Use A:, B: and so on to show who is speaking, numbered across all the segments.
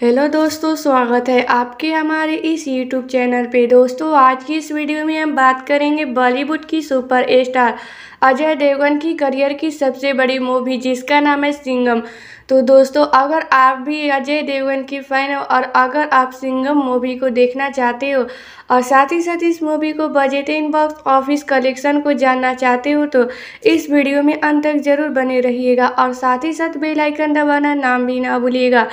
A: hello दोस्तों स्वागत है आपके हमारे इस यूट्यूब चैनल पे दोस्तों आज की इस वीडियो में हम बात करेंगे बॉलीवुड की सुपर स्टार अजय देवगन की करियर की सबसे बड़ी मूवी जिसका नाम है सिंगम तो दोस्तों अगर आप भी अजय देवगन की फ़ैन हो और अगर आप सिंगम मूवी को देखना चाहते हो और साथ ही साथ इस मूवी को बजट इन बॉक्स ऑफिस कलेक्शन को जानना चाहते हो तो इस वीडियो में अंत तक जरूर बने रहिएगा और साथ ही साथ बेल आइकन दबाना नाम भी ना भूलिएगा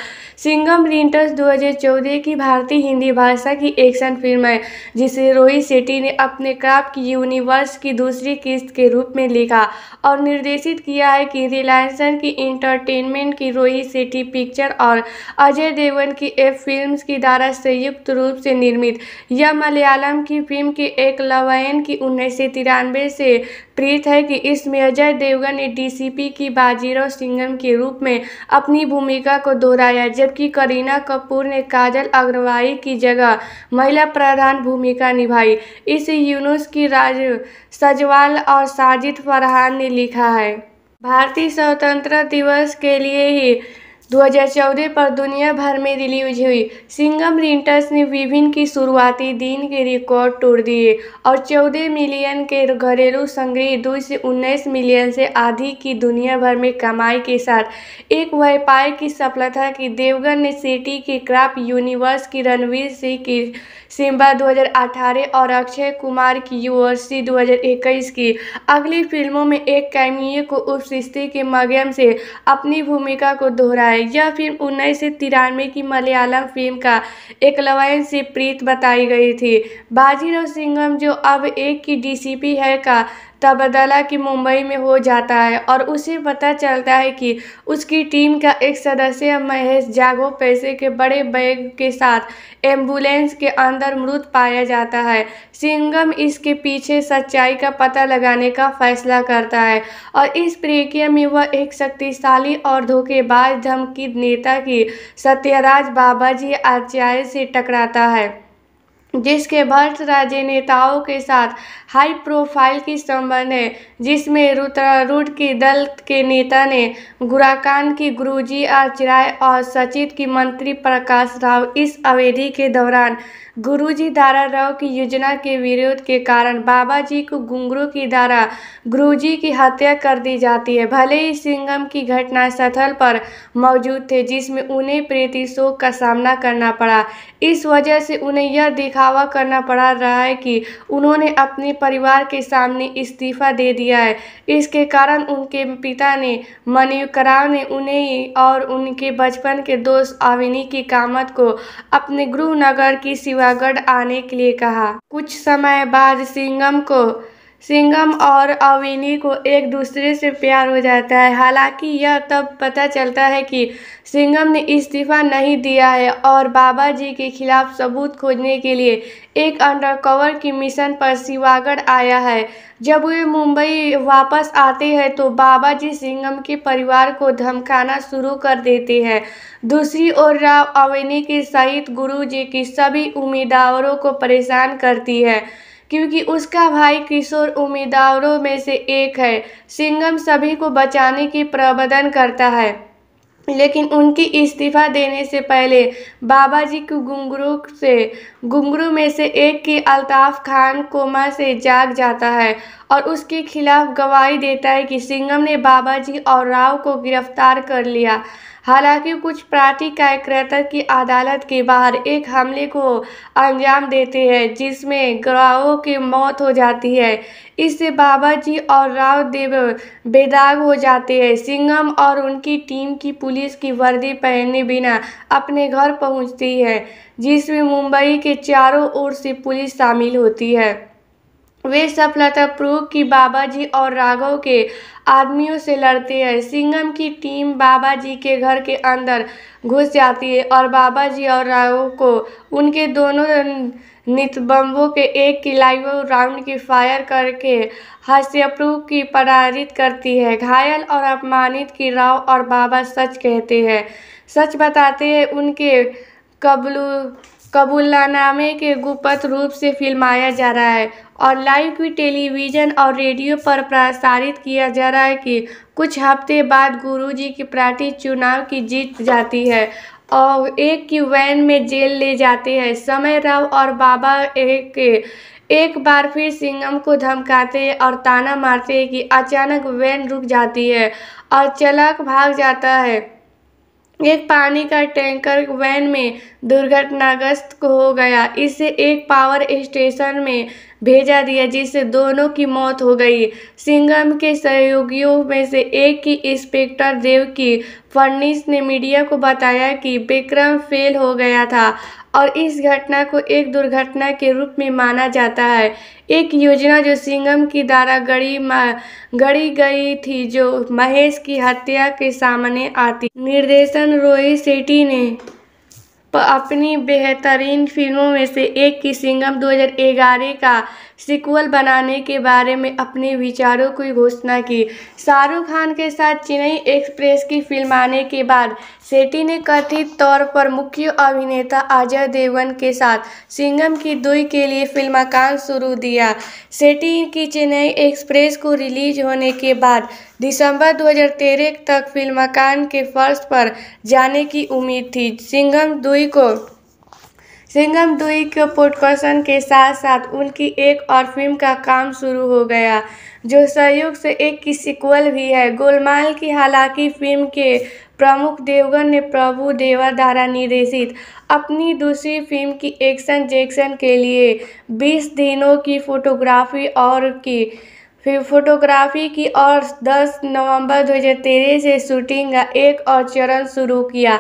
A: सिंगम रिंटर्स 2014 की भारतीय हिंदी भाषा की एक्शन फिल्म है जिसे रोहित शेट्टी ने अपने क्राफ्ट की यूनिवर्स की दूसरी किस्त के रूप में लिखा और निर्देशित किया है कि रिलायंसन की इंटरटेनमेंट की की रोई सेठी पिक्चर और अजय देवगन की एफ फिल्म्स की द्वारा संयुक्त रूप से निर्मित यह मलयालम की फिल्म के एक लवयन की उन्नीस सौ से प्रीत है कि इसमें अजय देवगन ने डीसीपी की बाजीराव सिंघम के रूप में अपनी भूमिका को दोहराया जबकि करीना कपूर ने काजल अग्रवाल की जगह महिला प्रधान भूमिका निभाई इस यूनुस की राज सजवाल और साजिद फरहान ने लिखा है भारतीय स्वतंत्रता दिवस के लिए ही 2014 पर दुनिया भर में रिलीज हुई सिंगम रिंटस ने विभिन्न की शुरुआती दिन के रिकॉर्ड तोड़ दिए और 14 मिलियन के घरेलू संग्रह दो से उन्नीस मिलियन से अधिक की दुनिया भर में कमाई के साथ एक व्यापार की सफलता की देवगन ने सिटी के क्राफ्ट यूनिवर्स की रणवीर सिंह की सिम्बा 2018 और अक्षय कुमार की यूवर्सी 2021 की अगली फिल्मों में एक कैमिए को उपशिष्टि के माध्यम से अपनी भूमिका को दोहराए यह फिल्म उन्नीस सौ तिरानवे की मलयालम फिल्म का एक एकलवायन से प्रीत बताई गई थी बाजीराव सिंघम जो अब एक की डीसीपी है का तबादला कि मुंबई में हो जाता है और उसे पता चलता है कि उसकी टीम का एक सदस्य महेश जागो पैसे के बड़े बैग के साथ एम्बुलेंस के अंदर मृत पाया जाता है सिंगम इसके पीछे सच्चाई का पता लगाने का फैसला करता है और इस प्रक्रिया में वह एक शक्तिशाली और धोखेबाज धमकी नेता की सत्यराज बाबा जी आचार्य से टकराता है जिसके भ्रष्ट नेताओं के साथ हाई प्रोफाइल की संबंध है जिसमें रुतरारूढ़ की दल के नेता ने गुराकांत की गुरुजी आचार्य और सचिव की मंत्री प्रकाश राव इस अवधि के दौरान गुरुजी दारा राव की योजना के विरोध के कारण बाबा जी को घुंघरू की द्वारा गुरुजी की हत्या कर दी जाती है भले ही सिंगम की घटना स्थल पर मौजूद थे जिसमें उन्हें प्रीति शोक का सामना करना पड़ा इस वजह से उन्हें यह दिखावा करना पड़ा रहा है कि उन्होंने अपने परिवार के सामने इस्तीफा दे दिया है इसके कारण उनके पिता ने मनीव ने उन्हें और उनके बचपन के दोस्त अविनी की कामत को अपने गृहनगर की सिवा पिथौरागढ़ आने के लिए कहा कुछ समय बाद सिंघम को सिंगम और अविनी को एक दूसरे से प्यार हो जाता है हालांकि यह तब पता चलता है कि सिंगम ने इस्तीफा नहीं दिया है और बाबा जी के खिलाफ सबूत खोजने के लिए एक अंडरकवर की मिशन पर शिवागढ़ आया है जब वे मुंबई वापस आते हैं तो बाबा जी सिंगम के परिवार को धमकाना शुरू कर देते हैं दूसरी ओर राव अवेनी के सहित गुरु जी की सभी उम्मीदवारों को परेशान करती है क्योंकि उसका भाई किशोर उम्मीदवारों में से एक है सिंगम सभी को बचाने की प्रबंधन करता है लेकिन उनकी इस्तीफा देने से पहले बाबा जी के घुंगरू से घुंगरू में से एक के अल्ताफ़ खान कोमा से जाग जाता है और उसके खिलाफ गवाही देता है कि सिंगम ने बाबा जी और राव को गिरफ्तार कर लिया हालांकि कुछ पार्टी कार्यकर्ता की अदालत के बाहर एक हमले को अंजाम देते हैं जिसमें ग्राओं की मौत हो जाती है इससे बाबा जी और राव देव बेदाग हो जाते हैं सिंगम और उनकी टीम की पुलिस की वर्दी पहने बिना अपने घर पहुंचती है जिसमें मुंबई के चारों ओर से पुलिस शामिल होती है वे सब लताप्रो की जी और राघव के आदमियों से लड़ते हैं सिंगम की टीम बाबा जी के घर के अंदर घुस जाती है और बाबा जी और राघव को उनके दोनों नितबम्बों के एक किलाइवो राउंड की फायर करके हास्यप्रू की पराजित करती है घायल और अपमानित की राव और बाबा सच कहते हैं सच बताते हैं उनके कबलू कबूलनामे के गुप्त रूप से फिल्माया जा रहा है और लाइव भी टेलीविज़न और रेडियो पर प्रसारित किया जा रहा है कि कुछ हफ्ते बाद गुरुजी की पार्टी चुनाव की जीत जाती है और एक की वैन में जेल ले जाते हैं समय राव और बाबा एक एक बार फिर सिंगम को धमकाते और ताना मारते हैं कि अचानक वैन रुक जाती है और चलक भाग जाता है एक पानी का टैंकर वैन में दुर्घटनाग्रस्त हो गया इसे एक पावर स्टेशन में भेजा दिया जिससे दोनों की मौत हो गई सिंघम के सहयोगियों में से एक की इंस्पेक्टर देव की फर्निस ने मीडिया को बताया कि विक्रम फेल हो गया था और इस घटना को एक दुर्घटना के रूप में माना जाता है एक योजना जो सिंगम की द्वारा गड़ी गड़ी गई थी जो महेश की हत्या के सामने आती निर्देशन रोहित सेठी ने तो अपनी बेहतरीन फिल्मों में से एक की सिंगम 2011 का सिक्वल बनाने के बारे में अपने विचारों की घोषणा की शाहरुख खान के साथ चेन्नई एक्सप्रेस की फिल्म आने के बाद सेटी ने कथित तौर पर मुख्य अभिनेता अजय देवगन के साथ सिंगम की दुई के लिए फिल्म काम शुरू दिया सेटी की चेन्नई एक्सप्रेस को रिलीज होने के बाद दिसंबर 2013 तक फिल्म कान के फर्श पर जाने की उम्मीद थी सिंगम दुई को सिंघम दुई के प्रोडक्शन के साथ साथ उनकी एक और फिल्म का काम शुरू हो गया जो सहयोग से एक की सिक्वल भी है गोलमाल की हालांकि फिल्म के प्रमुख देवगन ने प्रभु देवा द्वारा निर्देशित अपनी दूसरी फिल्म की एक्शन जैक्शन के लिए 20 दिनों की फोटोग्राफी और की फिर फोटोग्राफी की और 10 नवंबर 2013 से शूटिंग का एक और चरण शुरू किया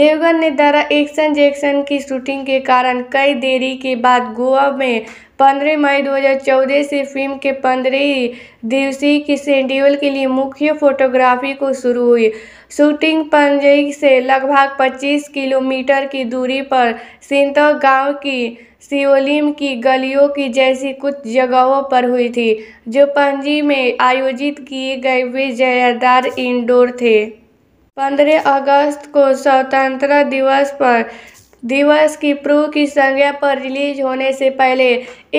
A: देवगन ने दरा एक्शन जैक्सन की शूटिंग के कारण कई देरी के बाद गोवा में 15 मई 2014 से फिल्म के पंद्रह दिवसीय की शेड्यूल के लिए मुख्य फोटोग्राफी को शुरू हुई शूटिंग पंजई से लगभग 25 किलोमीटर की दूरी पर सिंतव गांव की सियोलिम की गलियों की जैसी कुछ जगहों पर हुई थी जो पणजी में आयोजित किए गए वे जयादार इंडोर थे पंद्रह अगस्त को स्वतंत्रता दिवस पर दिवस की पूर्व की संज्ञा पर रिलीज होने से पहले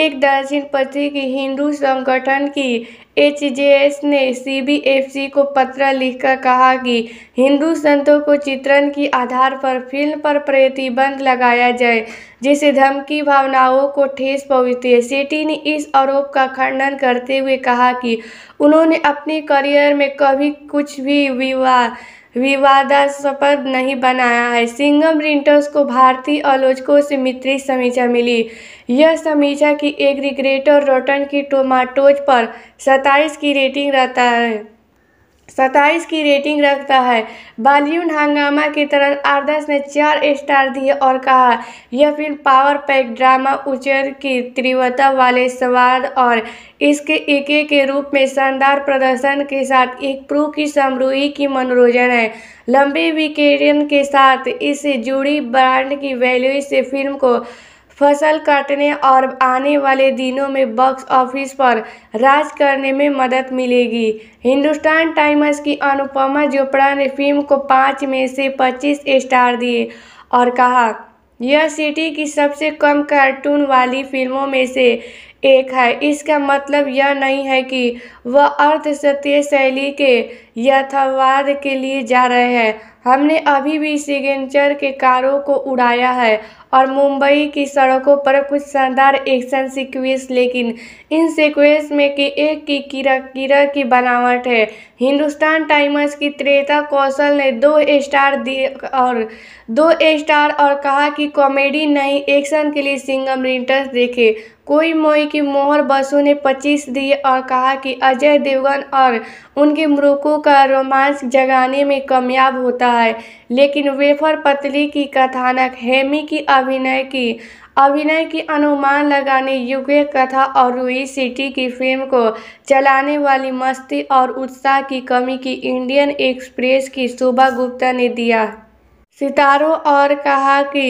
A: एक दर्जन की हिंदू संगठन की एचजेएस ने सीबीएफसी को पत्र लिखकर कहा कि हिंदू संतों को चित्रण की आधार पर फिल्म पर प्रतिबंध लगाया जाए जिसे धमकी भावनाओं को ठेस पहुँचती है सेठी ने इस आरोप का खंडन करते हुए कहा कि उन्होंने अपने करियर में कभी कुछ भी विवाह विवादास्पद नहीं बनाया है सिंगम रिंटर्स को भारतीय आलोचकों से मित्री समीक्षा मिली यह समीक्षा की एग्रीग्रेटर रोटन की टोमाटोज पर 27 की रेटिंग रहता है सत्ताईस की रेटिंग रखता है बॉलीवुड हंगामा की तरह आदर्श ने चार स्टार दिए और कहा यह फिल्म पावर पैक ड्रामा उचर की तीव्रता वाले स्वाद और इसके एके के रूप में शानदार प्रदर्शन के साथ एक प्रू की समरूही की मनोरंजन है लंबे विकेरियन के साथ इससे जुड़ी ब्रांड की वैल्यू से फिल्म को फसल काटने और आने वाले दिनों में बॉक्स ऑफिस पर राज करने में मदद मिलेगी हिंदुस्तान टाइम्स की अनुपमा चोपड़ा ने फिल्म को पाँच में से पच्चीस स्टार दिए और कहा यह सिटी की सबसे कम कार्टून वाली फिल्मों में से एक है इसका मतलब यह नहीं है कि वह अर्थ सत्य शैली के यथावाद के लिए जा रहे हैं हमने अभी भी सिग्नेचर के कारों को उड़ाया है और मुंबई की सड़कों पर कुछ शानदार एक्शन सिक्वेंस लेकिन इन सिक्वेंस में के एक की किरा किरा की बनावट है हिंदुस्तान टाइम्स की त्रेता कौशल ने दो स्टार दिए और दो स्टार और कहा कि कॉमेडी नहीं एक्शन के लिए सिंगम रिंटर्स देखे कोई मोई की मोहर बसु ने 25 दिए और कहा कि अजय देवगन और उनके मृकों का रोमांस जगाने में कामयाब होता है लेकिन वेफर पतली की कथानक हेमी की अभिनय की अभिनय की अनुमान लगाने युगे कथा और रूई सिटी की फिल्म को चलाने वाली मस्ती और उत्साह की कमी की इंडियन एक्सप्रेस की शोभा गुप्ता ने दिया सितारों और कहा कि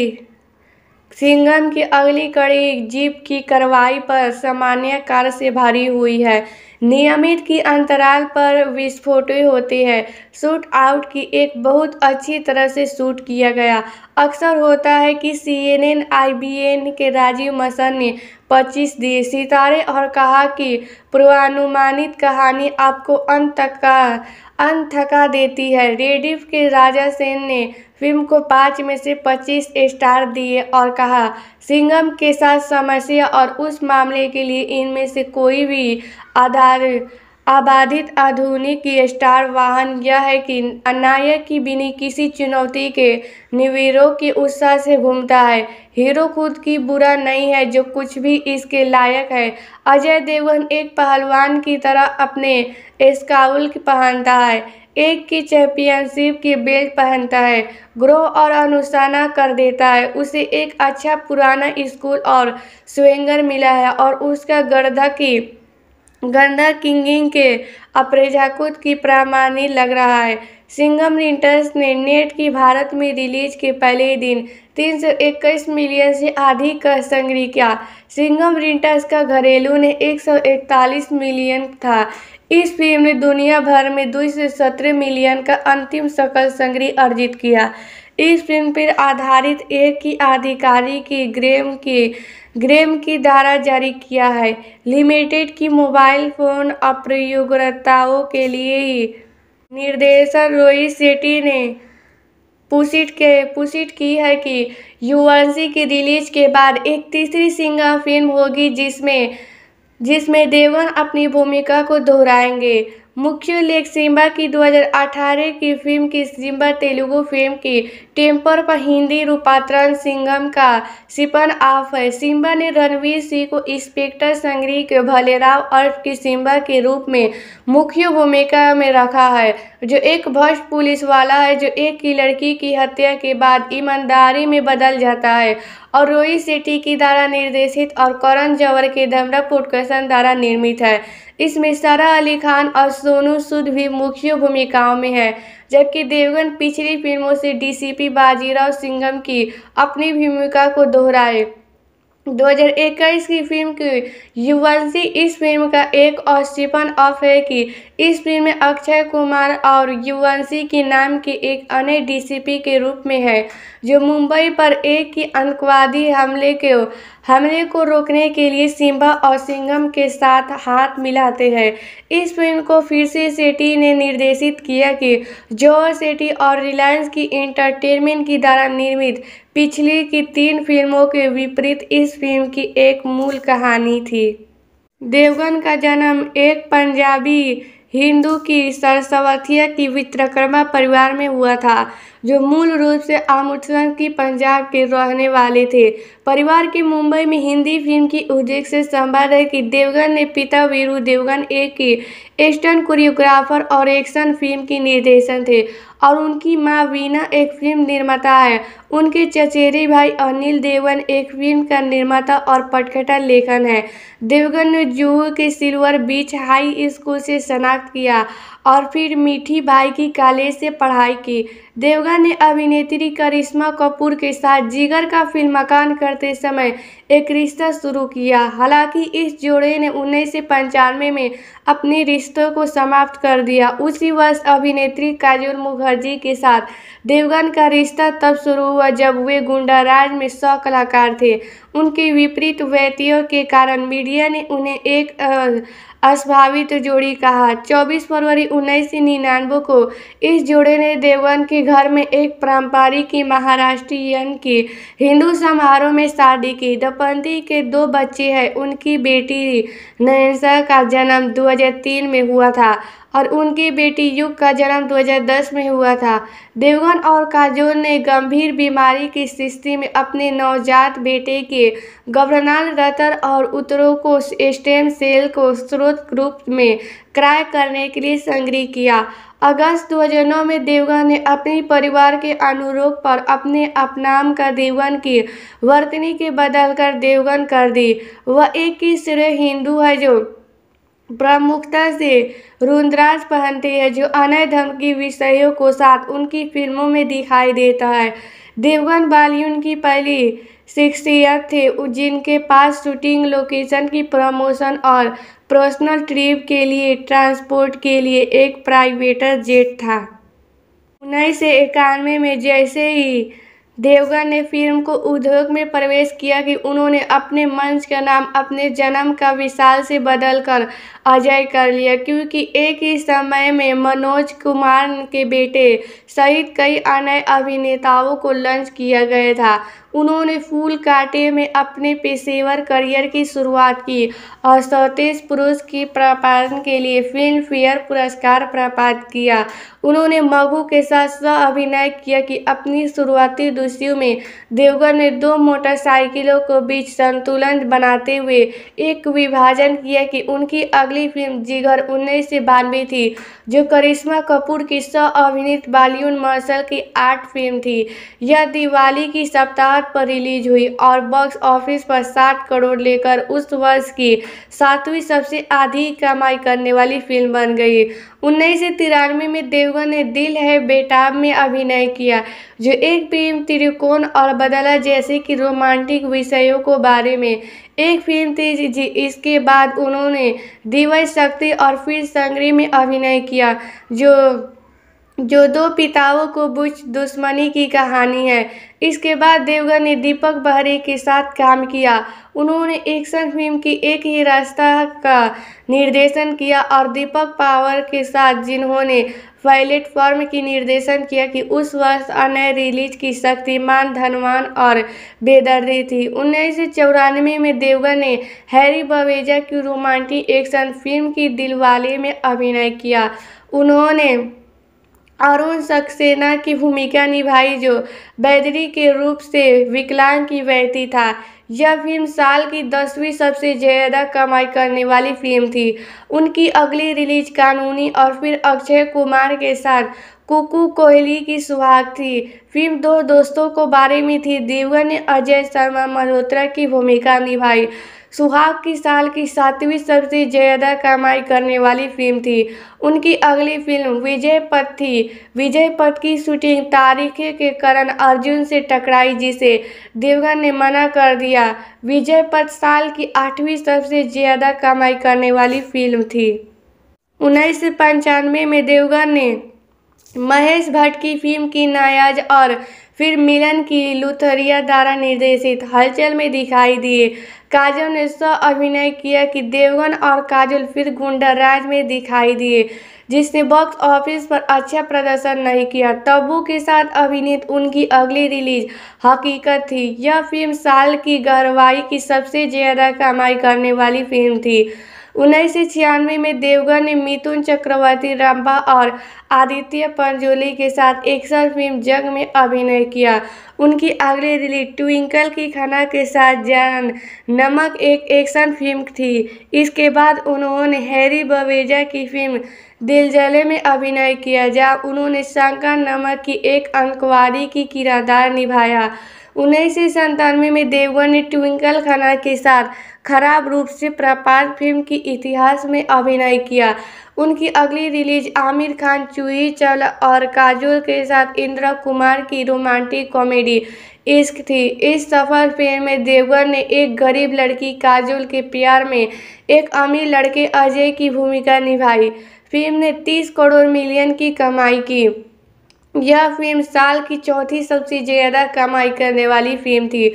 A: सिंघम की अगली कड़ी जीप की कार्रवाई पर सामान्य कार्य से भारी हुई है नियमित की अंतराल पर विस्फोट होते हैं शूट आउट की एक बहुत अच्छी तरह से शूट किया गया अक्सर होता है कि सीएनएन आईबीएन के राजीव मसन ने 25 दिए सितारे और कहा कि पूर्वानुमानित कहानी आपको अंत तक का अंत थका देती है रेडिफ के राजा सेन ने फिल्म को पाँच में से पच्चीस स्टार दिए और कहा सिंगम के साथ समस्या और उस मामले के लिए इनमें से कोई भी आधार आबादित आधुनिक स्टार वाहन यह है कि नायक की बिनी किसी चुनौती के निवेरों के उत्साह से घूमता है हीरो खुद की बुरा नहीं है जो कुछ भी इसके लायक है अजय देवगन एक पहलवान की तरह अपने स्काउल पहनता है एक की चैंपियनशिप की बेल्ट पहनता है ग्रोह और अनुसाना कर देता है उसे एक अच्छा पुराना स्कूल और स्वेंगर मिला है और उसका गर्दा की गंदा किंगिंग के अप्रेजाकुत की प्रामाणिक लग रहा है सिंगम रिंटर्स ने नेट की भारत में रिलीज के पहले तीन दिन 321 मिलियन से अधिक का संग्रह किया सिंगम रिंटर्स का घरेलू ने 141 मिलियन था इस फिल्म ने दुनिया भर में दो से सत्रह मिलियन का अंतिम सकल संग्रह अर्जित किया इस फिल्म पर आधारित एक की आधिकारी की ग्रेम की ग्रेम की द्वारा जारी किया है लिमिटेड की मोबाइल फोन अप्रयोगताओं के लिए ही निर्देशक रोई सेटी ने पुसिट के पुसिट की है कि यूएनसी की रिलीज के बाद एक तीसरी सिंगा फिल्म होगी जिसमें जिसमें देवर अपनी भूमिका को दोहराएंगे मुख्य लेख सिम्बा की 2018 की फिल्म की सिम्बा तेलुगु फिल्म की टेम्पर पर हिंदी रूपांतरण सिंगम का सिपन ऑफ है सिम्बा ने रणवीर सिंह को इंस्पेक्टर संगरी के भलेराव अर्फ की सिम्बा के रूप में मुख्य भूमिका में रखा है जो एक भ्रष्ट पुलिस वाला है जो एक की लड़की की हत्या के बाद ईमानदारी में बदल जाता है और रोहित सेठी की द्वारा निर्देशित और करण जवर के धमरा पुटकसन द्वारा निर्मित है इसमें सारा अली खान और सोनू सूद भी मुख्य भूमिकाओं में हैं जबकि देवगन पिछली फिल्मों से डीसीपी बाजीराव सिंघम की अपनी भूमिका को दोहराए 2021 की फिल्म की युवंशी इस फिल्म का एक और स्टीफन ऑफ है कि इस फिल्म में अक्षय कुमार और युवंशी के नाम के एक अन्य डीसीपी के रूप में है जो मुंबई पर एक ही आतंकवादी हमले के हमले को रोकने के लिए सिम्बा और सिंगम के साथ हाथ मिलाते हैं इस फिल्म को फिर से सेटी ने निर्देशित किया कि जोहर सेटी और रिलायंस की एंटरटेनमेंट की द्वारा निर्मित पिछली की तीन फिल्मों के विपरीत इस फिल्म की एक मूल कहानी थी देवगन का जन्म एक पंजाबी हिंदू की सरस्वतिया की वित्रकर्मा परिवार में हुआ था जो मूल रूप से अमृतसर की पंजाब के रहने वाले थे परिवार की मुंबई में हिंदी फिल्म की उद्देश्य से संवाद है कि देवगन ने पिता वीरू देवगन एक एस्टर्न कोरियोग्राफर और एक्शन फिल्म के निर्देशन थे और उनकी माँ वीणा एक फिल्म निर्माता है उनके चचेरे भाई अनिल देवन एक फिल्म का निर्माता और पटकथा लेखन है देवगन ने जूहू के सिल्वर बीच हाई स्कूल से शनाख्त किया और फिर मीठी भाई की कॉलेज से पढ़ाई की देवगन ने अभिनेत्री करिश्मा कपूर के साथ जिगर का फिल्म मकान करते समय एक रिश्ता शुरू किया हालांकि इस जोड़े ने उन्नीस सौ पंचानवे में अपने रिश्तों को समाप्त कर दिया उसी वर्ष अभिनेत्री काजोल मुखर्जी के साथ देवगन का रिश्ता तब शुरू हुआ जब वे गुंडाराज में सौ कलाकार थे उनके विपरीत व्यतियों के कारण मीडिया ने उन्हें एक अस्भावित जोड़ी कहा 24 फरवरी उन्नीस को इस जोड़े ने देवन के घर में एक पारंपरिक महाराष्ट्रीयन की हिंदू समारोह में शादी की दंपति के दो बच्चे हैं उनकी बेटी नयसा का जन्म 2003 में हुआ था और उनकी बेटी युग का जन्म 2010 में हुआ था देवगन और काजोल ने गंभीर बीमारी की स्थिति में अपने नवजात बेटे के गवर्नल रतर और उत्तरों को स्टेम सेल को स्रोत रूप में क्रय करने के लिए संग्रह किया अगस्त 2009 में देवगन ने अपने परिवार के अनुरोध पर अपने अपनाम का देवगन की वर्तनी के बदलकर देवगन कर दी वह एक ही सिरे हिंदू है जो प्रमुखता से रुद्राक्ष पहनते हैं जो अनय धर्म के विषयों को साथ उनकी फिल्मों में दिखाई देता है देवगन बाली उनकी पहली शिक्षियत थे जिनके पास शूटिंग लोकेशन की प्रमोशन और पर्सनल ट्रिप के लिए ट्रांसपोर्ट के लिए एक प्राइवेटर जेट था उन्नीस सौ इक्यानवे में जैसे ही देवगन ने फिल्म को उद्योग में प्रवेश किया कि उन्होंने अपने मंच का नाम अपने जन्म का विशाल से बदलकर अजय कर लिया क्योंकि एक ही समय में मनोज कुमार के बेटे सहित कई अन्य अभिनेताओं को लंच किया गया था उन्होंने फूल काटे में अपने पेशेवर करियर की शुरुआत की और सौतेज पुरुष की प्रपादन के लिए फिल्म फेयर पुरस्कार प्राप्त किया उन्होंने मगू के साथ स्व अभिनय किया कि अपनी शुरुआती दूसियों में देवगन ने दो मोटरसाइकिलों को बीच संतुलन बनाते हुए एक विभाजन किया कि उनकी अगली फिल्म जिगर उन्नीस से बानवे थी जो करिश्मा कपूर की स्व अभिनीत बॉलीवुड मार्शल की आठ फिल्म थी यह दिवाली की सप्ताह सात पर रिलीज हुई और बॉक्स ऑफिस पर सात करोड़ लेकर उस वर्ष की सातवीं सबसे अधिक कमाई करने वाली फिल्म बन गई उन्नीस सौ तिरानवे में देवगन ने दिल है बेटाब में अभिनय किया जो एक प्रेम त्रिकोण और बदला जैसे कि रोमांटिक विषयों को बारे में एक फिल्म थी जी इसके बाद उन्होंने दिवस शक्ति और फिर संग्री में अभिनय किया जो जो दो पिताओं को बुझ दुश्मनी की कहानी है इसके बाद देवगन ने दीपक बहरे के साथ काम किया उन्होंने एक्शन फिल्म की एक ही रास्ता का निर्देशन किया और दीपक पावर के साथ जिन्होंने वायलेट फॉर्म की निर्देशन किया कि उस वर्ष अन्य रिलीज की शक्तिमान धनवान और बेदर्दी थी उन्नीस सौ चौरानवे में देवगन ने हैरी बवेजा की रोमांटिक एक्शन फिल्म की दिलवाले में अभिनय किया उन्होंने अरुण सक्सेना की भूमिका निभाई जो बैदरी के रूप से विकलांग की व्यक्ति था यह फिल्म साल की दसवीं सबसे ज़्यादा कमाई करने वाली फिल्म थी उनकी अगली रिलीज कानूनी और फिर अक्षय कुमार के साथ कुकू कोहली की सुहाग थी फिल्म दो दोस्तों को बारे में थी देवगन ने अजय शर्मा मल्होत्रा की भूमिका निभाई सुहाग की साल की सातवीं सबसे ज़्यादा कमाई करने वाली फिल्म थी उनकी अगली फिल्म विजय पथ थी विजय पथ की शूटिंग तारीख के कारण अर्जुन से टकराई जिसे देवगन ने मना कर दिया विजय पथ साल की आठवीं सबसे ज़्यादा कमाई करने वाली फिल्म थी उन्नीस सौ पंचानवे में देवगन ने महेश भट्ट की फिल्म की नायाज और फिर मिलन की लुथरिया द्वारा निर्देशित हलचल में दिखाई दिए काजल ने स्व अभिनय किया कि देवगन और काजल फिर गुंडा राज में दिखाई दिए जिसने बॉक्स ऑफिस पर अच्छा प्रदर्शन नहीं किया तब्बू के साथ अभिनीत उनकी अगली रिलीज हकीकत थी यह फिल्म साल की गहरवाई की सबसे ज़्यादा कमाई करने वाली फिल्म थी उन्नीस सौ छियानवे में देवगन ने मिथुन चक्रवर्ती रंभा और आदित्य पंजोली के साथ एक्शन फिल्म जंग में अभिनय किया उनकी अगली रिलीज ट्विंकल की खाना के साथ जान नमक एक एक्शन फिल्म थी इसके बाद उन्होंने हैरी बवेजा की फिल्म दिल जले में अभिनय किया जहाँ उन्होंने शंकर नमक की एक अंकवारी की किरदार निभाया उन्नीस सौ संतानवे में देवगन ने ट्विंकल खन्ना के साथ खराब रूप से प्रपात फिल्म की इतिहास में अभिनय किया उनकी अगली रिलीज आमिर खान चूही चल और काजोल के साथ इंद्र कुमार की रोमांटिक कॉमेडी इश्क थी इस सफल फिल्म में देवगन ने एक गरीब लड़की काजोल के प्यार में एक अमीर लड़के अजय की भूमिका निभाई फिल्म ने 30 करोड़ मिलियन की कमाई की यह फिल्म साल की चौथी सबसे ज़्यादा कमाई करने वाली फिल्म थी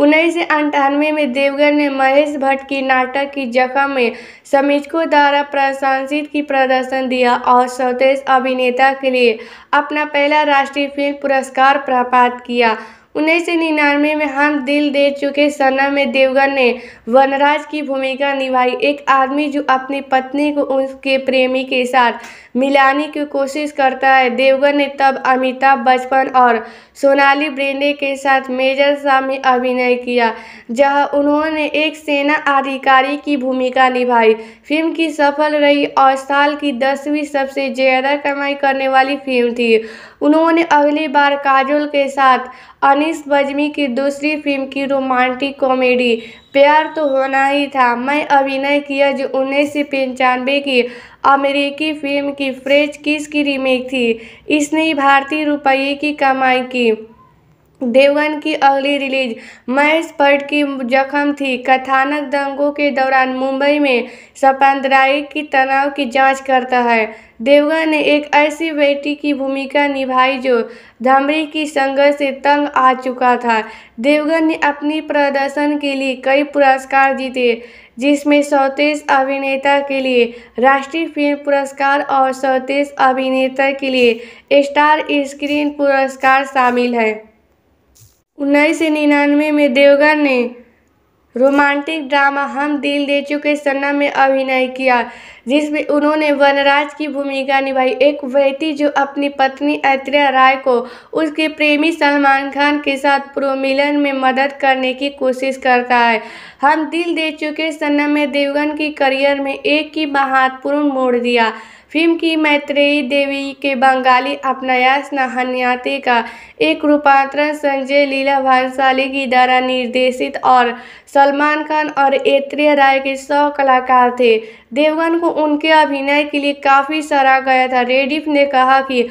A: उन्नीस सौ अंठानवे में देवगन ने महेश भट्ट की नाटक की जगह में समीक्षकों द्वारा प्रशंसित की प्रदर्शन दिया और स्वदेश अभिनेता के लिए अपना पहला राष्ट्रीय फिल्म पुरस्कार प्राप्त किया उन्नीस सौ निन्यानवे में हम दिल दे चुके सनम में देवगन ने वनराज की भूमिका निभाई एक आदमी जो अपनी पत्नी को उसके प्रेमी के साथ मिलाने की कोशिश करता है देवगन ने तब अमिताभ बच्चन और सोनाली ब्रेंडे के साथ मेजर शाह में अभिनय किया जहां उन्होंने एक सेना अधिकारी की भूमिका निभाई फिल्म की सफल रही और साल की दसवीं सबसे ज़्यादा कमाई करने वाली फिल्म थी उन्होंने अगली बार काजोल के साथ अनिस बजमी की दूसरी फिल्म की रोमांटिक कॉमेडी प्यार तो होना ही था मैं अभिनय किया जो उन्नीस सौ पंचानवे की अमेरिकी फिल्म की फ्रेंच किस की रीमेक थी इसने भारतीय रुपये की कमाई की देवगन की अगली रिलीज महेश भट्ट की जख्म थी कथानक दंगों के दौरान मुंबई में सपंदराई की तनाव की जांच करता है देवगन ने एक ऐसी बेटी की भूमिका निभाई जो धमरी की संघर्ष से तंग आ चुका था देवगन ने अपनी प्रदर्शन के लिए कई पुरस्कार जीते जिसमें सौतेस अभिनेता के लिए राष्ट्रीय फिल्म पुरस्कार और सौतेज अभिनेता के लिए स्टार स्क्रीन पुरस्कार शामिल है उन्नीस सौ निन्यानवे में देवगन ने रोमांटिक ड्रामा हम दिल दे चुके सन्ना में अभिनय किया जिसमें उन्होंने वनराज की भूमिका निभाई एक व्यक्ति जो अपनी पत्नी ऐत्रेया राय को उसके प्रेमी सलमान खान के साथ प्रोमिलन में मदद करने की कोशिश करता है हम दिल दे चुके सन्ना में देवगन की करियर में एक ही महत्वपूर्ण मोड़ दिया फिल्म की मैत्रेयी देवी के बंगाली अपनयास नहन्याते का एक रूपांतरण संजय लीला भंसाली की द्वारा निर्देशित और सलमान खान और ऐत्रेय राय के सौ कलाकार थे देवगन को उनके अभिनय के लिए काफ़ी सराहा गया था रेडिफ ने कहा कि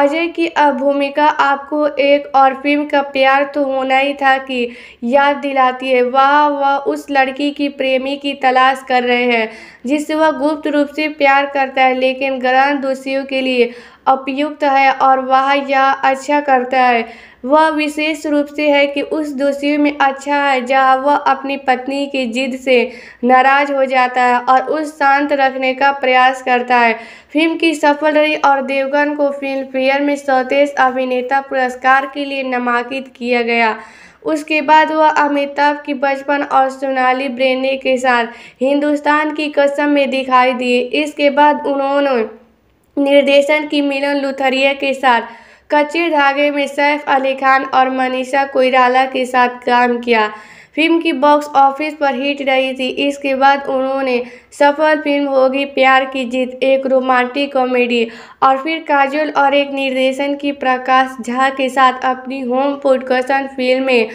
A: अजय की अब भूमिका आपको एक और फिल्म का प्यार तो होना ही था कि याद दिलाती है वह वह उस लड़की की प्रेमी की तलाश कर रहे हैं जिससे वह गुप्त रूप से प्यार करता है लेकिन ग्रहण दोषियों के लिए उपयुक्त है और वह यह अच्छा करता है वह विशेष रूप से है कि उस दोषी में अच्छा है जहाँ वह अपनी पत्नी की जिद से नाराज हो जाता है और उस शांत रखने का प्रयास करता है फिल्म की सफल रही और देवगन को फिल्म फेयर में सौतेज अभिनेता पुरस्कार के लिए नामांकित किया गया उसके बाद वह अमिताभ की बचपन और सोनाली ब्रेने के साथ हिंदुस्तान की कसम में दिखाई दिए इसके बाद उन्होंने निर्देशन की मिलन लुथरिया के साथ कच्चे धागे में सैफ अली खान और मनीषा कोइराला के साथ काम किया फिल्म की बॉक्स ऑफिस पर हिट रही थी इसके बाद उन्होंने सफल फिल्म होगी प्यार की जीत एक रोमांटिक कॉमेडी और फिर काजल और एक निर्देशन की प्रकाश झा के साथ अपनी होम प्रोडक्शन फिल्म में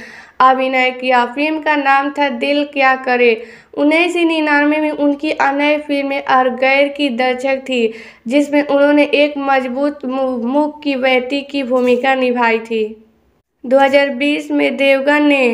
A: अभिनय किया फिल्म का नाम था दिल क्या करे उन्नीस सौ निन्यानवे में उनकी अन्य फिल्में अरगैर की दर्शक थी जिसमें उन्होंने एक मजबूत मुख की बेटी की भूमिका निभाई थी 2020 में देवगन ने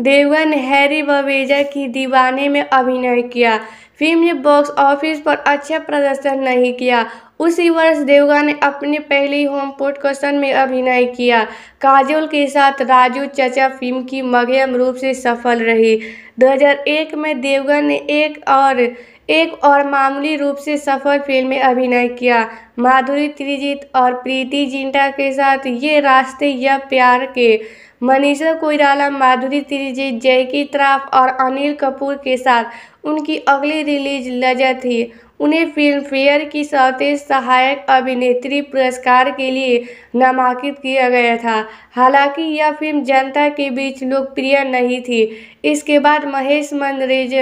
A: देवगन ने हैरी बवेजा की दीवाने में अभिनय किया फिल्म ने बॉक्स ऑफिस पर अच्छा प्रदर्शन नहीं किया उसी वर्ष देवगा ने अपने पहली होम पोर्ट क्वेश्चन में अभिनय किया काजोल के साथ राजू चचा फिल्म की मध्यम रूप से सफल रही 2001 में देवगा ने एक और एक और मामूली रूप से सफल फिल्म में अभिनय किया माधुरी त्रिजीत और प्रीति जिंटा के साथ ये रास्ते या प्यार के मनीषा कोइराला माधुरी त्रिजीत जयकी त्राफ और अनिल कपूर के साथ उनकी अगली रिलीज लजा थी उन्हें फिल्मफेयर की सौते सहायक अभिनेत्री पुरस्कार के लिए नामांकित किया गया था हालांकि यह फिल्म जनता के बीच लोकप्रिय नहीं थी इसके बाद महेश मंजरेज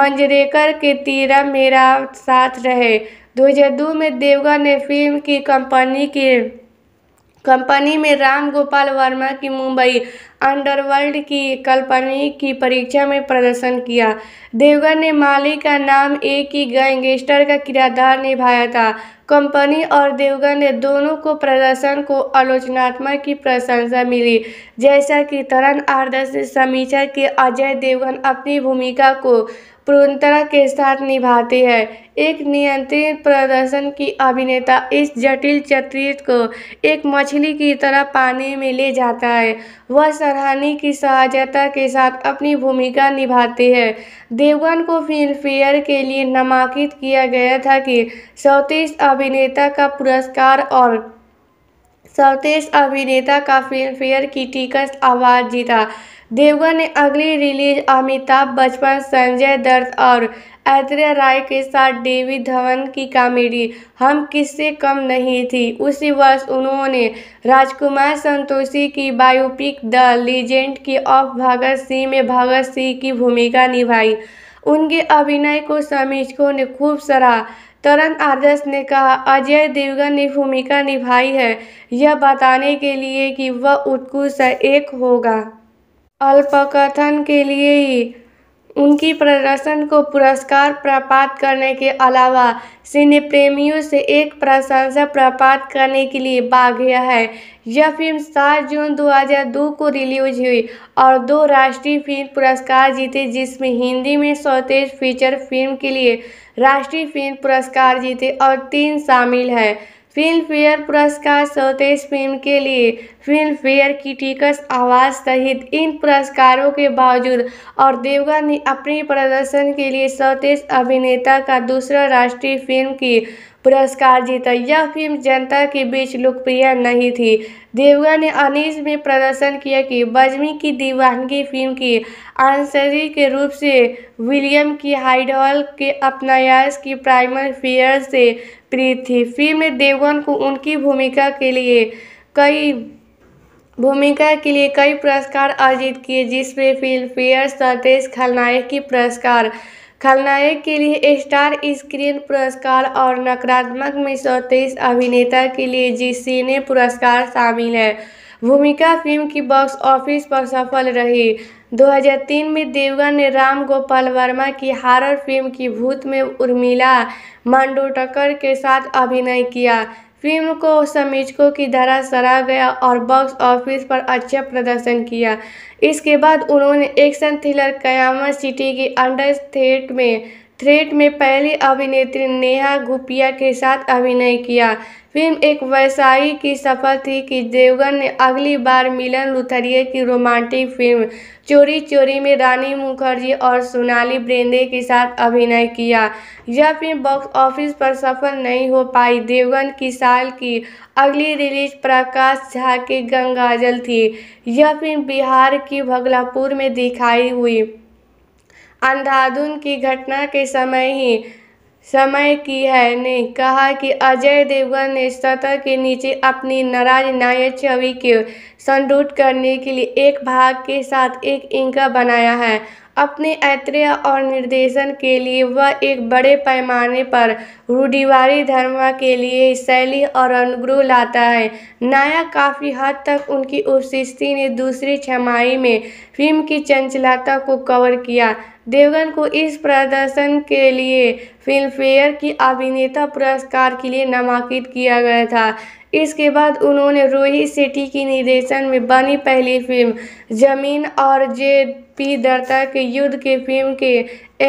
A: मंजरेकर के तीरा मेरा साथ रहे 2002 में देवगन ने फिल्म की कंपनी के कंपनी में राम गोपाल वर्मा की मुंबई अंडरवर्ल्ड की कल्पनी की परीक्षा में प्रदर्शन किया देवगन ने माली का नाम एक ही गैंगस्टर का किरदार निभाया था कंपनी और देवगन ने दोनों को प्रदर्शन को आलोचनात्मक की प्रशंसा मिली जैसा कि तरन आदर्श समीक्षा के अजय देवगन अपनी भूमिका को पूर्णता के साथ निभाती है एक नियंत्रित प्रदर्शन की अभिनेता इस जटिल चरित्र को एक मछली की तरह पानी में ले जाता है वह सराहनी की सहजता के साथ अपनी भूमिका निभाती है देवगन को फिल्मफेयर के लिए नामांकित किया गया था कि सौतीस अभिनेता का पुरस्कार और सौतीस अभिनेता का फिल्मफेयर की टिकट आवाज जीता देवगन ने अगली रिलीज अमिताभ बच्चन संजय दत्त और ऐश्वर्या राय के साथ डेवी धवन की कॉमेडी हम किससे कम नहीं थी उसी वर्ष उन्होंने राजकुमार संतोषी की बायोपिक द लीजेंड की ऑफ भगत सिंह में भगत सिंह की भूमिका निभाई उनके अभिनय को समीक्षकों ने खूब सराहा तरन आदर्श ने कहा अजय देवगन ने भूमिका निभाई है यह बताने के लिए कि वह उत्कृष्ट एक होगा अल्पकथन के लिए ही उनकी प्रदर्शन को पुरस्कार प्राप्त करने के अलावा सिने प्रेमियों से एक प्रशंसा प्राप्त करने के लिए बाग है यह फिल्म 7 जून 2002 को रिलीज हुई और दो राष्ट्रीय फिल्म पुरस्कार जीते जिसमें हिंदी में सौतेज फीचर फिल्म के लिए राष्ट्रीय फिल्म पुरस्कार जीते और तीन शामिल हैं फिल्म फेयर पुरस्कार सौतेज फिल्म के लिए फिल्म फेयर टिकस आवाज सहित इन पुरस्कारों के बावजूद और देवगन ने अपने प्रदर्शन के लिए सौतेज अभिनेता का दूसरा राष्ट्रीय फिल्म की पुरस्कार जीता यह फिल्म जनता के बीच लोकप्रिय नहीं थी देवगा ने अनिश में प्रदर्शन किया कि बजमी की दीवानगी फिल्म की आंसरी के रूप से विलियम की हाइडहॉल के अपनायास की प्राइमर फियर से प्रीत थी फिल्म में देवगन को उनकी भूमिका के लिए कई भूमिका के लिए कई पुरस्कार अर्जित किए जिसमें फिल्म फेयर सतेश खलनायक की पुरस्कार खलनायक के लिए स्टार स्क्रीन पुरस्कार और नकारात्मक में सौतेईस अभिनेता के लिए जी सीने पुरस्कार शामिल हैं भूमिका फिल्म की बॉक्स ऑफिस पर सफल रही 2003 में देवगन ने राम गोपाल वर्मा की हॉरर फिल्म की भूत में उर्मिला मांडोटकर के साथ अभिनय किया फिल्म को समीक्षकों की धारा सराहा गया और बॉक्स ऑफिस पर अच्छा प्रदर्शन किया इसके बाद उन्होंने एक्शन थ्रिलर कयामत सिटी की अंडर थ्रेट में थ्रेट में पहली अभिनेत्री नेहा गुपिया के साथ अभिनय किया फिल्म एक व्यवसायी की सफल थी कि देवगन ने अगली बार मिलन लुथरिए की रोमांटिक फिल्म चोरी चोरी में रानी मुखर्जी और सोनाली ब्रेंदे के साथ अभिनय किया यह फिल्म बॉक्स ऑफिस पर सफल नहीं हो पाई देवगन की साल की अगली रिलीज प्रकाश झा की गंगाजल थी यह फिल्म बिहार की भगलापुर में दिखाई हुई अंधाधुन की घटना के समय ही समय की है ने कहा कि अजय देवगन ने सतह के नीचे अपनी नाराज नायक छवि के संडूट करने के लिए एक भाग के साथ एक इंका बनाया है अपने ऐत्रेय और निर्देशन के लिए वह एक बड़े पैमाने पर रूढ़िवारी धर्म के लिए शैली और अनुग्रह लाता है नायक काफ़ी हद तक उनकी उपस्थिति ने दूसरी छमाही में फिल्म की चंचलता को कवर किया देवगन को इस प्रदर्शन के लिए फिल्मफेयर की अभिनेता पुरस्कार के लिए नामांकित किया गया था इसके बाद उन्होंने रोहित सेट्टी के निर्देशन में बनी पहली फिल्म जमीन और जे पी दत्ता के युद्ध के फिल्म के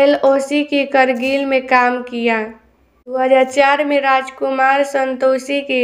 A: एलओसी के करगिल में काम किया 2004 में राजकुमार संतोषी के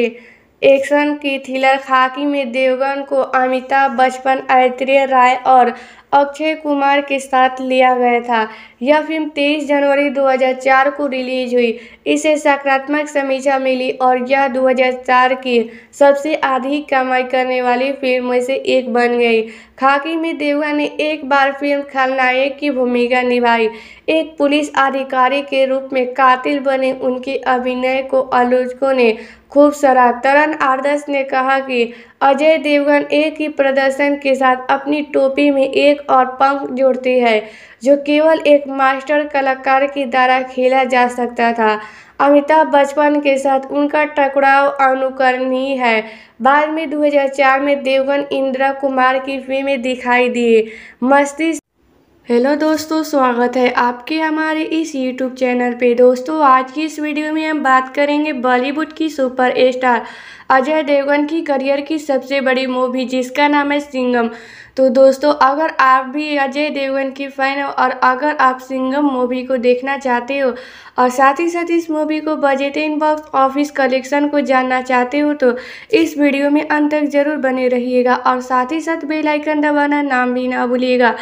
A: एक्शन की थ्रिलर खाकी में देवगन को अमिताभ बच्चन ऐत्रेय राय और अक्षय कुमार के साथ लिया गया था यह फिल्म 23 जनवरी 2004 को रिलीज हुई इसे सकारात्मक समीक्षा मिली और यह 2004 की सबसे अधिक कमाई करने वाली फिल्म में से एक बन गई खाकी में देवगा ने एक बार फिल्म खलनायक की भूमिका निभाई एक पुलिस अधिकारी के रूप में कातिल बने उनके अभिनय को आलोचकों ने खूब सराहा तरन आदर्श ने कहा कि अजय देवगन एक ही प्रदर्शन के साथ अपनी टोपी में एक और पंख जोड़ते हैं जो केवल एक मास्टर कलाकार के द्वारा खेला जा सकता था अमिताभ बचपन के साथ उनका टकराव अनुकरणीय है बाद में 2004 में देवगन इंदिरा कुमार की फिल्में दिखाई दी मस्ती हेलो दोस्तों स्वागत है आपके हमारे इस यूट्यूब चैनल पे दोस्तों आज की इस वीडियो में हम बात करेंगे बॉलीवुड की सुपर स्टार अजय देवगन की करियर की सबसे बड़ी मूवी जिसका नाम है सिंगम तो दोस्तों अगर आप भी अजय देवगन की फ़ैन हो और अगर आप सिंगम मूवी को देखना चाहते हो और साथ ही साथ इस मूवी को बजट इन बॉक्स ऑफिस कलेक्शन को जानना चाहते हो तो इस वीडियो में अंत तक जरूर बने रहिएगा और साथ ही साथ बेल आइकन दबाना नाम भी ना भूलिएगा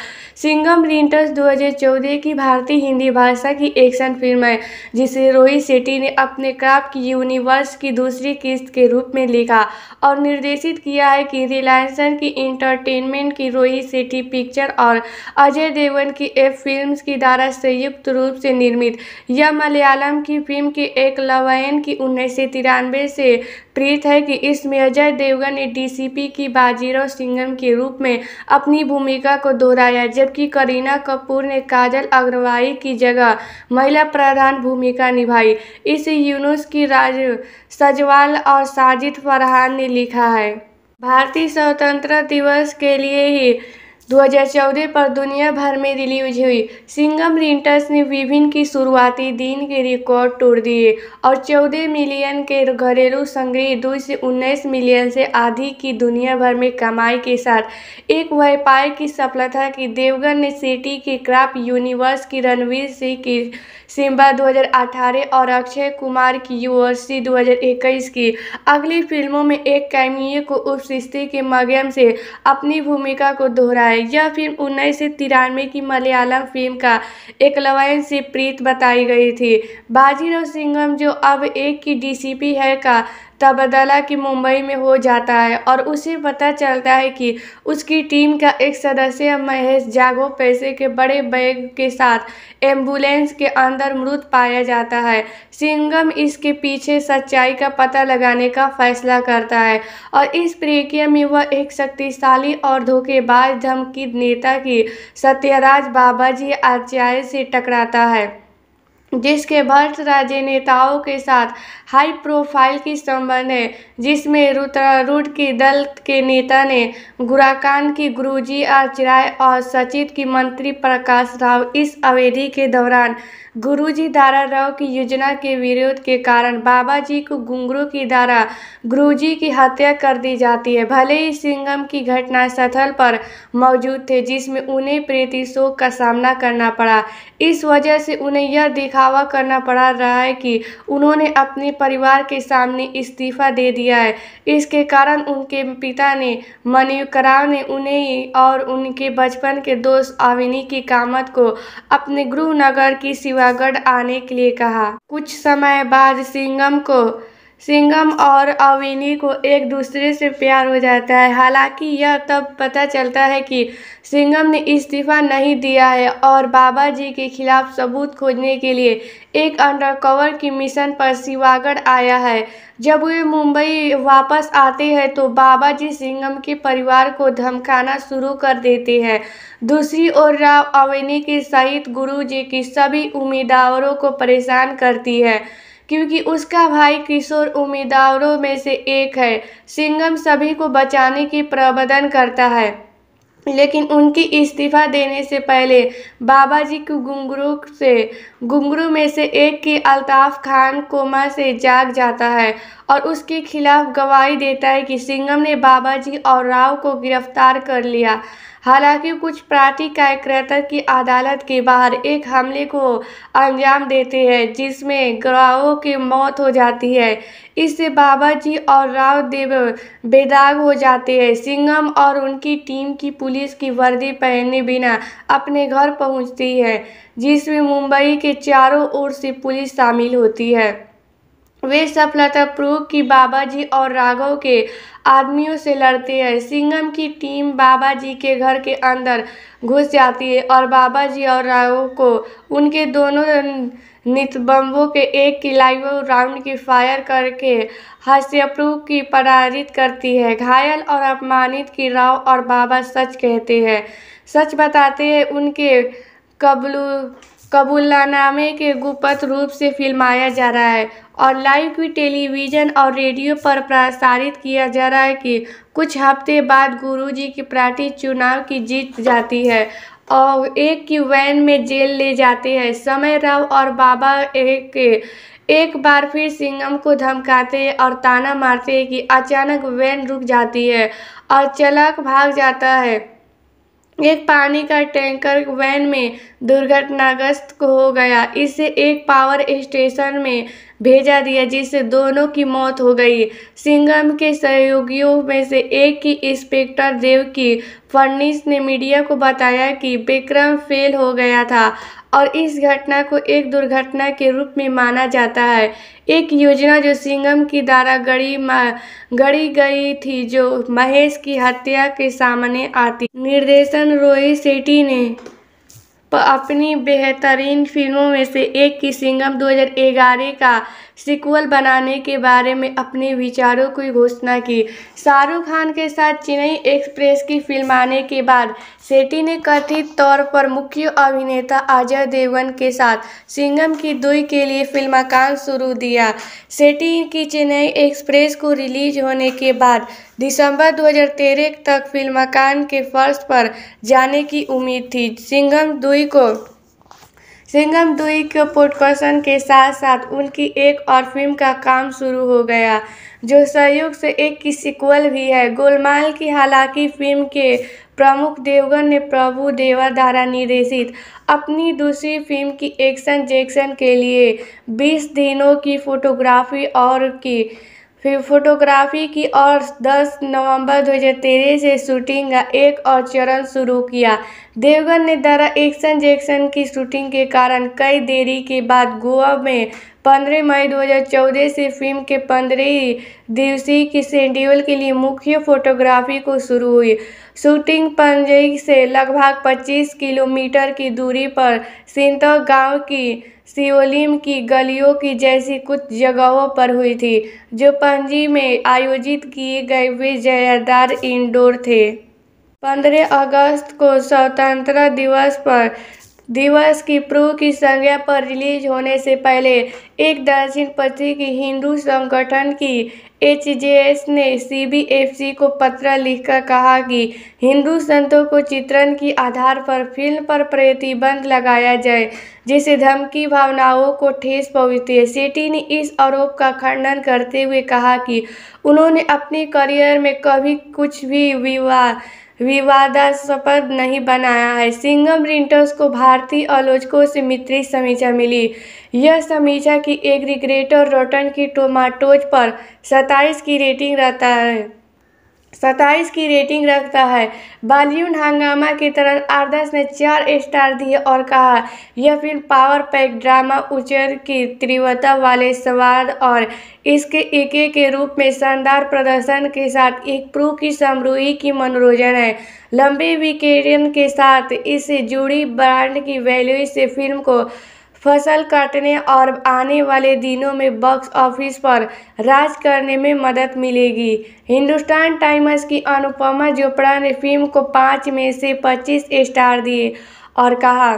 A: सिंगम रिंटर्स 2014 की भारतीय हिंदी भाषा की एक्शन फिल्म है जिसे रोहित शेट्टी ने अपने क्राफ्ट की यूनिवर्स की दूसरी किस्त के रूप में लिखा और निर्देशित किया है कि रिलायंसन की इंटरटेनमेंट की की रोई सेठी पिक्चर और अजय देवगन की एफ फिल्म्स की द्वारा संयुक्त रूप से निर्मित यह मलयालम की फिल्म की एक लवैन की उन्नीस से प्रीत है कि इसमें अजय देवगन ने डीसीपी की बाजीराव सिंगम के रूप में अपनी भूमिका को दोहराया जबकि करीना कपूर ने काजल अग्रवाई की जगह महिला प्रधान भूमिका निभाई इस यूनुस की राज सजवाल और साजिद फरहान ने लिखा है भारतीय स्वतंत्रता दिवस के लिए ही 2014 पर दुनिया भर में रिलीज हुई सिंगम रिंटर्स ने विभिन्न की शुरुआती दिन के रिकॉर्ड तोड़ दिए और 14 मिलियन के घरेलू संग्रह दो से उन्नीस मिलियन से अधिक की दुनिया भर में कमाई के साथ एक व्यापार की सफलता की देवगन ने सिटी के क्राफ्ट यूनिवर्स की रणवीर सिंह की सिम्बा 2018 और अक्षय कुमार की यूवर्सी 2021 की अगली फिल्मों में एक कैमिये को उपशिष्टि के माध्यम से अपनी भूमिका को दोहराया है यह फिल्म उन्नीस सौ तिरानवे की मलयालम फिल्म का एकलवयन से प्रीत बताई गई थी बाजीराव सिंघम जो अब एक की डीसीपी है का तबादला कि मुंबई में हो जाता है और उसे पता चलता है कि उसकी टीम का एक सदस्य महेश जागो पैसे के बड़े बैग के साथ एम्बुलेंस के अंदर मृत पाया जाता है सिंगम इसके पीछे सच्चाई का पता लगाने का फैसला करता है और इस प्रक्रिया में वह एक शक्तिशाली और धोखेबाज धमकी नेता की सत्यराज बाबा जी आचार्य से टकराता है जिसके भ्रष्ट राजनेताओं के साथ हाई प्रोफाइल की संबंध है जिसमें रुद्रारूढ़ की दल के नेता ने गुराकान की गुरुजी आचराय और सचिव की मंत्री प्रकाश राव इस अवधि के दौरान गुरुजी दारा राव की योजना के विरोध के कारण बाबा जी को घुंगरू की द्वारा गुरुजी की हत्या कर दी जाती है भले ही सिंगम की घटना स्थल पर मौजूद थे जिसमें उन्हें प्रीति शोक का सामना करना पड़ा इस वजह से उन्हें यह दिखावा करना पड़ा रहा है कि उन्होंने अपने परिवार के सामने इस्तीफा दे दिया है इसके कारण उनके पिता ने मनीव ने उन्हें और उनके बचपन के दोस्त अविनी की कामत को अपने नगर की शिवागढ़ आने के लिए कहा कुछ समय बाद सिंगम को सिंगम और अविनी को एक दूसरे से प्यार हो जाता है हालांकि यह तब पता चलता है कि सिंगम ने इस्तीफा नहीं दिया है और बाबा जी के खिलाफ सबूत खोजने के लिए एक अंडरकवर की मिशन पर शिवागढ़ आया है जब वे मुंबई वापस आते हैं तो बाबा जी सिंगम के परिवार को धमकाना शुरू कर देते हैं दूसरी ओर राव अवेनी के सहित गुरु जी की सभी उम्मीदवारों को परेशान करती है क्योंकि उसका भाई किशोर उम्मीदवारों में से एक है सिंगम सभी को बचाने की प्रबंधन करता है लेकिन उनकी इस्तीफा देने से पहले बाबा जी को गुंगरू से गुंगरू में से एक की अल्ताफ़ खान कोमा से जाग जाता है और उसके खिलाफ गवाही देता है कि सिंगम ने बाबा जी और राव को गिरफ्तार कर लिया हालांकि कुछ पार्टी कार्यकर्ता की अदालत के बाहर एक हमले को अंजाम देते हैं जिसमें ग्राओं की मौत हो जाती है इससे बाबा जी और राव देव बेदाग हो जाते हैं सिंगम और उनकी टीम की पुलिस की वर्दी पहने बिना अपने घर पहुंचती है जिसमें मुंबई के चारों ओर से पुलिस शामिल होती है वे सफलता प्रूव की जी और राघव के आदमियों से लड़ते हैं सिंगम की टीम बाबा जी के घर के अंदर घुस जाती है और बाबा जी और राघव को उनके दोनों नितबम्बों के एक किलाइव राउंड की फायर करके हास्यप्रू की पराजित करती है घायल और अपमानित की राव और बाबा सच कहते हैं सच बताते हैं उनके कबलू कबूलनामे के गुप्त रूप से फिल्माया जा रहा है और लाइव भी टेलीविज़न और रेडियो पर प्रसारित किया जा रहा है कि कुछ हफ्ते बाद गुरुजी की पार्टी चुनाव की जीत जाती है और एक की वैन में जेल ले जाते हैं समय राव और बाबा एक एक बार फिर सिंगम को धमकाते और ताना मारते हैं कि अचानक वैन रुक जाती है और चलक भाग जाता है एक पानी का टैंकर वैन में दुर्घटनाग्रस्त हो गया इसे एक पावर स्टेशन में भेजा दिया जिससे दोनों की मौत हो गई सिंघम के सहयोगियों में से एक की इंस्पेक्टर देव की फर्नीस ने मीडिया को बताया कि विक्रम फेल हो गया था और इस घटना को एक दुर्घटना के रूप में माना जाता है एक योजना जो सिंगम की द्वारा गड़ी गड़ी गई थी जो महेश की हत्या के सामने आती निर्देशन रोहित सेठी ने अपनी बेहतरीन फिल्मों में से एक की सिंगम 2011 का सिक्वल बनाने के बारे में अपने विचारों की घोषणा की शाहरुख खान के साथ चेन्नई एक्सप्रेस की फिल्म आने के बाद सेटी ने कथित तौर पर मुख्य अभिनेता अजय देवगन के साथ सिंगम की दुई के लिए फिल्माकान शुरू दिया सेटी की चेन्नई एक्सप्रेस को रिलीज होने के बाद दिसंबर 2013 तक फिल्माकान के फर्श पर जाने की उम्मीद थी सिंगम दुई दुई को सिंगम दुई के प्रोडक्शन के साथ साथ उनकी एक और फिल्म का काम शुरू हो गया जो सहयोग से एक की सिक्वल भी है गोलमाल की हालांकि फिल्म के प्रमुख देवगन ने प्रभु देवा द्वारा निर्देशित अपनी दूसरी फिल्म की एक्शन जैक्शन के लिए 20 दिनों की फोटोग्राफी और की फिर फोटोग्राफी की और 10 नवंबर 2013 से शूटिंग का एक और चरण शुरू किया देवगन ने दरा एक्शन जैक्शन की शूटिंग के कारण कई देरी के बाद गोवा में 15 मई 2014 से फिल्म के पंद्रह दिवसीय की शेड्यूल के लिए मुख्य फोटोग्राफी को शुरू हुई शूटिंग पंजई से लगभग 25 किलोमीटर की दूरी पर सिंतो गांव की सियोलिम की गलियों की जैसी कुछ जगहों पर हुई थी जो पणजी में आयोजित किए गए विजयादार इंडोर थे पंद्रह अगस्त को स्वतंत्रता दिवस पर दिवस की प्रू की संज्ञा पर रिलीज होने से पहले एक पत्र की हिंदू संगठन की एचजेएस ने सीबीएफसी को पत्र लिखकर कहा कि हिंदू संतों को चित्रण की आधार पर फिल्म पर प्रतिबंध लगाया जाए जिसे धमकी भावनाओं को ठेस पहुँचती है सेठी ने इस आरोप का खंडन करते हुए कहा कि उन्होंने अपने करियर में कभी कुछ भी विवाह विवादास्पद नहीं बनाया है सिंगम रिंटर्स को भारतीय आलोचकों से मित्री समीक्षा मिली यह समीक्षा की एग्रीग्रेटर रोटन की टोमाटोज पर 27 की रेटिंग रहता है सत्ताईस की रेटिंग रखता है बॉलीवुड हंगामा की तरह आदर्श ने चार स्टार दिए और कहा यह फिल्म पावर पैक ड्रामा उचर की तीव्रता वाले स्वाद और इसके एक के रूप में शानदार प्रदर्शन के साथ एक प्रू की समरूही की मनोरंजन है लंबे विकेरियन के साथ इससे जुड़ी ब्रांड की वैल्यू से फिल्म को फसल काटने और आने वाले दिनों में बॉक्स ऑफिस पर राज करने में मदद मिलेगी हिंदुस्तान टाइम्स की अनुपमा चोपड़ा ने फिल्म को पाँच में से पच्चीस स्टार दिए और कहा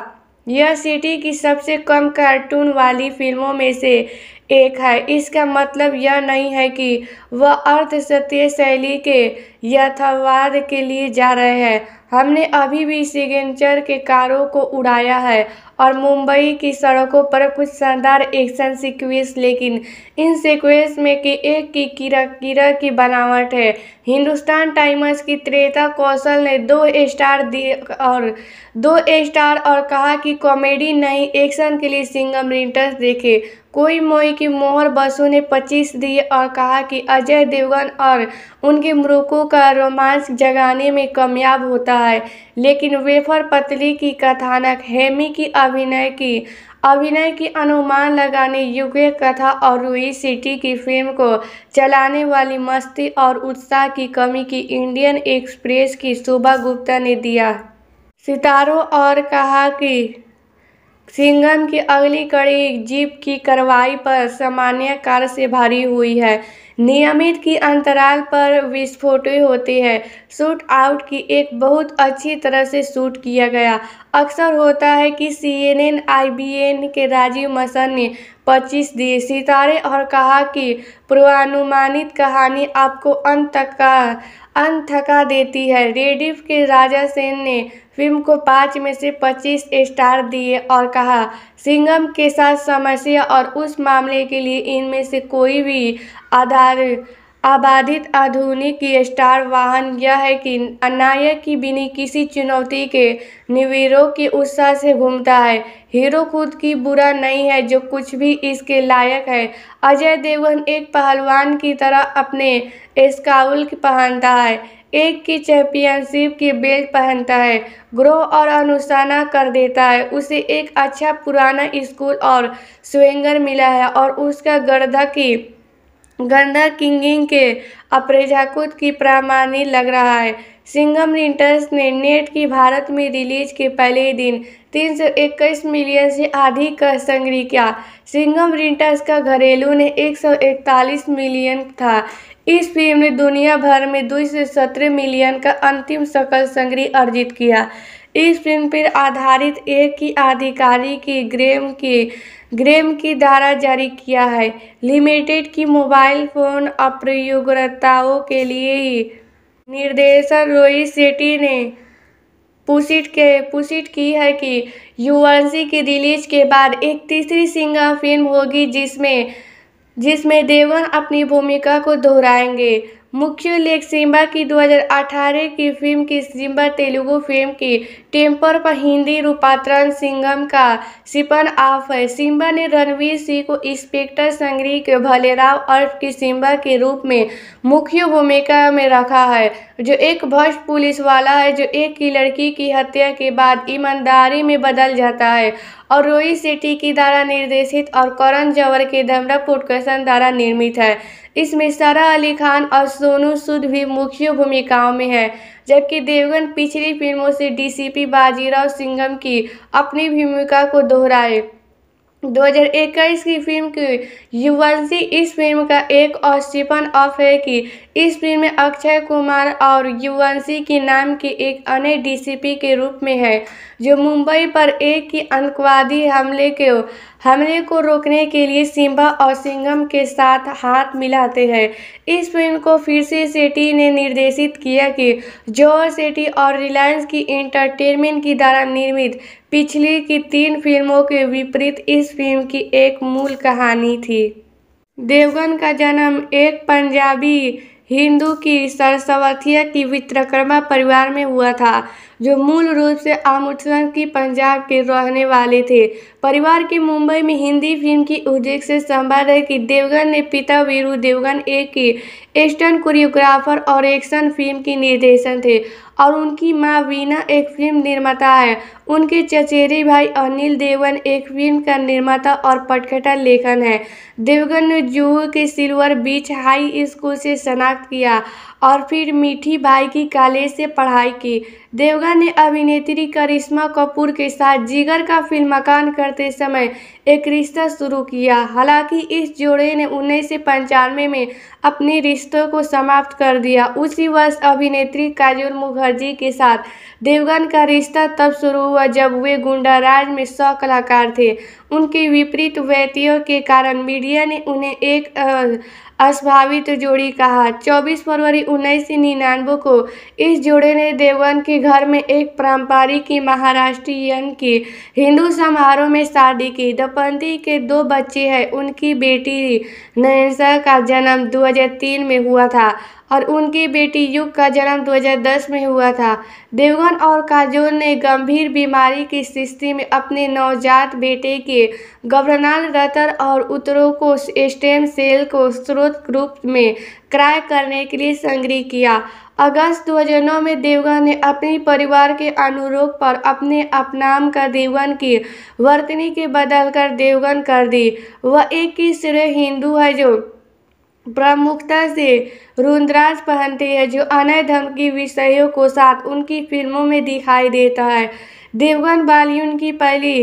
A: यह सिटी की सबसे कम कार्टून वाली फिल्मों में से एक है इसका मतलब यह नहीं है कि वह अर्थ सत्य शैली के यथावाद के लिए जा रहे हैं हमने अभी भी सिग्नेचर के कारों को उड़ाया है और मुंबई की सड़कों पर कुछ शानदार एक्शन सिक्वेंस लेकिन इन सिक्वेंस में के एक की किरा किरा की बनावट है हिंदुस्तान टाइम्स की त्रेता कौशल ने दो स्टार दिए और दो स्टार और कहा कि कॉमेडी नहीं एक्शन के लिए सिंगम रिंटर्स देखे कोई मोई की मोहर बसु ने पच्चीस दिए और कहा कि अजय देवगन और उनके मृकों का रोमांस जगाने में कामयाब होता है लेकिन वेफर पतली की कथानक हेमी की अभिनय की अभिनय की अनुमान लगाने युगे कथा और रूई सिटी की फिल्म को चलाने वाली मस्ती और उत्साह की कमी की इंडियन एक्सप्रेस की शोभा गुप्ता ने दिया सितारों और कहा कि सिंघम की अगली कड़ी जीप की कार्रवाई पर सामान्य कार से भारी हुई है नियमित की अंतराल पर विस्फोट होते हैं शूट आउट की एक बहुत अच्छी तरह से शूट किया गया अक्सर होता है कि C N N I B N के राजीव मसन ने 25 दिए सितारे और कहा कि पूर्वानुमानित कहानी आपको अंत तक का अंत थका देती है रेडिफ के राजा सेन ने फिल्म को पाँच में से पच्चीस स्टार दिए और कहा सिंगम के साथ समस्या और उस मामले के लिए इनमें से कोई भी आधार आबादित आधुनिक स्टार वाहन यह है कि अनायक की बिनी किसी चुनौती के निवीरो के उत्साह से घूमता है हीरो खुद की बुरा नहीं है जो कुछ भी इसके लायक है अजय देवगन एक पहलवान की तरह अपने स्काउल पहनता है एक की चैंपियनशिप की बेल्ट पहनता है ग्रोह और अनुशाना कर देता है उसे एक अच्छा पुराना स्कूल और स्वेंगर मिला है और उसका गर्दा की गंडा किंगिंग के अप्रेझाकुद की प्रामाणी लग रहा है सिंगम रिंटर्स ने नेट की भारत में रिलीज के पहले ही दिन 321 मिलियन से अधिक का संग्रह किया सिंगम रिंटर्स का घरेलू ने 141 मिलियन था इस फिल्म ने दुनिया भर में दो से सत्रह मिलियन का अंतिम सकल संग्रह अर्जित किया इस फिल्म पर आधारित एक की अधिकारी की ग्रेम की ग्रेम की धारा जारी किया है लिमिटेड की मोबाइल फोन अप्रयोगताओं के लिए ही निर्देशक रोहित सेटी ने पुसिट के पुसिट की है कि युवंशी की रिलीज के बाद एक तीसरी सिंगा फिल्म होगी जिसमें जिसमें देवन अपनी भूमिका को दोहराएंगे मुख्य उल्लेख सिम्बा की 2018 की फिल्म की सिम्बा तेलुगु फिल्म की टेम्पर पर हिंदी रूपांतरण सिंगम का सिपन ऑफ है सिम्बा ने रणवीर सिंह को इंस्पेक्टर संगरी के भलेराव अर्फ की सिम्बा के रूप में मुख्य भूमिका में रखा है जो एक भ्रष्ट पुलिस वाला है जो एक की लड़की की हत्या के बाद ईमानदारी में बदल जाता है और रोई सेठी की द्वारा निर्देशित और करण जवर के धमरा पुटकसन द्वारा निर्मित है इसमें सारा अली खान और सोनू सूद भी मुख्य भूमिकाओं में हैं जबकि देवगन पिछली फिल्मों से डीसीपी बाजीराव सिंघम की अपनी भूमिका को दोहराए 2021 की फिल्म की युवंशी इस फिल्म का एक और स्टीफन ऑफ है कि इस फिल्म में अक्षय कुमार और युवंशी के नाम के एक अन्य डीसीपी के रूप में है जो मुंबई पर एक ही आतंकवादी हमले के हमले को रोकने के लिए सिम्बा और सिंगम के साथ हाथ मिलाते हैं इस फिल्म को फिर से सेटी ने निर्देशित किया कि जॉय सेटी और रिलायंस की एंटरटेनमेंट की द्वारा निर्मित पिछली की तीन फिल्मों के विपरीत इस फिल्म की एक मूल कहानी थी देवगन का जन्म एक पंजाबी हिंदू की सरस्वतिया की वित्रकर्मा परिवार में हुआ था जो मूल रूप से अमृतसर की पंजाब के रहने वाले थे परिवार की मुंबई में हिंदी फिल्म की उद्योग से संवाद है कि देवगन ने पिता वीरू देवगन एक एस्टर्न कोरियोग्राफर और एक्शन फिल्म के निर्देशन थे और उनकी माँ वीणा एक फिल्म निर्माता है उनके चचेरे भाई अनिल देवन एक फिल्म का निर्माता और पटकथा लेखन है देवगन ने जूहू के सिल्वर बीच हाई स्कूल से शनाख्त किया और फिर मीठी भाई की कॉलेज से पढ़ाई की देवगन ने अभिनेत्री करिश्मा कपूर के साथ जिगर का फिल्म मकान करते समय एक रिश्ता शुरू किया हालांकि इस जोड़े ने उन्नीस सौ पंचानवे में अपने रिश्तों को समाप्त कर दिया उसी वर्ष अभिनेत्री काजोल मुखर्जी मुखर्जी के साथ देवगन का रिश्ता तब शुरू हुआ जब वे गुंडाराज में सौ कलाकार थे उनके विपरीत व्यतियों के कारण मीडिया ने उन्हें एक अस्भावित जोड़ी कहा 24 फरवरी उन्नीस को इस जोड़े ने देवगन के घर में एक पारंपरिक महाराष्ट्रीयन की हिंदू समारोह में शादी की दंपति के दो बच्चे हैं उनकी बेटी नयनसा का जन्म 2003 में हुआ था और उनकी बेटी युग का जन्म 2010 में हुआ था देवगन और काजोल ने गंभीर बीमारी की स्थिति में अपने नवजात बेटे के गवर्नाल रतर और उत्तरों को स्टेम सेल को स्रोत रूप में क्रय करने के लिए संग्रह किया अगस्त 2009 में देवगन ने अपने परिवार के अनुरोध पर अपने अपनाम का देवगन की वर्तनी के बदलकर देवगन कर दी वह एक ही श्रेय हिंदू है जो प्रमुखता से रुद्राज पहनते हैं जो अनय धमकी विषयों को साथ उनकी फिल्मों में दिखाई देता है देवगन बाली उनकी पहली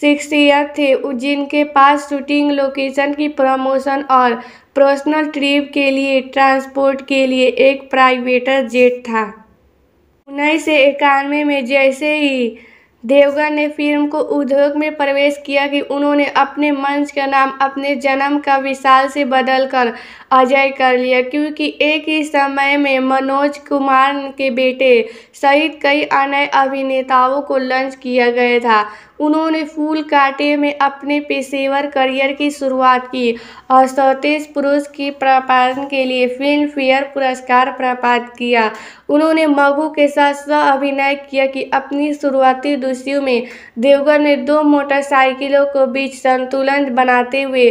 A: शिक्षियत थे जिनके पास शूटिंग लोकेशन की प्रमोशन और पर्सनल ट्रिप के लिए ट्रांसपोर्ट के लिए एक प्राइवेटर जेट था उन्नीस सौ इक्यानवे में जैसे ही देवगन ने फिल्म को उद्योग में प्रवेश किया कि उन्होंने अपने मंच का नाम अपने जन्म का विशाल से बदलकर अजय कर लिया क्योंकि एक ही समय में मनोज कुमार के बेटे सहित कई अन्य अभिनेताओं को लंच किया गया था उन्होंने फूल काटे में अपने पेशेवर करियर की शुरुआत की और सौतेज पुरुष की प्रपादन के लिए फिल्म फेयर पुरस्कार प्राप्त किया उन्होंने मगू के साथ सह अभिनय किया कि अपनी शुरुआती दूसियों में देवगर ने दो मोटरसाइकिलों को बीच संतुलन बनाते हुए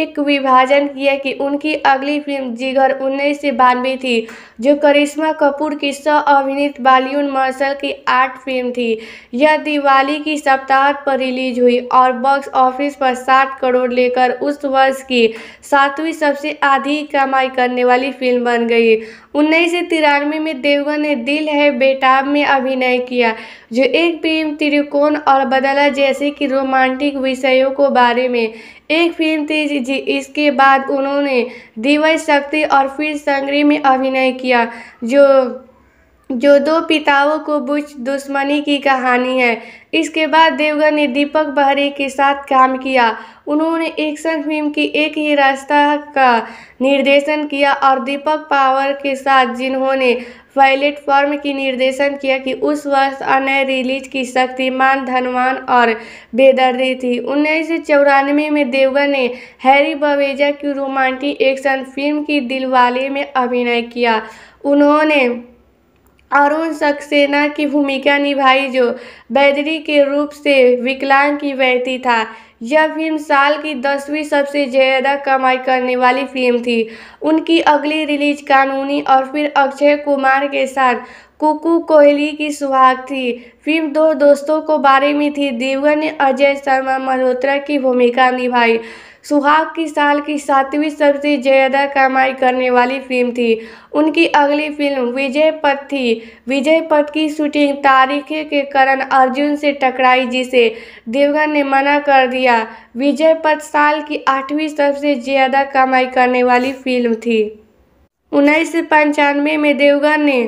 A: एक विभाजन किया कि उनकी अगली फिल्म जिगर उन्नीस से बानवे थी जो करिश्मा कपूर की सह अभिनीत बॉलीवुड मार्शल की आठ फिल्म थी यह दिवाली की सप्ताह सात पर रिलीज हुई और बॉक्स ऑफिस पर सात करोड़ लेकर उस वर्ष की सातवीं सबसे अधिक कमाई करने वाली फिल्म बन गई उन्नीस सौ में देवगन ने दिल है बेटा में अभिनय किया जो एक प्रेम त्रिकोण और बदला जैसे कि रोमांटिक विषयों को बारे में एक फिल्म थी जी इसके बाद उन्होंने दिवस शक्ति और फिर संग्री में अभिनय किया जो जो दो पिताओं को बुछ दुश्मनी की कहानी है इसके बाद देवगन ने दीपक बहरे के साथ काम किया उन्होंने एक्शन फिल्म की एक ही रास्ता का निर्देशन किया और दीपक पावर के साथ जिन्होंने वायलेट फॉर्म की निर्देशन किया कि उस वर्ष अनय रिलीज की शक्तिमान धनवान और बेदर्दी थी उन्नीस सौ चौरानवे में देवगन ने हैरी बवेजा की रोमांटिक एक्शन फिल्म की दिलवाले में अभिनय किया उन्होंने अरुण सक्सेना की भूमिका निभाई जो बैदरी के रूप से विकलांग की व्यक्ति था यह फिल्म साल की दसवीं सबसे ज़्यादा कमाई करने वाली फिल्म थी उनकी अगली रिलीज कानूनी और फिर अक्षय कुमार के साथ कुकू कोहली की सुहाग थी फिल्म दो दोस्तों को बारे में थी देवगन ने अजय शर्मा मल्होत्रा की भूमिका निभाई सुहाग की साल की सातवीं सबसे ज़्यादा कमाई करने वाली फिल्म थी उनकी अगली फिल्म विजय पथ थी विजय पथ की शूटिंग तारीख के कारण अर्जुन से टकराई जिसे देवगन ने मना कर दिया विजय पथ साल की आठवीं सबसे ज़्यादा कमाई करने वाली फिल्म थी उन्नीस में देवगन ने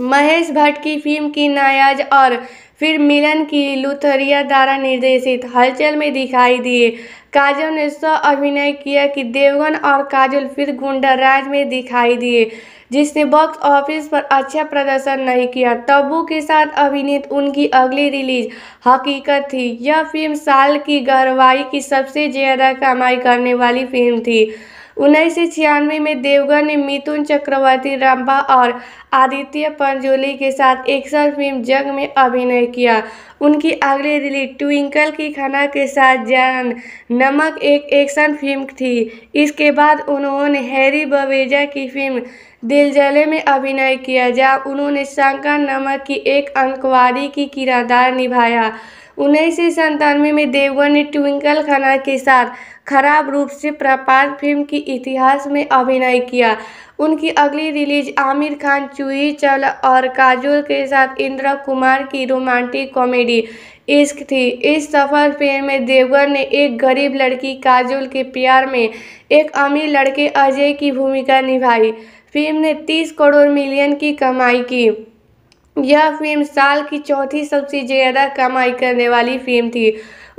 A: महेश भट्ट की फिल्म की नायाज और फिर मिलन की लुथरिया द्वारा निर्देशित हलचल में दिखाई दिए काजल ने स्व अभिनय किया कि देवगन और काजल फिर गुंडा राज में दिखाई दिए जिसने बॉक्स ऑफिस पर अच्छा प्रदर्शन नहीं किया तब्बू के साथ अभिनीत उनकी अगली रिलीज हकीकत थी यह फिल्म साल की गहरवाई की सबसे ज़्यादा कमाई करने वाली फिल्म थी उन्नीस सौ छियानवे में देवगन ने मिथुन चक्रवर्ती रंभा और आदित्य पंजोली के साथ एक्शन फिल्म जग में अभिनय किया उनकी अगली रिलीज ट्विंकल की खाना के साथ जान नमक एक एक्शन फिल्म थी इसके बाद उन्होंने हैरी बवेजा की फिल्म दिल जले में अभिनय किया जहाँ उन्होंने शंकर नमक की एक अंकवारी की किरदार निभाया उन्नीस सौ संतानवे में देवगन ने ट्विंकल खन्ना के साथ खराब रूप से प्रपात फिल्म की इतिहास में अभिनय किया उनकी अगली रिलीज आमिर खान चूही चल और काजोल के साथ इंद्र कुमार की रोमांटिक कॉमेडी इश्क थी इस सफल फिल्म में देवगन ने एक गरीब लड़की काजोल के प्यार में एक अमीर लड़के अजय की भूमिका निभाई फिल्म ने 30 करोड़ मिलियन की कमाई की यह फिल्म साल की चौथी सबसे ज़्यादा कमाई करने वाली फिल्म थी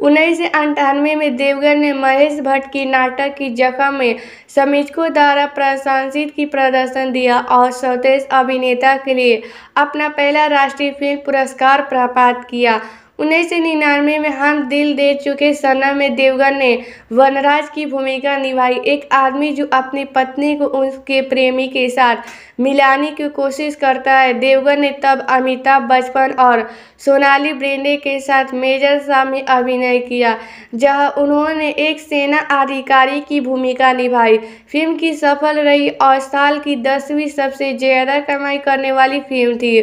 A: उन्नीस सौ अंठानवे में देवगन ने महेश भट्ट की नाटक की जगह में समीक्षकों द्वारा प्रशंसित की प्रदर्शन दिया और स्वदेश अभिनेता के लिए अपना पहला राष्ट्रीय फिल्म पुरस्कार प्राप्त किया उन्नीस सौ निन्यानवे में हम दिल दे चुके सना में देवगन ने वनराज की भूमिका निभाई एक आदमी जो अपनी पत्नी को उसके प्रेमी के साथ मिलाने की कोशिश करता है देवगन ने तब अमिताभ बच्चन और सोनाली ब्रेंडे के साथ मेजर शाह में अभिनय किया जहां उन्होंने एक सेना अधिकारी की भूमिका निभाई फिल्म की सफल रही और साल की दसवीं सबसे ज़्यादा कमाई करने वाली फिल्म थी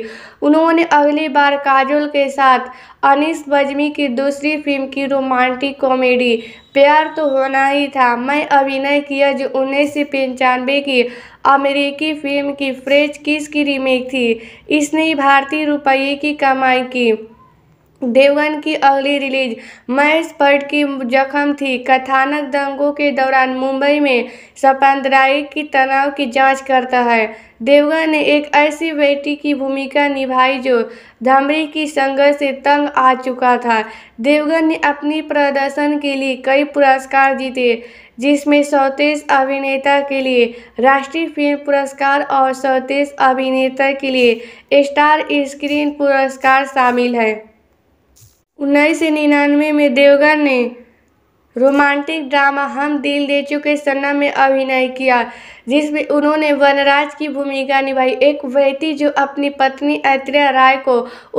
A: उन्होंने अगली बार काजोल के साथ अनिस बजमी की दूसरी फिल्म की रोमांटिक कॉमेडी प्यार तो होना ही था मैं अभिनय किया जो उन्नीस सौ पंचानवे की अमेरिकी फिल्म की फ्रेंच किस की रीमेक थी इसने भारतीय रुपये की कमाई की देवगन की अगली रिलीज महेश भट्ट की जख्म थी कथानक दंगों के दौरान मुंबई में सपंदराई की तनाव की जांच करता है देवगन ने एक ऐसी बेटी की भूमिका निभाई जो धमरी की संघर्ष से तंग आ चुका था देवगन ने अपनी प्रदर्शन के लिए कई पुरस्कार जीते जिसमें सौतेज अभिनेता के लिए राष्ट्रीय फिल्म पुरस्कार और सौतेज अभिनेता के लिए स्टार स्क्रीन पुरस्कार शामिल है उन्नीस सौ निन्यानवे में देवगन ने रोमांटिक ड्रामा हम दिल दे चुके सन्ना में अभिनय किया जिसमें उन्होंने वनराज की भूमिका निभाई एक व्यक्ति जो अपनी पत्नी ऐत्रेया राय को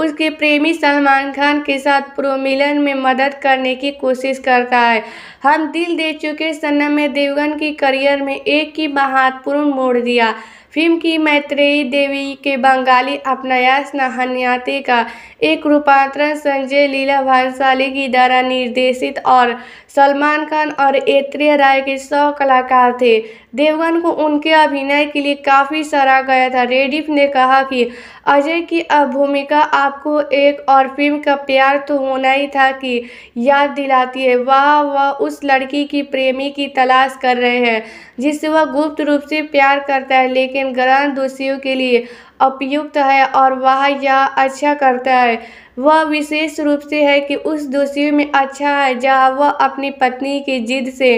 A: उसके प्रेमी सलमान खान के साथ प्रोमिलन में मदद करने की कोशिश करता है हम दिल दे चुके सन्ना में देवगन की करियर में एक ही महत्वपूर्ण मोड़ दिया फिल्म की मैत्रेयी देवी के बंगाली अपनायास नाहन्याते का एक रूपांतरण संजय लीला भंसाली की द्वारा निर्देशित और सलमान खान और ऐत्रेय राय के सौ कलाकार थे देवगन को उनके अभिनय के लिए काफ़ी सराहा गया था रेडिफ ने कहा कि अजय की अब भूमिका आपको एक और फिल्म का प्यार तो होना ही था कि याद दिलाती है वह वह उस लड़की की प्रेमी की तलाश कर रहे हैं जिससे वह गुप्त रूप से प्यार करता है लेकिन ग्रहण दोषियों के लिए उपयुक्त है और वह यह अच्छा करता है वह विशेष रूप से है कि उस दोषी में अच्छा है जहाँ वह अपनी पत्नी की जिद से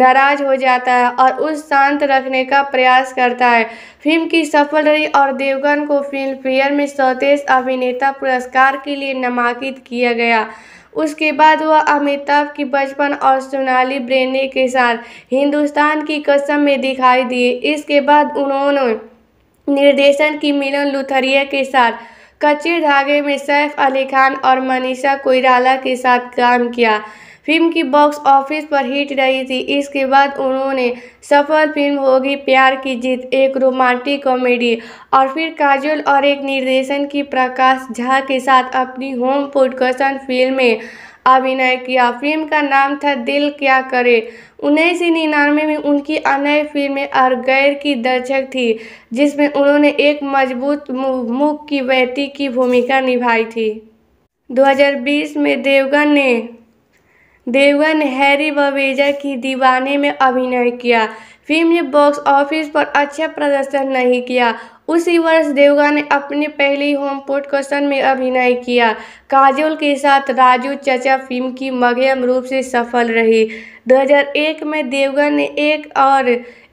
A: नाराज हो जाता है और उस शांत रखने का प्रयास करता है फिल्म की सफल रही और देवगन को फिल्म फेयर में स्वतेश अभिनेता पुरस्कार के लिए नामांकित किया गया उसके बाद वह अमिताभ की बचपन और सोनाली ब्रेने के साथ हिंदुस्तान की कसम में दिखाई दिए इसके बाद उन्होंने निर्देशन की मिलन लुथरिया के साथ कच्चे धागे में सैफ अली खान और मनीषा कोइराला के साथ काम किया फिल्म की बॉक्स ऑफिस पर हिट रही थी इसके बाद उन्होंने सफल फिल्म होगी प्यार की जीत एक रोमांटिक कॉमेडी और फिर काजल और एक निर्देशन की प्रकाश झा के साथ अपनी होम प्रोडक्शन फिल्म में अभिनय किया फिल्म का नाम था दिल क्या करे उन्नीस सौ निन्यानवे में उनकी अनय फिल्म अरगैर की दर्शक थी जिसमें उन्होंने एक मजबूत मुख की व्यक्ति की भूमिका निभाई थी 2020 में देवगन ने देवगन हैरी बवेजा की दीवाने में अभिनय किया फिल्म ने बॉक्स ऑफिस पर अच्छा प्रदर्शन नहीं किया उसी वर्ष देवगा ने अपनी पहली होम पोडकास्टन में अभिनय किया काजोल के साथ राजू चचा फिल्म की मध्यम रूप से सफल रही 2001 में देवगा ने एक और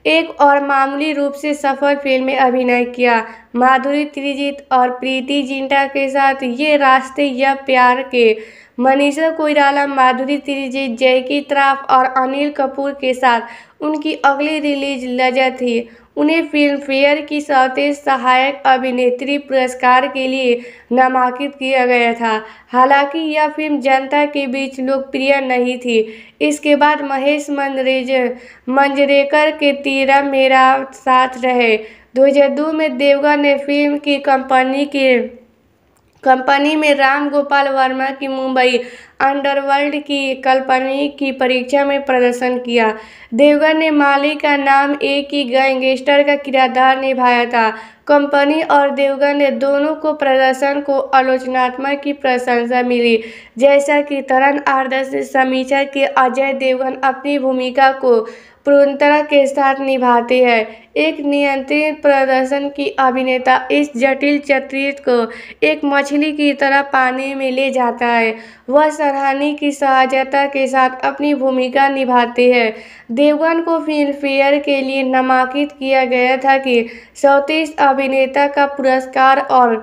A: एक और मामूली रूप से सफल फिल्म में अभिनय किया माधुरी त्रिजीत और प्रीति जिंटा के साथ ये रास्ते या प्यार के मनीषा कोइराला माधुरी त्रिजीत जैकी त्राफ और अनिल कपूर के साथ उनकी अगली रिलीज लजा थी उन्हें फिल्मफेयर की सौते सहायक अभिनेत्री पुरस्कार के लिए नामांकित किया गया था हालांकि यह फिल्म जनता के बीच लोकप्रिय नहीं थी इसके बाद महेश मंजरेज मंजरेकर के तीरा मेरा साथ रहे 2002 में देवगन ने फिल्म की कंपनी के कंपनी में राम गोपाल वर्मा की मुंबई अंडरवर्ल्ड की कल्पनी की परीक्षा में प्रदर्शन किया देवगन ने माली का नाम एक ही गैंगस्टर का किरदार निभाया था कंपनी और देवगन ने दोनों को प्रदर्शन को आलोचनात्मक की प्रशंसा मिली जैसा कि तरन आदर्श समीक्षा के अजय देवगन अपनी भूमिका को पूर्णता के साथ निभाती है एक नियंत्रित प्रदर्शन की अभिनेता इस जटिल चरित्र को एक मछली की तरह पानी में ले जाता है वह सराहनी की सहजता के साथ अपनी भूमिका निभाती है देवगन को फिल्मफेयर के लिए नामांकित किया गया था कि सौतीस अभिनेता का पुरस्कार और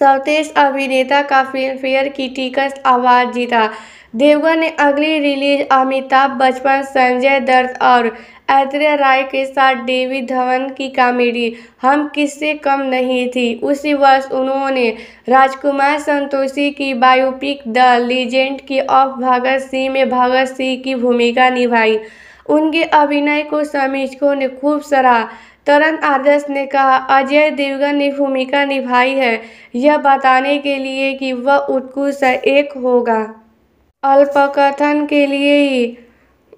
A: सौतीस अभिनेता का फिल्मफेयर की टिकट आवाज़ जीता देवगन ने अगली रिलीज अमिताभ बच्चन संजय दत्त और ऐश्वर्या राय के साथ डेवी धवन की कॉमेडी हम किससे कम नहीं थी उसी वर्ष उन्होंने राजकुमार संतोषी की बायोपिक द लीजेंड की ऑफ भगत सिंह में भगत सिंह की भूमिका निभाई उनके अभिनय को समीक्षकों ने खूब सराहा तरन आदर्श ने कहा अजय देवगन ने भूमिका निभाई है यह बताने के लिए कि वह उत्कृष्ट एक होगा अल्पकथन के लिए ही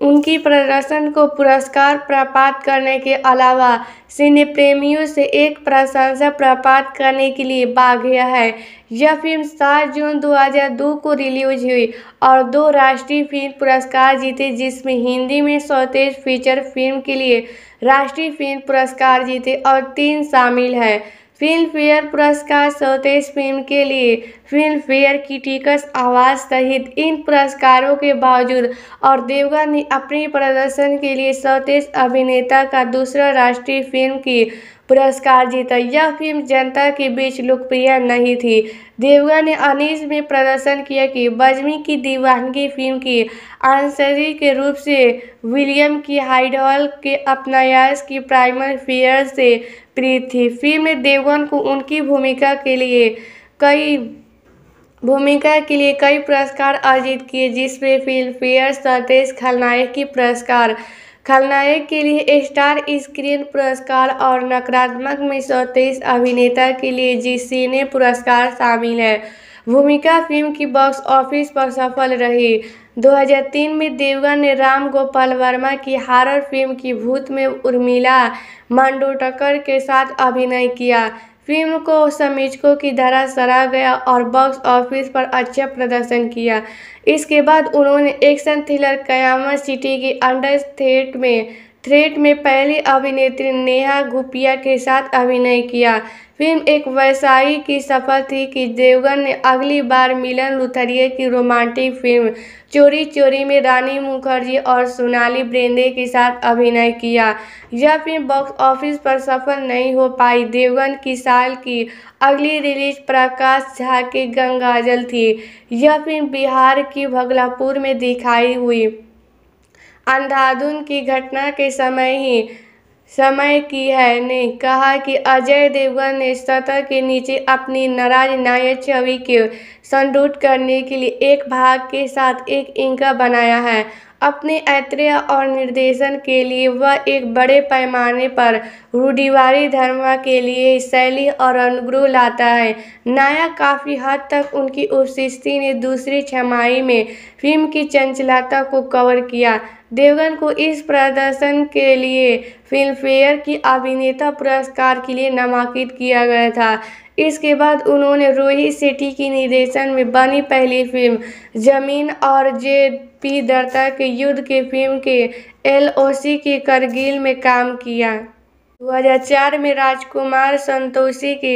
A: उनकी प्रदर्शन को पुरस्कार प्राप्त करने के अलावा सिने प्रेमियों से एक प्रशंसा प्राप्त करने के लिए बाध्य है यह फिल्म 7 जून 2002 को रिलीज हुई और दो राष्ट्रीय फिल्म पुरस्कार जीते जिसमें हिंदी में सौतेज फीचर फिल्म के लिए राष्ट्रीय फिल्म पुरस्कार जीते और तीन शामिल है फिल्म फेयर पुरस्कार स्वतः फिल्म के लिए फिल्म फेयर की टिकट आवाज सहित इन पुरस्कारों के बावजूद और देवगन ने अपने प्रदर्शन के लिए स्वतेश अभिनेता का दूसरा राष्ट्रीय फिल्म की पुरस्कार जीता यह फिल्म जनता के बीच लोकप्रिय नहीं थी देवगा ने अनिस में प्रदर्शन किया कि बजमी की दीवानगी फिल्म की आंसरी के रूप से विलियम की हाइडॉल के अपनायास की प्राइमर फेयर से प्रिय फिल्म देवगन को उनकी भूमिका के लिए कई भूमिका के लिए कई पुरस्कार अर्जित किए जिसमें फिल्म फेयर सर्वश्रेष्ठ खलनायक की पुरस्कार खलनायक के लिए स्टार स्क्रीन पुरस्कार और नकारात्मक में सर्वश्रेष्ठ अभिनेता के लिए जी सीने पुरस्कार शामिल है भूमिका फिल्म की बॉक्स ऑफिस पर सफल रही 2003 में देवगन ने राम गोपाल वर्मा की हॉरर फिल्म की भूत में उर्मिला मांडोटकर के साथ अभिनय किया फिल्म को समीक्षकों की धारा सराह गया और बॉक्स ऑफिस पर अच्छा प्रदर्शन किया इसके बाद उन्होंने एक्शन थ्रिलर कयामत सिटी की अंडर थेट में थ्रेट में पहली अभिनेत्री नेहा गुपिया के साथ अभिनय किया फिल्म एक व्यवसायी की सफल थी कि देवगन ने अगली बार मिलन लुथरिये की रोमांटिक फिल्म चोरी चोरी में रानी मुखर्जी और सोनाली ब्रेंदे के साथ अभिनय किया यह फिल्म बॉक्स ऑफिस पर सफल नहीं हो पाई देवगन की साल की अगली रिलीज प्रकाश झा की गंगाजल थी यह फिल्म बिहार की भगलापुर में दिखाई हुई अंधाधुन की घटना के समय ही समय की है ने कहा कि अजय देवगन ने सतह के नीचे अपनी नाराज नायक छवि को संडूट करने के लिए एक भाग के साथ एक इंका बनाया है अपने ऐत्रेय और निर्देशन के लिए वह एक बड़े पैमाने पर रूढ़िवारी धर्म के लिए शैली और अनुग्रह लाता है नाया काफ़ी हद तक उनकी उपस्थिति ने दूसरी छमाही में फिल्म की चंचलता को कवर किया देवगन को इस प्रदर्शन के लिए फिल्मफेयर की अभिनेता पुरस्कार के लिए नामांकित किया गया था इसके बाद उन्होंने रोहित सेट्टी के निर्देशन में बनी पहली फिल्म ज़मीन और जे पी दत्ता के युद्ध की फिल्म के एलओसी के करगिल में काम किया 2004 में राजकुमार संतोषी के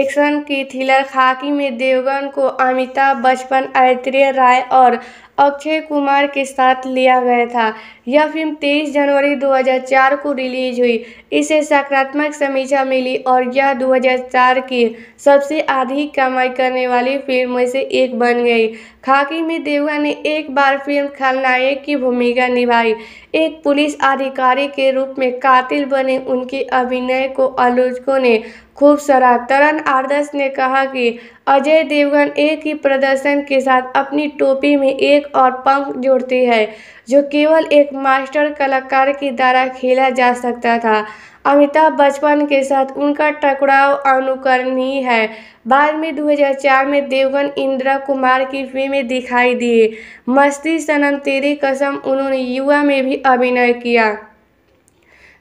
A: एक्शन की थ्रिलर खाकी में देवगन को अमिताभ बचपन ऐत्रेय राय और अक्षय कुमार के साथ लिया गया था यह फिल्म 23 जनवरी 2004 को रिलीज हुई इसे सकारात्मक समीक्षा मिली और यह 2004 की सबसे अधिक कमाई करने वाली फिल्म में से एक बन गई खाकी में देवगा ने एक बार फिल्म खलनायक की भूमिका निभाई एक पुलिस अधिकारी के रूप में कातिल बने उनके अभिनय को आलोचकों ने खूब सराहा तरन आदर्श ने कहा कि अजय देवगन एक ही प्रदर्शन के साथ अपनी टोपी में एक और पंख जोड़ती है जो केवल एक मास्टर कलाकार के द्वारा खेला जा सकता था अमिताभ बचपन के साथ उनका टकराव अनुकरणीय है बाद में 2004 में देवगन इंदिरा कुमार की फिल्में दिखाई दिए मस्ती सनम तेरी कसम उन्होंने युवा में भी अभिनय किया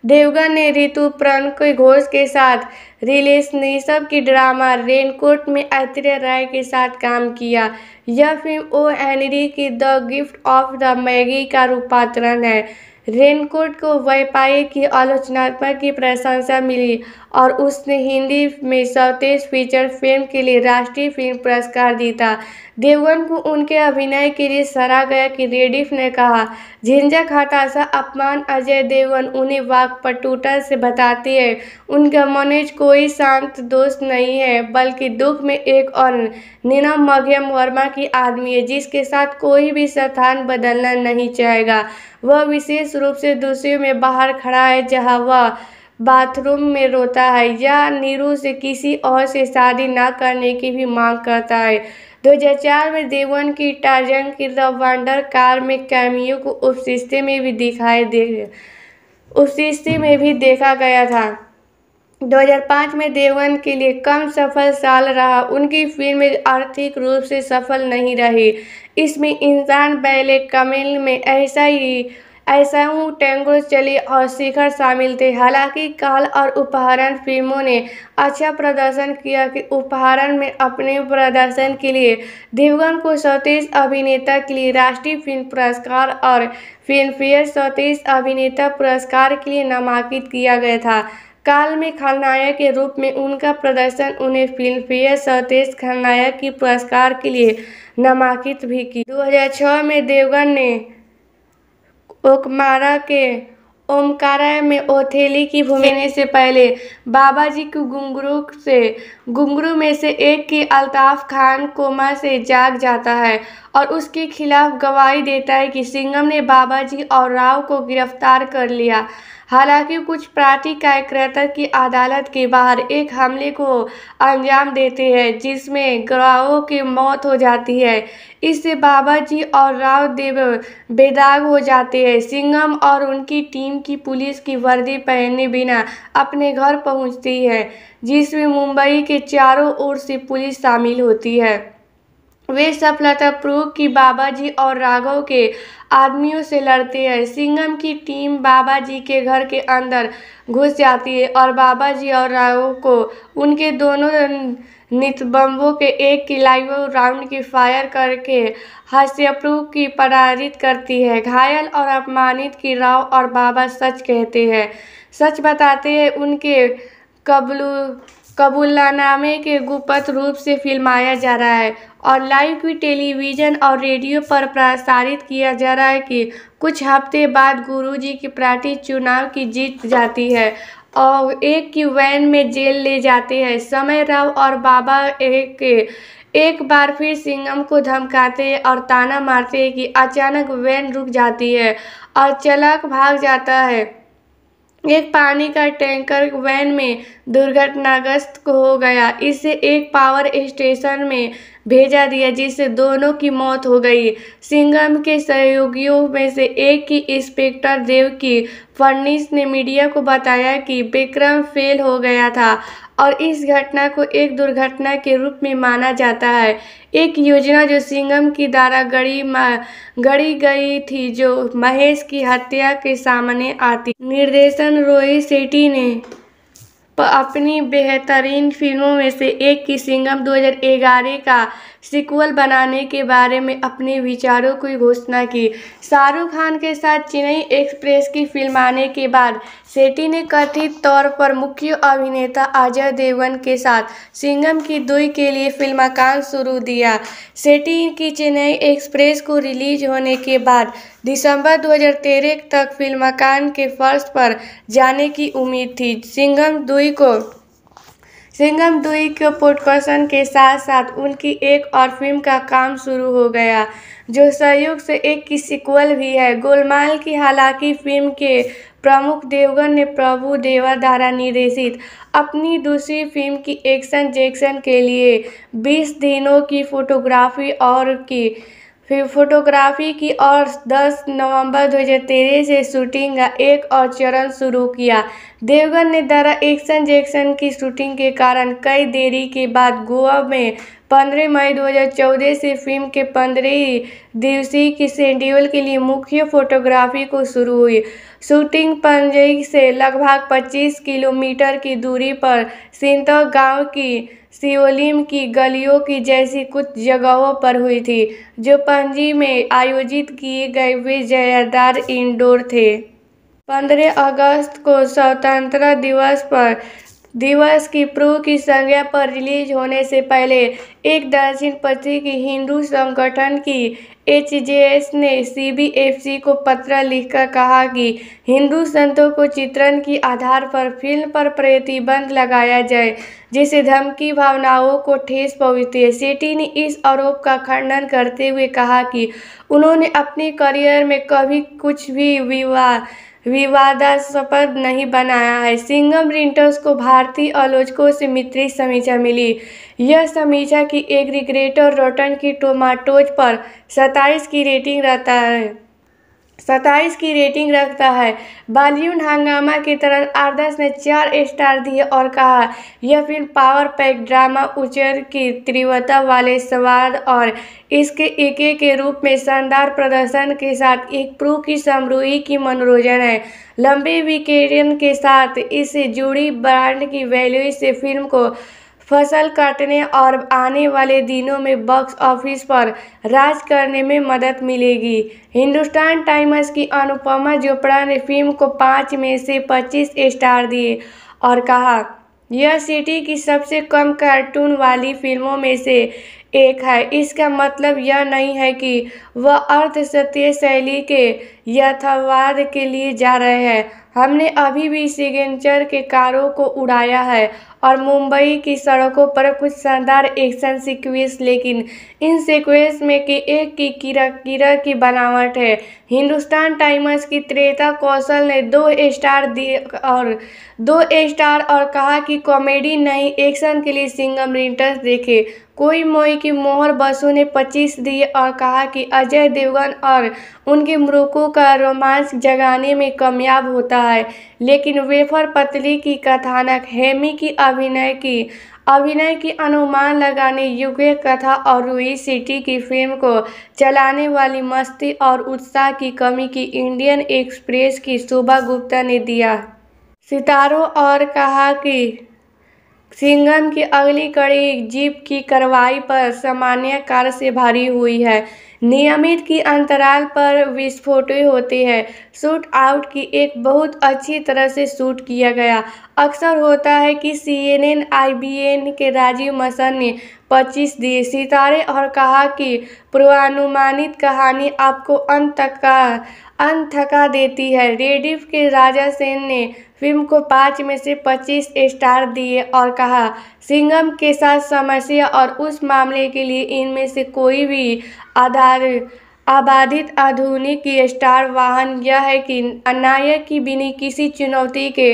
A: देवगन ने ऋतु प्रणकय घोष के साथ रिलीज निशब की ड्रामा रेनकोट में ऐतरे राय के साथ काम किया यह फिल्म ओ हैनरी की the gift of the magi का रूपांतरण है रेनकोट को वैपाई की आलोचनात्मक की प्रशंसा मिली और उसने हिंदी में सौतेज फीचर फिल्म के लिए राष्ट्रीय फिल्म पुरस्कार जीता देवगन को उनके अभिनय के लिए सराहा गया कि रेडिफ ने कहा झिझक सा अपमान अजय देवगन उन्हें वाक पर टूटा से बताती है उनका मनोज कोई शांत दोस्त नहीं है बल्कि दुख में एक और नीना मघ्यम वर्मा की आदमी है जिसके साथ कोई भी स्थान बदलना नहीं चाहेगा वह विशेष रूप से दूसरे में बाहर खड़ा है जहाँ वह बाथरूम में रोता है या नीरू से किसी और से शादी ना करने की भी मांग करता है 2004 में देवन की टार्जन की द वंडर कार में कैमियो को उस रिश्ते में भी दिखाई दे उस रिश्ते में भी देखा गया था 2005 में देवन के लिए कम सफल साल रहा उनकी फिल्म आर्थिक रूप से सफल नहीं रही इसमें इंसान पहले कमिल में ऐसा ही हूँ टेंगो चली और शिखर शामिल थे हालांकि काल और उपहरण फिल्मों ने अच्छा प्रदर्शन किया कि उपहरण में अपने प्रदर्शन के लिए देवगन को सतीश अभिनेता के लिए राष्ट्रीय फिल्म पुरस्कार और फिल्मफेयर सतीश अभिनेता पुरस्कार के लिए नामांकित किया गया था काल में खलनायक के रूप में उनका प्रदर्शन उन्हें फिल्मफेयर सतीश खलनायक की पुरस्कार के लिए नामांकित भी की दो में देवगन ने ओकमारा के ओमकारा में ओथेली की भूमि लेने से पहले बाबा जी को घुंघरू से घुंघरू में से एक की अल्ताफ़ खान कोमा से जाग जाता है और उसके खिलाफ गवाही देता है कि सिंघम ने बाबा जी और राव को गिरफ्तार कर लिया हालांकि कुछ पार्टी कार्यकर्ता की अदालत के बाहर एक हमले को अंजाम देते हैं जिसमें ग्राहकों की मौत हो जाती है इससे बाबा जी और राव देव बेदाग हो जाते हैं सिंगम और उनकी टीम की पुलिस की वर्दी पहने बिना अपने घर पहुंचती है जिसमें मुंबई के चारों ओर से पुलिस शामिल होती है वे सफलता प्रूफ की बाबा जी और राघव के आदमियों से लड़ते हैं सिंगम की टीम बाबा जी के घर के अंदर घुस जाती है और बाबा जी और राघव को उनके दोनों नितबम्बों के एक किलाइव राउंड की फायर करके हास्यप्रभु की पराजित करती है घायल और अपमानित की राव और बाबा सच कहते हैं सच बताते हैं उनके कबलू कबूलनामे के गुप्त रूप से फिल्माया जा रहा है और लाइव की टेलीविज़न और रेडियो पर प्रसारित किया जा रहा है कि कुछ हफ्ते बाद गुरुजी की पार्टी चुनाव की जीत जाती है और एक की वैन में जेल ले जाते हैं समय राव और बाबा एक एक बार फिर सिंगम को धमकाते हैं और ताना मारते हैं कि अचानक वैन रुक जाती है और चलक भाग जाता है एक पानी का टैंकर वैन में दुर्घटनाग्रस्त हो गया इसे एक पावर स्टेशन में भेजा दिया जिससे दोनों की मौत हो गई सिंगम के सहयोगियों में से एक की इंस्पेक्टर देव की फर्निस ने मीडिया को बताया कि विक्रम फेल हो गया था और इस घटना को एक दुर्घटना के रूप में माना जाता है एक योजना जो सिंगम की द्वारा गड़ी गड़ी गई थी जो महेश की हत्या के सामने आती निर्देशन रोहित सेठी ने अपनी बेहतरीन फिल्मों में से एक की सिंगम 2011 का सिक्वल बनाने के बारे में अपने विचारों की घोषणा की शाहरुख खान के साथ चेन्नई एक्सप्रेस की फिल्म आने के बाद सेटी ने कथित तौर पर मुख्य अभिनेता अजय देवगन के साथ सिंगम की दुई के लिए फिल्माकान शुरू दिया सेटी की चेन्नई एक्सप्रेस को रिलीज होने के बाद दिसंबर 2013 तक फिल्माकान के फर्श पर जाने की उम्मीद थी सिंगम दुई को सिंगम दुई के प्रोडक्शन के साथ साथ उनकी एक और फिल्म का काम शुरू हो गया जो सहयोग से एक की सिक्वल भी है गोलमाल की हालांकि फिल्म के प्रमुख देवगन ने प्रभु देवा द्वारा निर्देशित अपनी दूसरी फिल्म की एक्शन जैक्शन के लिए 20 दिनों की फोटोग्राफी और की फिर फोटोग्राफी की और 10 नवंबर 2013 से शूटिंग का एक और चरण शुरू किया देवगन ने दरा एक्शन जैक्शन की शूटिंग के कारण कई देरी के बाद गोवा में पंद्रह मई 2014 से फिल्म के पंद्रह दिवसीय की शेड्यूल के लिए मुख्य फोटोग्राफी को शुरू हुई शूटिंग पंजई से लगभग 25 किलोमीटर की दूरी पर सिंतो गांव की सियोलिम की गलियों की जैसी कुछ जगहों पर हुई थी जो पंजी में आयोजित किए गए वे जयादार इंडोर थे पंद्रह अगस्त को स्वतंत्रता दिवस पर दिवस की प्रू की संज्ञा पर रिलीज होने से पहले एक पत्र की हिंदू संगठन की एच ने सी को पत्र लिखकर कहा कि हिंदू संतों को चित्रण की आधार पर फिल्म पर प्रतिबंध लगाया जाए जिससे धमकी भावनाओं को ठेस पहुँचती है सेठी ने इस आरोप का खंडन करते हुए कहा कि उन्होंने अपने करियर में कभी कुछ भी विवाह विवादास्पद नहीं बनाया है सिंगम रिंटर्स को भारतीय आलोचकों से मित्री समीक्षा मिली यह समीक्षा की एग्रीग्रेटर रोटन की टोमाटोज पर सत्ताईस की रेटिंग रहता है सत्ताईस की रेटिंग रखता है बॉलीवुड हंगामा की तरह आदर्श ने चार स्टार दिए और कहा यह फिल्म पावर पैक ड्रामा उचर की तीव्रता वाले स्वाद और इसके एक के रूप में शानदार प्रदर्शन के साथ एक प्रू की समरूही की मनोरंजन है लंबे विकेरियन के साथ इससे जुड़ी ब्रांड की वैल्यू से फिल्म को फसल काटने और आने वाले दिनों में बॉक्स ऑफिस पर राज करने में मदद मिलेगी हिंदुस्तान टाइम्स की अनुपमा चोपड़ा ने फिल्म को पाँच में से पच्चीस स्टार दिए और कहा यह सिटी की सबसे कम कार्टून वाली फिल्मों में से एक है इसका मतलब यह नहीं है कि वह अर्थ सत्य शैली के यथावाद के लिए जा रहे हैं हमने अभी भी सिग्नेचर के कारों को उड़ाया है और मुंबई की सड़कों पर कुछ शानदार एक्शन सिक्वेंस लेकिन इन सिक्वेंस में के एक की किरा किरा की बनावट है हिंदुस्तान टाइम्स की त्रेता कौशल ने दो स्टार दिए और दो स्टार और कहा कि कॉमेडी नहीं एक्शन के लिए सिंगम रिंटर्स देखे कोई मोई की मोहर बसु ने पच्चीस दिए और कहा कि अजय देवगन और उनके मृकों का का रोमांस जगाने में कामयाब होता है लेकिन वेफर पतली की कथानक हेमी की अभिनय की अभिनय की अनुमान लगाने युग कथा और रूई सिटी की फिल्म को चलाने वाली मस्ती और उत्साह की कमी की इंडियन एक्सप्रेस की शोभा गुप्ता ने दिया सितारों और कहा कि सिंगम की अगली कड़ी जीप की कार्रवाई पर सामान्य कार से भारी हुई है नियमित की अंतराल पर विस्फोट होते हैं शूट आउट की एक बहुत अच्छी तरह से शूट किया गया अक्सर होता है कि C N N I B N के राजीव मसन ने पच्चीस दिए सितारे और कहा कि पूर्वानुमानित कहानी आपको अंत तक का अंत थका देती है रेडिफ के राजा सेन ने फिल्म को पाँच में से पच्चीस स्टार दिए और कहा सिंगम के साथ समस्या और उस मामले के लिए इनमें से कोई भी आधार आबादित आधुनिक स्टार वाहन यह है कि अनायक की बिनी किसी चुनौती के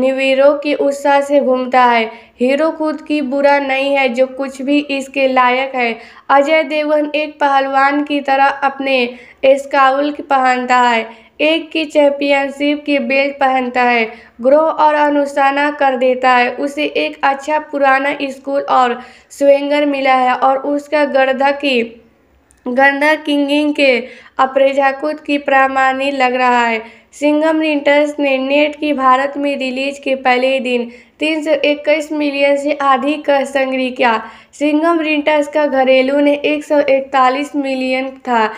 A: निवेरो के उत्साह से घूमता है हीरो खुद की बुरा नहीं है जो कुछ भी इसके लायक है अजय देवगन एक पहलवान की तरह अपने स्काउल पहनता है एक की चैंपियनशिप की बेल्ट पहनता है ग्रोह और अनुशाना कर देता है उसे एक अच्छा पुराना स्कूल और स्वेंगर मिला है और उसका गर्दा की गंदा किंगिंग के अप्रेजाकूद की प्रामाणिक लग रहा है सिंगम रिंटर्स ने नेट की भारत में रिलीज के पहले ही दिन तीन सौ इक्कीस मिलियन से अधिक का संग्रह किया सिंगम रिंटर्स का घरेलू ने एक सौ इकतालीस मिलियन था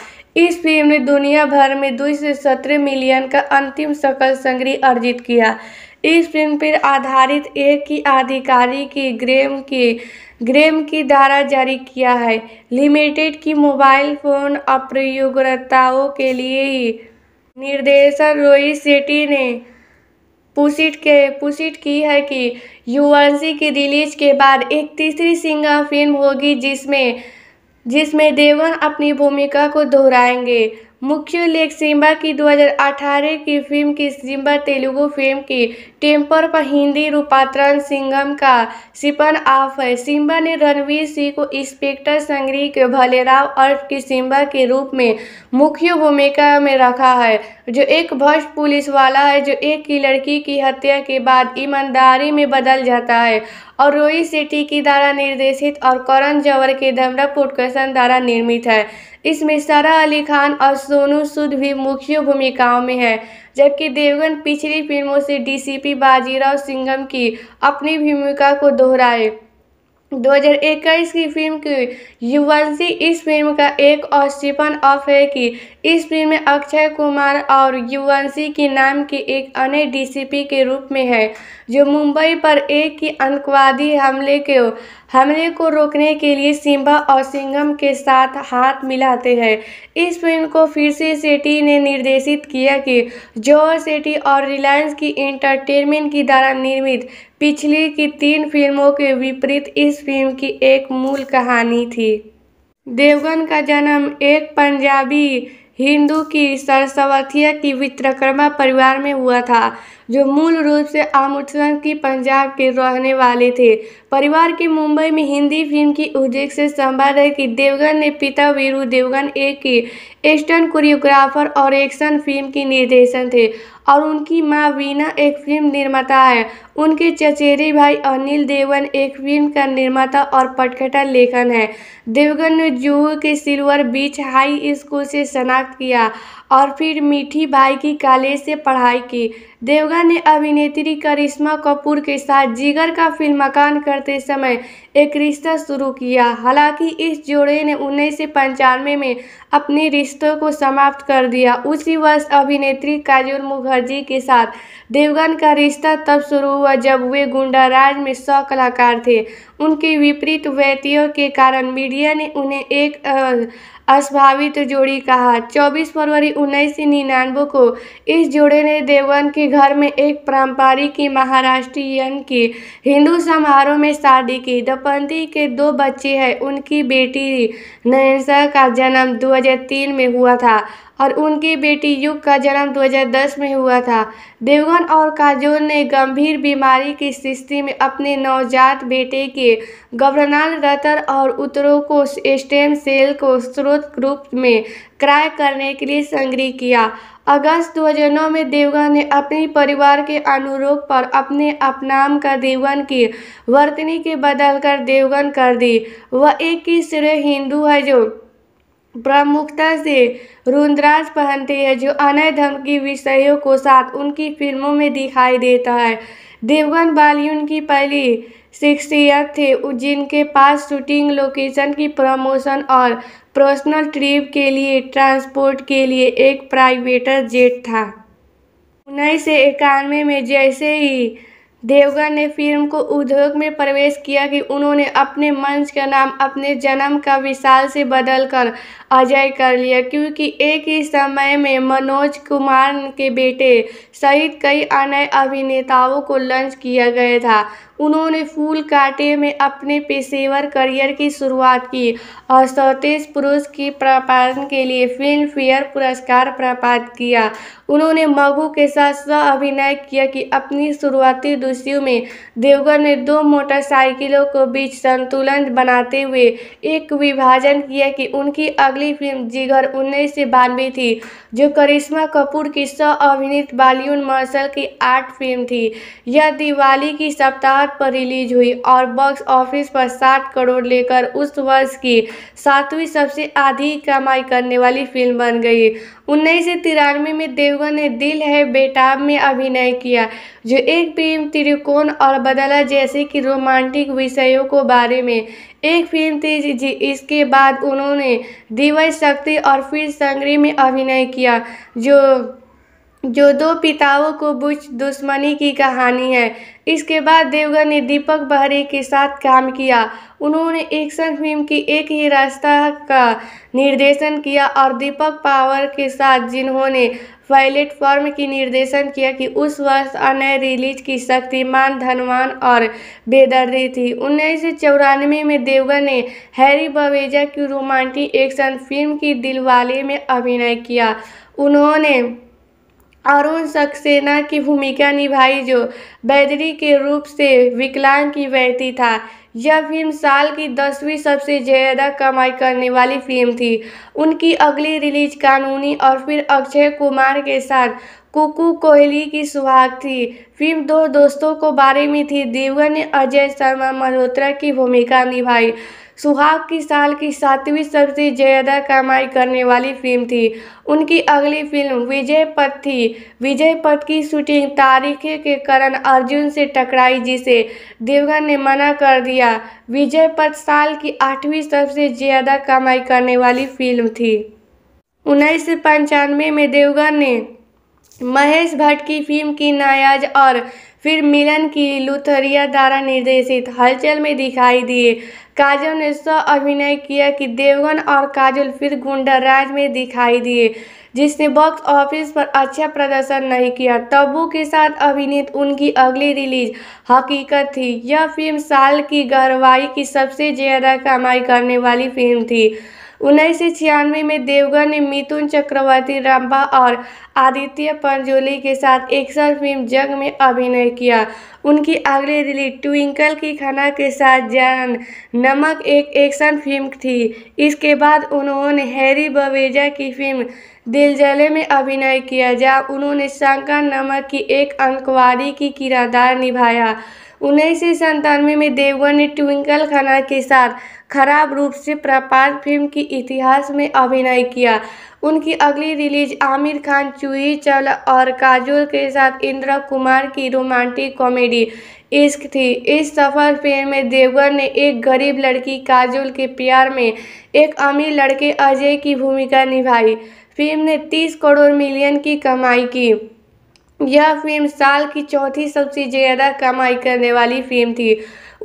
A: इस फिल्म ने दुनिया भर में दो सौ सत्रह मिलियन का अंतिम सकल संग्रह अर्जित किया इस फिल्म पर आधारित एक की अधिकारी की ग्रेम की ग्रेम की धारा जारी किया है लिमिटेड की मोबाइल फोन अप्रयोगताओं के लिए ही निर्देशक रोहित शेट्टी ने पुसिट के पुसिट की है कि यूवर्सी की रिलीज के बाद एक तीसरी सिंगा फिल्म होगी जिसमें जिसमें देवन अपनी भूमिका को दोहराएंगे मुख्य उल्लेख सिम्बा की 2018 की फिल्म की सिम्बा तेलुगु फिल्म की टेम्पर पर हिंदी रूपांतरण सिंगम का सिपन ऑफ है सिम्बा ने रणवीर सिंह को इंस्पेक्टर संगरी के भलेराव अर्फ की सिम्बा के रूप में मुख्य भूमिका में रखा है जो एक भ्रष्ट पुलिस वाला है जो एक की लड़की की हत्या के बाद ईमानदारी में बदल जाता है और रोई सेठी की द्वारा निर्देशित और करण जवर के धमरा पुटकसन द्वारा निर्मित है इसमें सारा अली खान और सोनू सूद भी मुख्य भूमिकाओं में हैं जबकि देवगन पिछली फिल्मों से डीसीपी बाजीराव सिंघम की अपनी भूमिका को दोहराए 2021 की फिल्म की युवंशी इस फिल्म का एक और स्टीफन ऑफ है कि इस फिल्म में अक्षय कुमार और युवंशी के नाम के एक अन्य डीसीपी के रूप में है जो मुंबई पर एक ही आतंकवादी हमले के हमले को रोकने के लिए सिम्बा और सिंगम के साथ हाथ मिलाते हैं इस फिल्म को फिर से सेटी ने निर्देशित किया कि जॉय सेटी और रिलायंस की एंटरटेनमेंट की द्वारा निर्मित पिछली की तीन फिल्मों के विपरीत इस फिल्म की एक मूल कहानी थी देवगन का जन्म एक पंजाबी हिंदू की सरस्वतिया की वित्रकर्मा परिवार में हुआ था जो मूल रूप से अमृतसर की पंजाब के रहने वाले थे परिवार की मुंबई में हिंदी फिल्म की उद्योग से संवाद है कि देवगन ने पिता वीरू देवगन एक एस्टर्न कोरियोग्राफर और एक्शन फिल्म की निर्देशन थे और उनकी माँ वीणा एक फिल्म निर्माता है उनके चचेरे भाई अनिल देवन एक फिल्म का निर्माता और पटकथा लेखन है देवगन ने जूहू के सिल्वर बीच हाई स्कूल से शनाख्त किया और फिर मीठी भाई की कॉलेज से पढ़ाई की देवगन ने अभिनेत्री करिश्मा कपूर के साथ जिगर का फिल्म मकान करते समय एक रिश्ता शुरू किया हालांकि इस जोड़े ने उन्नीस सौ पंचानवे में अपने रिश्तों को समाप्त कर दिया उसी वर्ष अभिनेत्री काजोल मुखर्जी के साथ देवगन का रिश्ता तब शुरू हुआ जब वे गुंडाराज में सौ कलाकार थे उनके विपरीत व्यतियों के कारण मीडिया ने उन्हें एक आ, अस्भावित जोड़ी कहा 24 फरवरी उन्नीस को इस जोड़े ने देवन के घर में एक पारंपरिक महाराष्ट्रीयन की हिंदू समारोह में शादी की दंपति के दो बच्चे हैं उनकी बेटी नयसा का जन्म 2003 में हुआ था और उनकी बेटी युग का जन्म 2010 में हुआ था देवगन और काजोल ने गंभीर बीमारी की स्थिति में अपने नवजात बेटे के गवर्नाल रतर और उत्तरों को स्टेम सेल को स्रोत ग्रुप में क्रय करने के लिए संग्रह किया अगस्त 2009 में देवगन ने अपने परिवार के अनुरोध पर अपने अपनाम का देवगन की वर्तनी के बदलकर देवगन कर दी वह एक ही श्रेय हिंदू है जो प्रमुखता से रुद्राज पहनते हैं जो अनय की विषयों को साथ उनकी फिल्मों में दिखाई देता है देवगन बाली उनकी पहली शिक्षियत थे जिनके पास शूटिंग लोकेशन की प्रमोशन और पर्सनल ट्रिप के लिए ट्रांसपोर्ट के लिए एक प्राइवेटर जेट था उन्नीस सौ इक्यानवे में जैसे ही देवगन ने फिल्म को उद्योग में प्रवेश किया कि उन्होंने अपने मंच का नाम अपने जन्म का विशाल से बदलकर अजय कर लिया क्योंकि एक ही समय में मनोज कुमार के बेटे सहित कई अन्य अभिनेताओं को लंच किया गया था उन्होंने फूल काटे में अपने पेशेवर करियर की शुरुआत की और सौतीस पुरुष की प्रपादन के लिए फिल्म फेयर पुरस्कार प्राप्त किया उन्होंने मगू के साथ स्व अभिनय किया कि अपनी शुरुआती दृश्यों में देवगर ने दो मोटरसाइकिलों को बीच संतुलन बनाते हुए एक विभाजन किया कि उनकी अगली फिल्म जिगर उन्नीस सौ बानवे थी जो करिश्मा कपूर की सह अभिनीत बॉलीवुड मर्सल की आर्ट फिल्म थी यह दिवाली की सप्ताह पर रिलीज हुई और बॉक्स ऑफिस पर सात करोड़ लेकर उस वर्ष की सातवीं सबसे अधिक कमाई करने वाली फिल्म बन गई उन्नीस सौ तिरानवे में देवगन ने दिल है बेटाब में अभिनय किया जो एक फिल्म त्रिकोण और बदला जैसे कि रोमांटिक विषयों को बारे में एक फिल्म थी जी इसके बाद उन्होंने दिवस शक्ति और फिर संग्री में अभिनय किया किया जो जो दो पिताओं को बुच दुश्मनी की कहानी है इसके बाद देवगन ने दीपक बहरे के साथ काम किया उन्होंने एक्शन फिल्म की एक ही रास्ता का निर्देशन किया और दीपक पावर के साथ जिन्होंने वायलेट फॉर्म की निर्देशन किया कि उस वर्ष अन्य रिलीज की शक्तिमान धनवान और बेदर्दी थी उन्नीस में देवगन ने हैरी बवेजा की रोमांटिक एक्शन फिल्म की दिलवाले में अभिनय किया उन्होंने अरुण सक्सेना की भूमिका निभाई जो बैदरी के रूप से विकलांग की व्यक्ति था यह फिल्म साल की दसवीं सबसे ज़्यादा कमाई करने वाली फिल्म थी उनकी अगली रिलीज कानूनी और फिर अक्षय कुमार के साथ कुकू कोहली की सुहाग थी फिल्म दो दोस्तों को बारे में थी देवगन ने अजय शर्मा मल्होत्रा की भूमिका निभाई सुहाग की साल की सातवीं सबसे ज़्यादा कमाई करने वाली फिल्म थी उनकी अगली फिल्म विजय पथ थी विजय पथ की शूटिंग तारीख के कारण अर्जुन से टकराई जिसे देवगन ने मना कर दिया विजय पथ साल की आठवीं सबसे ज़्यादा कमाई करने वाली फिल्म थी उन्नीस में देवगन ने महेश भट्ट की फिल्म की नायाज और फिर मिलन की लुथरिया द्वारा निर्देशित हलचल में दिखाई दिए काजल ने स्व अभिनय किया कि देवगन और काजल फिर गुंडा राज में दिखाई दिए जिसने बॉक्स ऑफिस पर अच्छा प्रदर्शन नहीं किया तब्बू के साथ अभिनीत उनकी अगली रिलीज हकीकत थी यह फिल्म साल की गहरवाई की सबसे ज़्यादा कमाई करने वाली फिल्म थी उन्नीस सौ छियानवे में देवगन ने मिथुन चक्रवर्ती रंभा और आदित्य पंजोली के साथ एक्शन फिल्म जंग में अभिनय किया उनकी अगली रिलीज ट्विंकल की खाना के साथ जान नमक एक एक्शन फिल्म थी इसके बाद उन्होंने हैरी बवेजा की फिल्म दिलजले में अभिनय किया जहाँ उन्होंने शंकर नमक की एक अंकवारी की किरदार निभाया उन्नीस सौ संतानवे में देवगन ने ट्विंकल खाना के साथ खराब रूप से प्रपात फिल्म की इतिहास में अभिनय किया उनकी अगली रिलीज आमिर खान चूही चल और काजोल के साथ इंद्र कुमार की रोमांटिक कॉमेडी इश्क थी इस सफल फिल्म में देवगन ने एक गरीब लड़की काजोल के प्यार में एक अमीर लड़के अजय की भूमिका निभाई फिल्म ने 30 करोड़ मिलियन की कमाई की यह फिल्म साल की चौथी सबसे ज़्यादा कमाई करने वाली फिल्म थी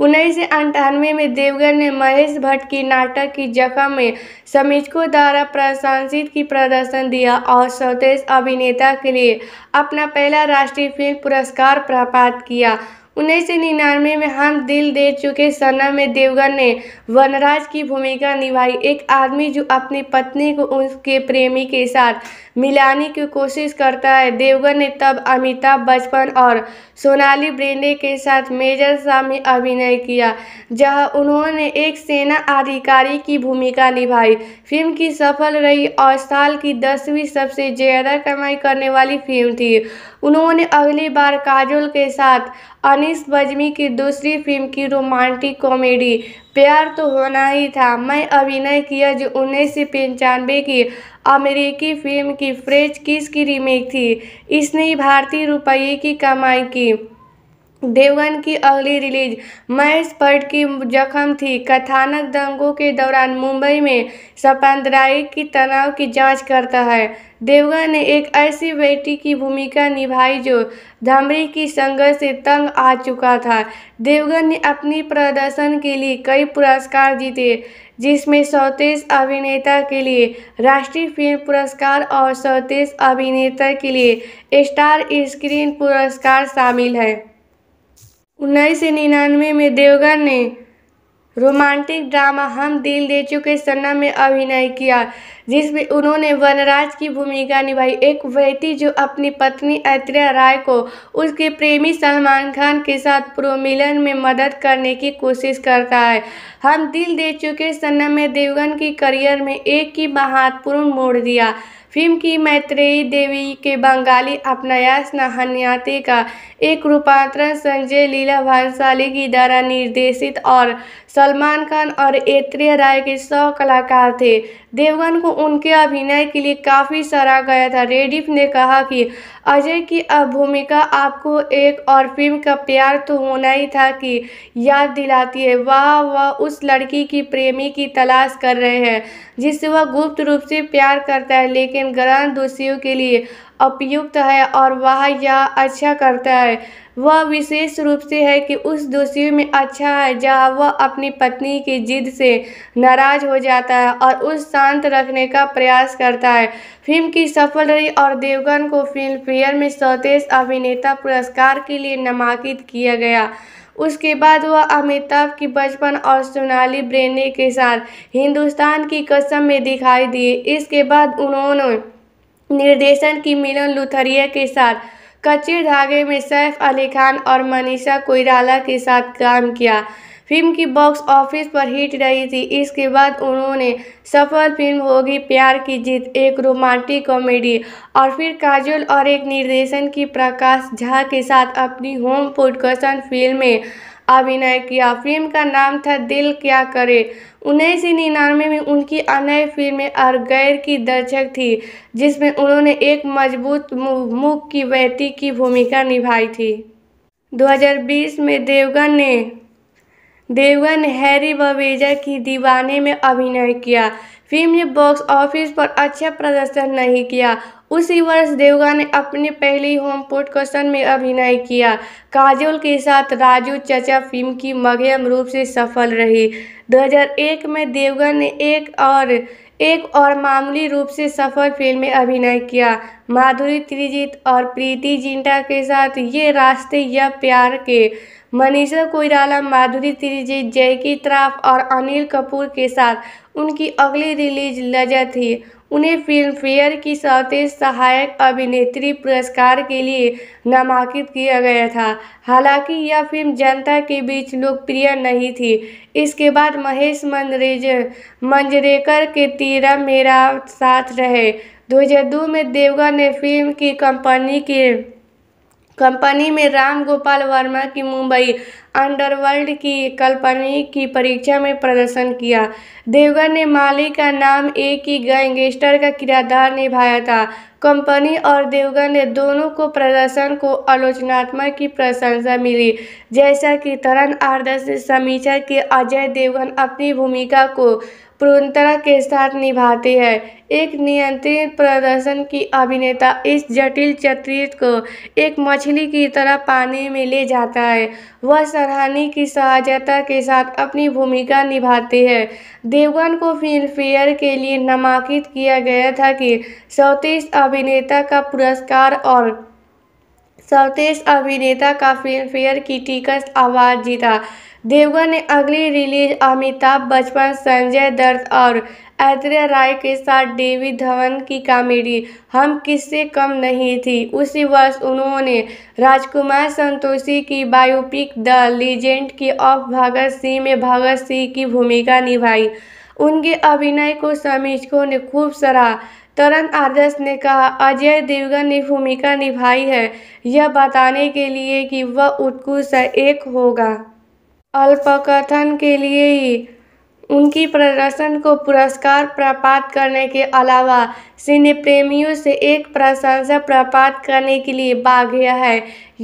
A: उन्नीस सौ अंठानवे में देवगन ने महेश भट्ट की नाटक की जगह में समीक्षकों द्वारा प्रशंसित की प्रदर्शन दिया और स्वदेश अभिनेता के लिए अपना पहला राष्ट्रीय फिल्म पुरस्कार प्राप्त किया उन्नीस सौ निन्यानवे में हम दिल दे चुके सना में देवगन ने वनराज की भूमिका निभाई एक आदमी जो अपनी पत्नी को उसके प्रेमी के साथ मिलाने की कोशिश करता है देवगन ने तब अमिताभ बच्चन और सोनाली ब्रेंडे के साथ मेजर शाह में अभिनय किया जहां उन्होंने एक सेना अधिकारी की भूमिका निभाई फिल्म की सफल रही और साल की दसवीं सबसे ज़्यादा कमाई करने वाली फिल्म थी उन्होंने अगली बार काजोल के साथ अनिस बजमी की दूसरी फिल्म की रोमांटिक कॉमेडी प्यार तो होना ही था मैं अभिनय किया जो उन्नीस सौ पंचानवे की अमेरिकी फिल्म की फ्रेंच किस की रीमेक थी इसने भारतीय रुपये की कमाई की देवगन की अगली रिलीज महेश भट्ट की जख्म थी कथानक दंगों के दौरान मुंबई में सपंदराई की तनाव की जांच करता है देवगन ने एक ऐसी बेटी की भूमिका निभाई जो धमरी की संघर्ष से तंग आ चुका था देवगन ने अपनी प्रदर्शन के लिए कई पुरस्कार जीते जिसमें सौतेज अभिनेता के लिए राष्ट्रीय फिल्म पुरस्कार और सौतेज अभिनेता के लिए स्टार स्क्रीन पुरस्कार शामिल है उन्नीस सौ निन्यानवे में देवगन ने रोमांटिक ड्रामा हम दिल दे चुके सन्ना में अभिनय किया जिसमें उन्होंने वनराज की भूमिका निभाई एक व्यक्ति जो अपनी पत्नी ऐत्रेया राय को उसके प्रेमी सलमान खान के साथ प्रोमिलन में मदद करने की कोशिश करता है हम दिल दे चुके सन्ना में देवगन की करियर में एक ही महत्वपूर्ण मोड़ दिया फिल्म की मैत्रेयी देवी के बंगाली अपनायास नहनियाते का एक रूपांतरण संजय लीला भंसाली की द्वारा निर्देशित और सलमान खान और एत्रेय राय के सौ कलाकार थे देवगन को उनके अभिनय के लिए काफ़ी सराहा गया था रेडिफ ने कहा कि अजय की अब भूमिका आपको एक और फिल्म का प्यार तो होना ही था कि याद दिलाती है वह वह उस लड़की की प्रेमी की तलाश कर रहे हैं जिससे वह गुप्त रूप से प्यार करता है लेकिन ग्रहण दोषियों के लिए उपयुक्त है और वह यह अच्छा करता है वह विशेष रूप से है कि उस दोषी में अच्छा है जहाँ वह अपनी पत्नी की जिद से नाराज हो जाता है और उस शांत रखने का प्रयास करता है फिल्म की सफल रही और देवगन को फिल्म फेयर में स्वदेश अभिनेता पुरस्कार के लिए नामांकित किया गया उसके बाद वह अमिताभ की बचपन और सोनाली ब्रेने के साथ हिंदुस्तान की कसम में दिखाई दिए इसके बाद उन्होंने निर्देशन की मिलन लुथरिया के साथ कच्चे धागे में सैफ अली खान और मनीषा कोइराला के साथ काम किया फिल्म की बॉक्स ऑफिस पर हिट रही थी इसके बाद उन्होंने सफल फिल्म होगी प्यार की जीत एक रोमांटिक कॉमेडी और फिर काजल और एक निर्देशन की प्रकाश झा के साथ अपनी होम प्रोडक्शन फिल्म में अभिनय किया फिल्म का नाम था दिल क्या करे उन्नीस सौ निन्यानवे में उनकी अन्य फिल्में अरगैर की दर्शक थी जिसमें उन्होंने एक मजबूत मुख की बेटी की भूमिका निभाई थी 2020 में देवगन ने देवगन ने हैरी बवेजा की दीवाने में अभिनय किया फिल्म ने बॉक्स ऑफिस पर अच्छा प्रदर्शन नहीं किया उसी वर्ष देवगा ने अपने पहली होम पोर्ट क्वेश्चन में अभिनय किया काजोल के साथ राजू चचा फिल्म की मध्यम रूप से सफल रही 2001 में देवगा ने एक और एक और मामूली रूप से सफल फिल्म में अभिनय किया माधुरी त्रिजीत और प्रीति जिंटा के साथ ये रास्ते या प्यार के मनीषा कोइराला माधुरी त्रिजीत जयकी त्राफ और अनिल कपूर के साथ उनकी अगली रिलीज लजा थी उन्हें फिल्मफेयर की सौते सहायक अभिनेत्री पुरस्कार के लिए नामांकित किया गया था हालांकि यह फिल्म जनता के बीच लोकप्रिय नहीं थी इसके बाद महेश मंजरेज मंजरेकर के तीरा मेरा साथ रहे 2002 में देवगन ने फिल्म की कंपनी के कंपनी में राम गोपाल वर्मा की मुंबई अंडरवर्ल्ड की कंपनी की परीक्षा में प्रदर्शन किया देवगन ने माली का नाम एक ही गैंगस्टर का किरदार निभाया था कंपनी और देवगन ने दोनों को प्रदर्शन को आलोचनात्मक की प्रशंसा मिली जैसा कि तरन आदर्श ने समीक्षा के अजय देवगन अपनी भूमिका को पूर्णता के साथ निभाती है एक नियंत्रित प्रदर्शन की अभिनेता इस जटिल चरित्र को एक मछली की तरह पानी में ले जाता है वह सराहनी की सहजता के साथ अपनी भूमिका निभाती है देवगन को फिल्मफेयर के लिए नामांकित किया गया था कि सौतीस अभिनेता का पुरस्कार और सौतीस अभिनेता का फिल्मफेयर की टिकट आवाज़ जीता देवगन ने अगली रिलीज अमिताभ बच्चन संजय दत्त और ऐतरे राय के साथ डेवी धवन की कॉमेडी हम किससे कम नहीं थी उसी वर्ष उन्होंने राजकुमार संतोषी की बायोपिक द लीजेंड की ऑफ भगत सिंह में भगत सिंह की भूमिका निभाई उनके अभिनय को समीक्षकों ने खूब सराहा तरन आदर्श ने कहा अजय देवगन ने भूमिका निभाई है यह बताने के लिए कि वह उत्कृष्ट एक होगा अल्पकथन के लिए ही उनकी प्रदर्शन को पुरस्कार प्राप्त करने के अलावा सिने प्रेमियों से एक प्रशंसा प्राप्त करने के लिए बाध्य है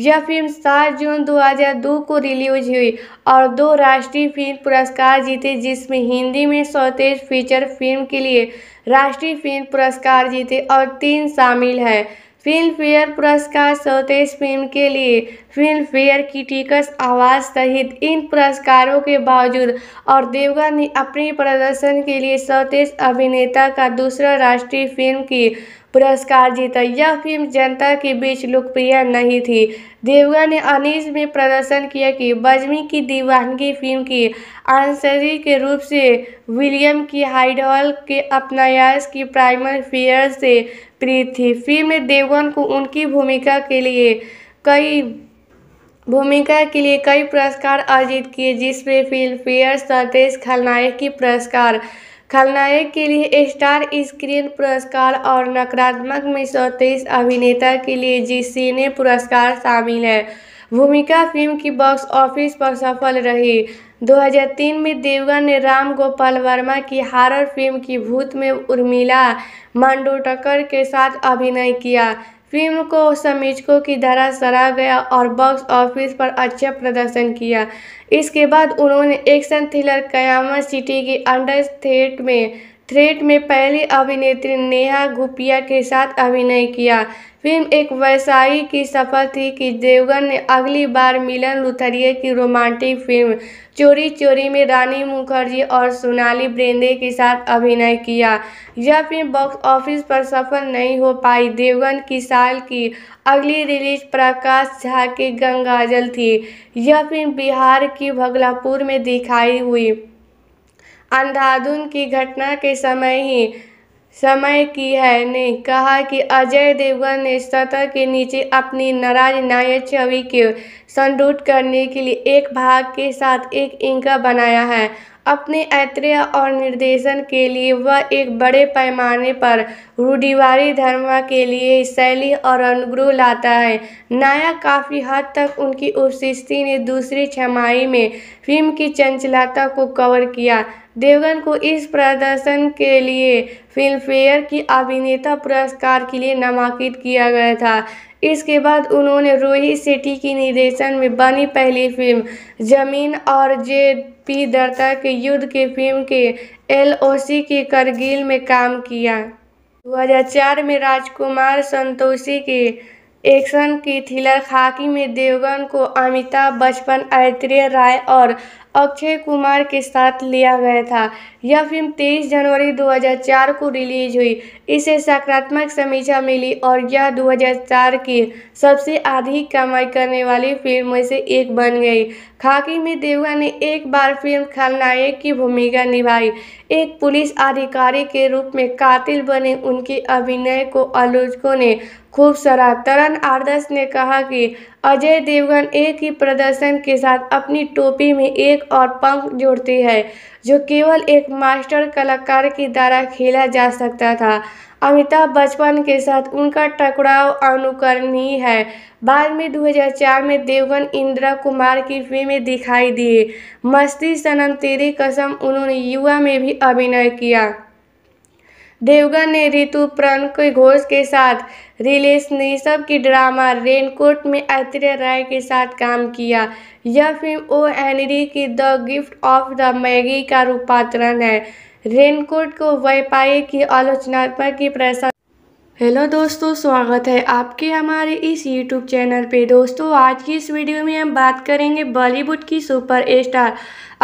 A: यह फिल्म 7 जून 2002 को रिलीज हुई और दो राष्ट्रीय फिल्म पुरस्कार जीते जिसमें हिंदी में सौतेज फीचर फिल्म के लिए राष्ट्रीय फिल्म पुरस्कार जीते और तीन शामिल हैं फिल्मफेयर पुरस्कार स्वदेश फिल्म के लिए फिल्मफेयर क्रिटिक्स आवाज सहित इन पुरस्कारों के बावजूद और देवगन ने अपने प्रदर्शन के लिए स्वदेश अभिनेता का दूसरा राष्ट्रीय फिल्म की पुरस्कार जीता यह फिल्म जनता के बीच लोकप्रिय नहीं थी देवगन ने अनिश में प्रदर्शन किया कि बजमी की दीवानगी फिल्म की आंसरी के रूप से विलियम की हाइडहॉल के अपनायास की प्राइमर फेयर से प्रीत थी फिल्म में देवगन को उनकी भूमिका के लिए कई भूमिका के लिए कई पुरस्कार अर्जित किए जिसमें फिल्म फेयर सतेश खलनायक की पुरस्कार खलनायक के लिए स्टार स्क्रीन पुरस्कार और नकारात्मक में तेईस अभिनेता के लिए जी सीने पुरस्कार शामिल है भूमिका फिल्म की बॉक्स ऑफिस पर सफल रही 2003 में देवगन ने राम गोपाल वर्मा की हॉरर फिल्म की भूत में उर्मिला मांडोटकर के साथ अभिनय किया फिल्म को समीक्षकों की धारा सराह गया और बॉक्स ऑफिस पर अच्छा प्रदर्शन किया इसके बाद उन्होंने एक्शन थ्रिलर कयामत सिटी की अंडर थेट में थ्रेट में पहली अभिनेत्री नेहा गुपिया के साथ अभिनय किया फिल्म एक वैसाई की सफल थी कि देवगन ने अगली बार मिलन लुथरिये की रोमांटिक फिल्म चोरी चोरी में रानी मुखर्जी और सोनाली ब्रेंदे के साथ अभिनय किया यह फिल्म बॉक्स ऑफिस पर सफल नहीं हो पाई देवगन की साल की अगली रिलीज प्रकाश झा की गंगाजल थी यह फिल्म बिहार की भगलापुर में दिखाई हुई अंधाधुन की घटना के समय ही समय की है ने कहा कि अजय देवगन ने सतह के नीचे अपनी नाराज नायक छवि को संडूट करने के लिए एक भाग के साथ एक इंका बनाया है अपने अत्रय और निर्देशन के लिए वह एक बड़े पैमाने पर रूढ़िवारी धर्म के लिए शैली और अनुग्रह लाता है नायक काफ़ी हद तक उनकी उपस्थिति ने दूसरी छमाही में फिल्म की चंचलता को कवर किया देवगन को इस प्रदर्शन के लिए फिल्मफेयर की अभिनेता पुरस्कार के लिए नामांकित किया गया था इसके बाद उन्होंने रोहित शेट्टी की निर्देशन में बनी पहली फिल्म जमीन और जे पी दर्ता के युद्ध की फिल्म के एलओसी के करगिल में काम किया 2004 में राजकुमार संतोषी के एक्शन की थ्रिलर खाकी में देवगन को अमिताभ बच्चन ऐत्रेय राय और अक्षय कुमार के साथ लिया गया था यह फिल्म 23 जनवरी 2004 को रिलीज हुई इसे सकारात्मक समीक्षा मिली और यह 2004 की सबसे अधिक कमाई करने वाली फिल्म में से एक बन गई खाकी में देवगा ने एक बार फिल्म खलनायक की भूमिका निभाई एक पुलिस अधिकारी के रूप में कातिल बने उनके अभिनय को आलोचकों ने खूब सराहा तरन आदर्श ने कहा कि अजय देवगन एक ही प्रदर्शन के साथ अपनी टोपी में एक और पंख जोड़ती है जो केवल एक मास्टर कलाकार के द्वारा खेला जा सकता था अमिताभ बचपन के साथ उनका टकराव अनुकरणीय है बाद में 2004 में देवगन इंदिरा कुमार की फिल्में दिखाई दिए मस्ती सनम तेरी कसम उन्होंने युवा में भी अभिनय किया देवगन ने ऋतुप्रण के घोष के साथ रिलेश निशब की ड्रामा रेनकोट में ऐतरे राय के साथ काम किया यह फिल्म ओ हैनरी की the gift of the magi का रूपांतरण है रेनकोट को व्यापारी की आलोचनात्मक की प्रशंसा हेलो दोस्तों स्वागत है आपके हमारे इस यूट्यूब चैनल पे दोस्तों आज की इस वीडियो में हम बात करेंगे बॉलीवुड की सुपर स्टार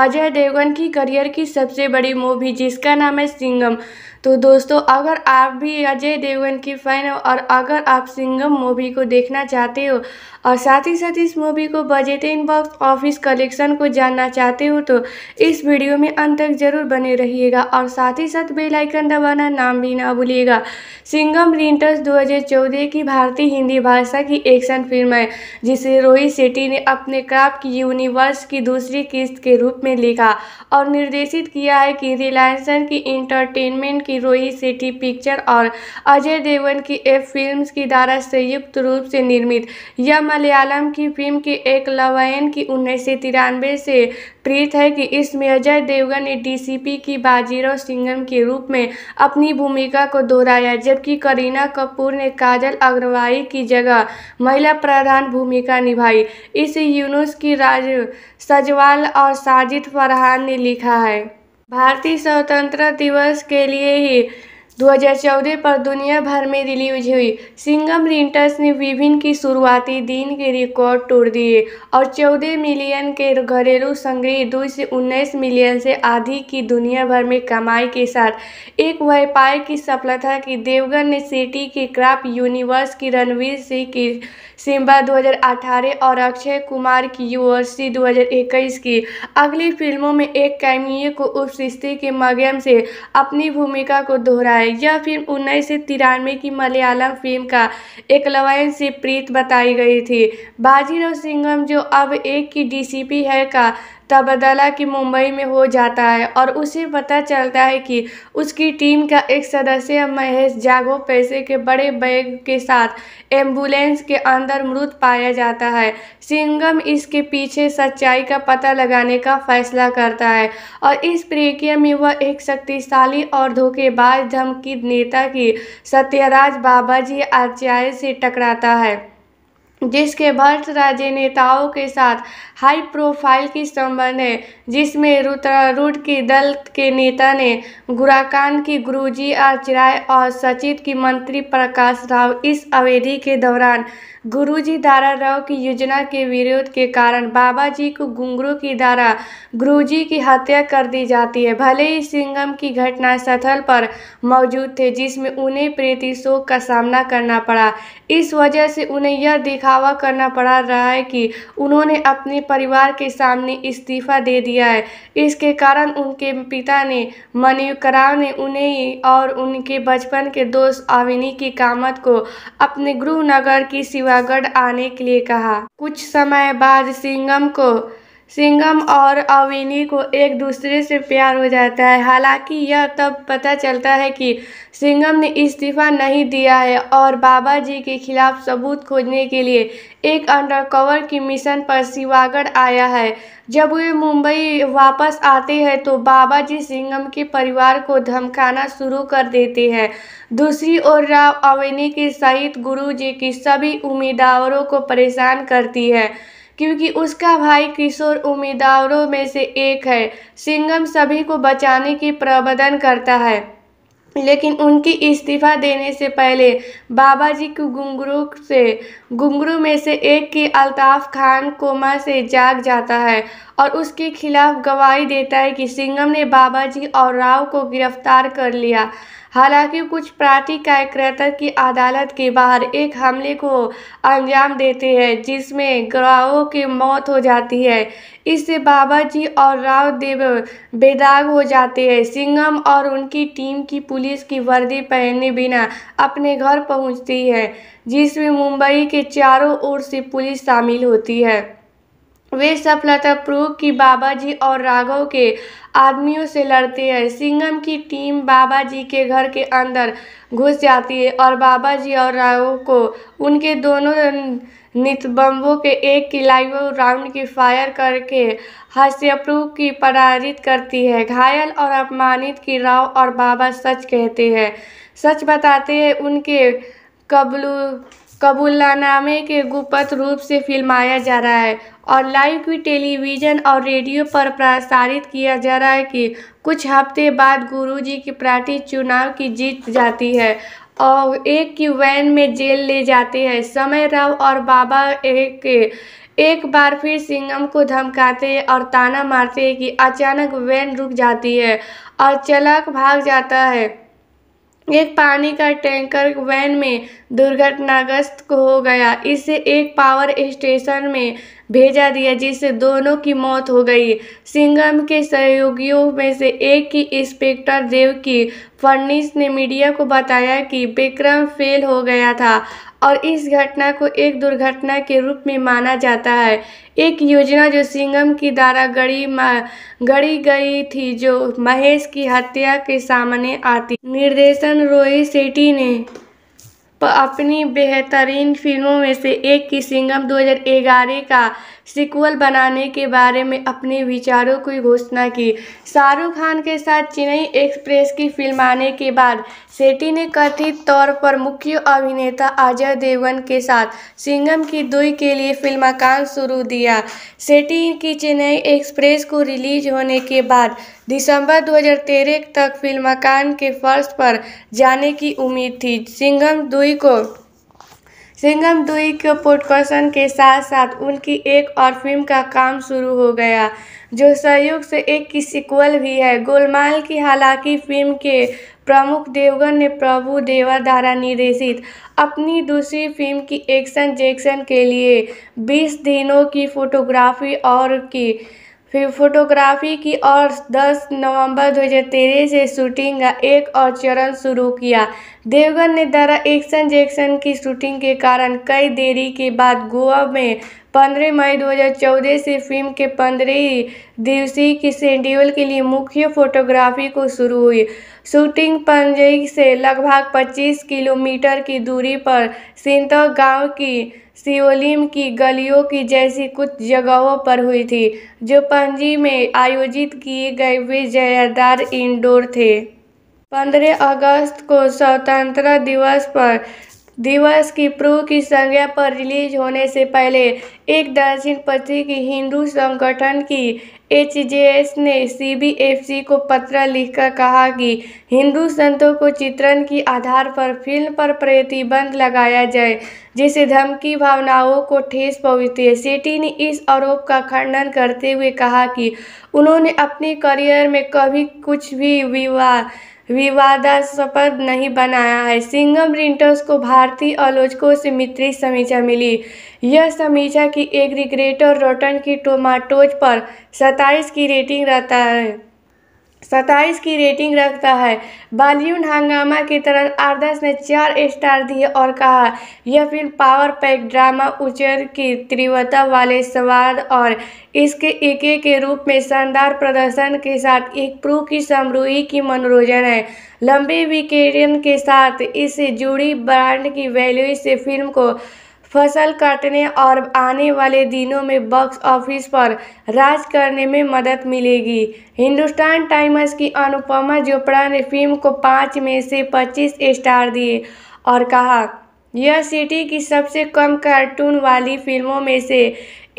A: अजय देवगन की करियर की सबसे बड़ी मूवी जिसका नाम है सिंगम तो दोस्तों अगर आप भी अजय देवगन की फ़ैन हो और अगर आप सिंगम मूवी को देखना चाहते हो और साथ ही साथ इस मूवी को बजट इन बॉक्स ऑफिस कलेक्शन को जानना चाहते हो तो इस वीडियो में अंत तक जरूर बने रहिएगा और साथ ही साथ बेल आइकन दबाना नाम भी ना भूलिएगा सिंगम रिंटर्स 2014 की भारतीय हिंदी भाषा की एक्शन फिल्म है जिसे रोहित शेट्टी ने अपने क्राफ्ट की यूनिवर्स की दूसरी किस्त के रूप में लिखा और निर्देशित किया है कि रिलायंस की इंटरटेनमेंट की रोहित सेट्टी पिक्चर और अजय देवन की एफ फिल्म्स की द्वारा संयुक्त रूप से निर्मित यह मलयालम की फिल्म की लवैन की उन्नीस सौ तिरानवे से प्रीत है कि इसमें अजय देवगन ने डीसीपी की बाजीराव सिंघम के रूप में अपनी भूमिका को दोहराया जबकि करीना कपूर ने काजल अग्रवाई की जगह महिला प्रधान भूमिका निभाई इसे यूनुस की राज सजवाल और साजिद फरहान ने लिखा है भारतीय स्वतंत्रता दिवस के लिए ही 2014 पर दुनिया भर में रिलीज हुई सिंगम रिंटर्स ने विभिन्न की शुरुआती दिन के रिकॉर्ड तोड़ दिए और 14 मिलियन के घरेलू संग्रह दो से उन्नीस मिलियन से अधिक की दुनिया भर में कमाई के साथ एक व्यापार की सफलता की देवगन ने सिटी के क्राफ्ट यूनिवर्स की रणवीर सिंह की सिम्बा 2018 और अक्षय कुमार की यूवर्सी 2021 की अगली फिल्मों में एक कैमिए को उस रिश्ते के माध्यम से अपनी भूमिका को दोहराए यह फिल्म उन्नीस सौ तिरानवे की मलयालम फिल्म का एक लवैन से प्रीत बताई गई थी बाजीराव सिंघम जो अब एक की डीसीपी है का तबादला कि मुंबई में हो जाता है और उसे पता चलता है कि उसकी टीम का एक सदस्य महेश जागो पैसे के बड़े बैग के साथ एम्बुलेंस के अंदर मृत पाया जाता है सिंगम इसके पीछे सच्चाई का पता लगाने का फैसला करता है और इस प्रक्रिया में वह एक शक्तिशाली और धोखेबाज धमकी नेता की सत्यराज बाबाजी आचार्य से टकराता है जिसके भ्रष्ट राजनेताओं के साथ हाई प्रोफाइल की संबंध है जिसमें रुत्रारूढ़ की दल के नेता ने गुराकान की गुरुजी आचराय और सचिव की मंत्री प्रकाश राव इस अवधि के दौरान गुरुजी दारा राव की योजना के विरोध के कारण बाबा जी को घुंगरू की द्वारा गुरुजी की हत्या कर दी जाती है भले ही सिंगम की घटना स्थल पर मौजूद थे जिसमें उन्हें प्रीति शोक का सामना करना पड़ा इस वजह से उन्हें यह दिखा दिखावा करना पड़ा रहा है कि उन्होंने अपने परिवार के सामने इस्तीफा दे दिया है इसके कारण उनके पिता ने मनीव ने उन्हें और उनके बचपन के दोस्त अविनी की कामत को अपने गृहनगर की शिवागढ़ आने के लिए कहा कुछ समय बाद सिंगम को सिंगम और अविनी को एक दूसरे से प्यार हो जाता है हालांकि यह तब पता चलता है कि सिंगम ने इस्तीफा नहीं दिया है और बाबा जी के खिलाफ सबूत खोजने के लिए एक अंडरकवर की मिशन पर शिवागढ़ आया है जब वे मुंबई वापस आते हैं तो बाबा जी सिंगम के परिवार को धमकाना शुरू कर देते हैं दूसरी ओर राव अवेनी के सहित गुरु जी की सभी उम्मीदवारों को परेशान करती है क्योंकि उसका भाई किशोर उम्मीदवारों में से एक है सिंगम सभी को बचाने की प्रबंधन करता है लेकिन उनकी इस्तीफा देने से पहले बाबा जी को घुंगरू से घुंगरू में से एक की अल्ताफ़ खान कोमा से जाग जाता है और उसके खिलाफ गवाही देता है कि सिंगम ने बाबा जी और राव को गिरफ्तार कर लिया हालांकि कुछ पार्टी कार्यकर्ता की अदालत के बाहर एक हमले को अंजाम देते हैं जिसमें ग्राहकों की मौत हो जाती है इससे बाबा जी और राव देव बेदाग हो जाते हैं सिंगम और उनकी टीम की पुलिस की वर्दी पहने बिना अपने घर पहुंचती है जिसमें मुंबई के चारों ओर से पुलिस शामिल होती है वे सफलता की बाबा जी और राघव के आदमियों से लड़ते हैं सिंगम की टीम बाबा जी के घर के अंदर घुस जाती है और बाबा जी और राघव को उनके दोनों नितबम्बों के एक किलाइव राउंड की फायर करके हास्यप्रू की पराजित करती है घायल और अपमानित की राव और बाबा सच कहते हैं सच बताते हैं उनके कबलू कबूलनामे के गुप्त रूप से फिल्माया जा रहा है और लाइव भी टेलीविज़न और रेडियो पर प्रसारित किया जा रहा है कि कुछ हफ्ते बाद गुरुजी की पार्टी चुनाव की जीत जाती है और एक की वैन में जेल ले जाते हैं समय राव और बाबा एक एक बार फिर सिंगम को धमकाते और ताना मारते हैं कि अचानक वैन रुक जाती है और चलक भाग जाता है एक पानी का टैंकर वैन में दुर्घटनाग्रस्त हो गया इसे एक पावर स्टेशन में भेजा दिया जिससे दोनों की मौत हो गई सिंगम के सहयोगियों में से एक की इंस्पेक्टर देव की फर्निस ने मीडिया को बताया कि विक्रम फेल हो गया था और इस घटना को एक दुर्घटना के रूप में माना जाता है एक योजना जो सिंगम की द्वारा गड़ी गड़ी गई थी जो महेश की हत्या के सामने आती निर्देशन रोहित सेठी ने अपनी बेहतरीन फिल्मों में से एक की सिंगम 2011 का सिक्वल बनाने के बारे में अपने विचारों की घोषणा की शाहरुख खान के साथ चेन्नई एक्सप्रेस की फिल्म आने के बाद सेटी ने कथित तौर पर मुख्य अभिनेता अजय देवगन के साथ सिंगम की दुई के लिए फिल्माकान शुरू दिया सेटी की चेन्नई एक्सप्रेस को रिलीज होने के बाद दिसंबर 2013 तक फिल्माकान के फर्श पर जाने की उम्मीद थी सिंगम दुई दुई को सिंगम दुई के प्रोडक्शन के साथ साथ उनकी एक और फिल्म का काम शुरू हो गया जो सहयोग से एक की सिक्वल भी है गोलमाल की हालांकि फिल्म के प्रमुख देवगन ने प्रभु देवा द्वारा निर्देशित अपनी दूसरी फिल्म की एक्शन जैक्शन के लिए 20 दिनों की फोटोग्राफी और की फिर फोटोग्राफी की और 10 नवंबर 2013 से शूटिंग का एक और चरण शुरू किया देवगन ने दरा एक्शन जैक्सन की शूटिंग के कारण कई देरी के बाद गोवा में 15 मई 2014 से फिल्म के पंद्रह दिवसीय की शेड्यूल के लिए मुख्य फोटोग्राफी को शुरू हुई शूटिंग पंजई से लगभग 25 किलोमीटर की दूरी पर सिंतो गांव की सियोलिम की गलियों की जैसी कुछ जगहों पर हुई थी जो पणजी में आयोजित किए गए वे जयादार इंडोर थे पंद्रह अगस्त को स्वतंत्रता दिवस पर दिवस की प्रू की संज्ञा पर रिलीज होने से पहले एक पत्र की हिंदू संगठन की एच ने सीबीएफसी को पत्र लिखकर कहा कि हिंदू संतों को चित्रण के आधार पर फिल्म पर प्रतिबंध लगाया जाए जिसे धमकी भावनाओं को ठेस पहुँचती है सेठी ने इस आरोप का खंडन करते हुए कहा कि उन्होंने अपने करियर में कभी कुछ भी विवाह विवादास्पद नहीं बनाया है सिंगम प्रिंटर्स को भारतीय आलोचकों से मित्री समीक्षा मिली यह समीक्षा की एग्रीग्रेटर रोटन की टोमाटोज पर 27 की रेटिंग रहता है सत्ताईस की रेटिंग रखता है बॉलीवुड हंगामा की तरह आदर्श ने चार स्टार दिए और कहा यह फिल्म पावर पैक ड्रामा उचर की तीव्रता वाले स्वाद और इसके एक के रूप में शानदार प्रदर्शन के साथ एक प्रू की समरूही की मनोरंजन है लंबे विकेटन के साथ इससे जुड़ी ब्रांड की वैल्यू से फिल्म को फसल काटने और आने वाले दिनों में बॉक्स ऑफिस पर राज करने में मदद मिलेगी हिंदुस्तान टाइम्स की अनुपमा चोपड़ा ने फिल्म को पाँच में से पच्चीस स्टार दिए और कहा यह सिटी की सबसे कम कार्टून वाली फिल्मों में से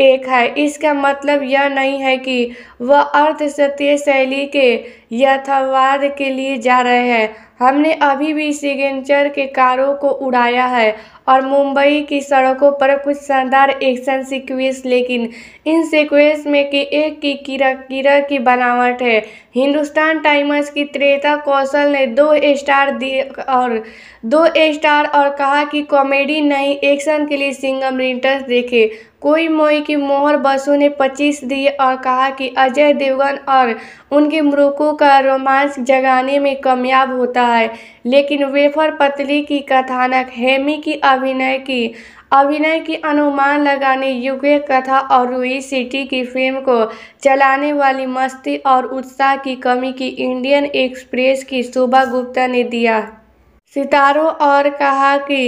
A: एक है इसका मतलब यह नहीं है कि वह अर्थसत्य शैली के यथावाद के लिए जा रहे हैं हमने अभी भी सिग्नेचर के कारों को उड़ाया है और मुंबई की सड़कों पर कुछ शानदार एक्शन सिक्वेंस लेकिन इन सिक्वेंस में के एक की किरा किरा की बनावट है हिंदुस्तान टाइम्स की त्रेता कौशल ने दो स्टार दिए और दो स्टार और कहा कि कॉमेडी नहीं एक्शन के लिए सिंगम रिटर्न देखे कोई मोई की मोहर बसु ने पच्चीस दिए और कहा कि अजय देवगन और उनके मृकों का रोमांस जगाने में कामयाब होता है लेकिन वेफर पतली की कथानक हेमी की अभिनय की अभिनय की अनुमान लगाने युग कथा और रूई सिटी की फिल्म को चलाने वाली मस्ती और उत्साह की कमी की इंडियन एक्सप्रेस की शोभा गुप्ता ने दिया सितारों और कहा कि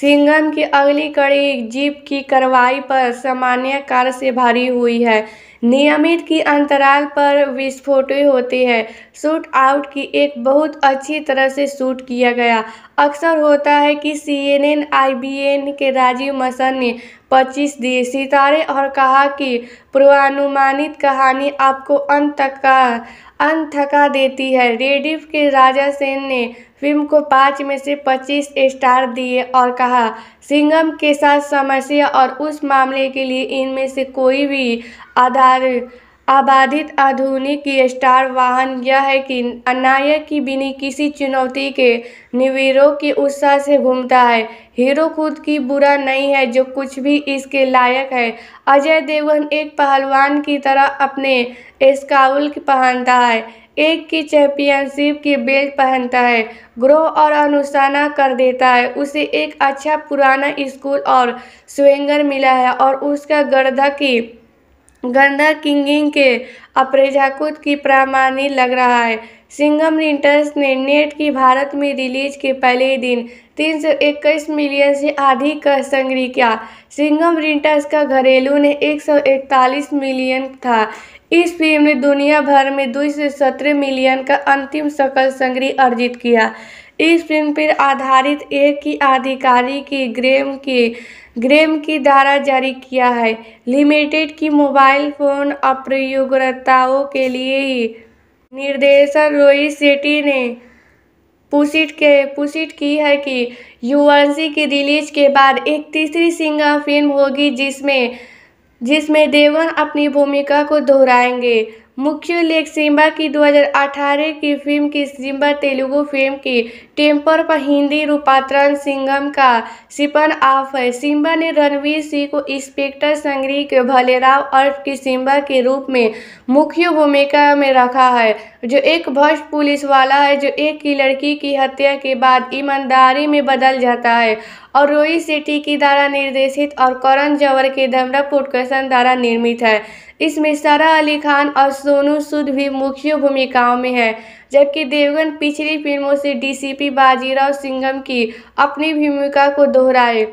A: सिंघम की अगली कड़ी जीप की कार्रवाई पर सामान्य कार से भारी हुई है नियमित की अंतराल पर विस्फोटें होती है शूट आउट की एक बहुत अच्छी तरह से शूट किया गया अक्सर होता है कि C N N I B N के राजीव मसन ने 25 दिए सितारे और कहा कि पूर्वानुमानित कहानी आपको अंत तक का अंत थका देती है रेडिफ के राजा सेन ने फिल्म को पाँच में से पच्चीस स्टार दिए और कहा सिंगम के साथ समस्या और उस मामले के लिए इनमें से कोई भी आधार आबादित आधुनिक स्टार वाहन यह है कि अनायक की बिनी किसी चुनौती के निवीरों की उत्साह से घूमता है हीरो खुद की बुरा नहीं है जो कुछ भी इसके लायक है अजय देवगन एक पहलवान की तरह अपने स्काउल पहनता है एक की चैंपियनशिप की बेल्ट पहनता है ग्रोह और अनुशाना कर देता है उसे एक अच्छा पुराना स्कूल और स्वेंगर मिला है और उसका गर्दा की गंदा किंगिंग के अप्रेझाकुद की प्रामाणिक लग रहा है सिंगम रिंटर्स ने नेट की भारत में रिलीज के पहले तीन दिन 321 मिलियन से अधिक का संग्रह किया सिंगम रिंटर्स का घरेलू ने 141 मिलियन था इस फिल्म ने दुनिया भर में दो से सत्रह मिलियन का अंतिम सकल संग्रह अर्जित किया इस फिल्म पर आधारित एक की आधिकारी की ग्रेम की ग्रेम की धारा जारी किया है लिमिटेड की मोबाइल फोन अप्रयोगताओं के लिए ही निर्देशक रोहित शेट्टी ने पुसिट के पुसिट की है कि यूएनसी की रिलीज के बाद एक तीसरी सिंगा फिल्म होगी जिसमें जिसमें देवन अपनी भूमिका को दोहराएंगे मुख्य लेख सिम्बा की 2018 की फिल्म की सिम्बा तेलुगु फिल्म की टेम्पर पर हिंदी रूपांतरण सिंगम का सिपन ऑफ है सिम्बा ने रणवीर सिंह को इंस्पेक्टर संगरी के भलेराव अर्फ की सिम्बा के रूप में मुख्य भूमिका में रखा है जो एक भ्रष्ट पुलिस वाला है जो एक की लड़की की हत्या के बाद ईमानदारी में बदल जाता है और रोई सेठी की द्वारा निर्देशित और करण जवर के धमरा पुटकसन द्वारा निर्मित है इसमें सारा अली खान और सोनू सूद भी मुख्य भूमिकाओं में है जबकि देवगन पिछली फिल्मों से डीसीपी बाजीराव सिंघम की अपनी भूमिका को दोहराए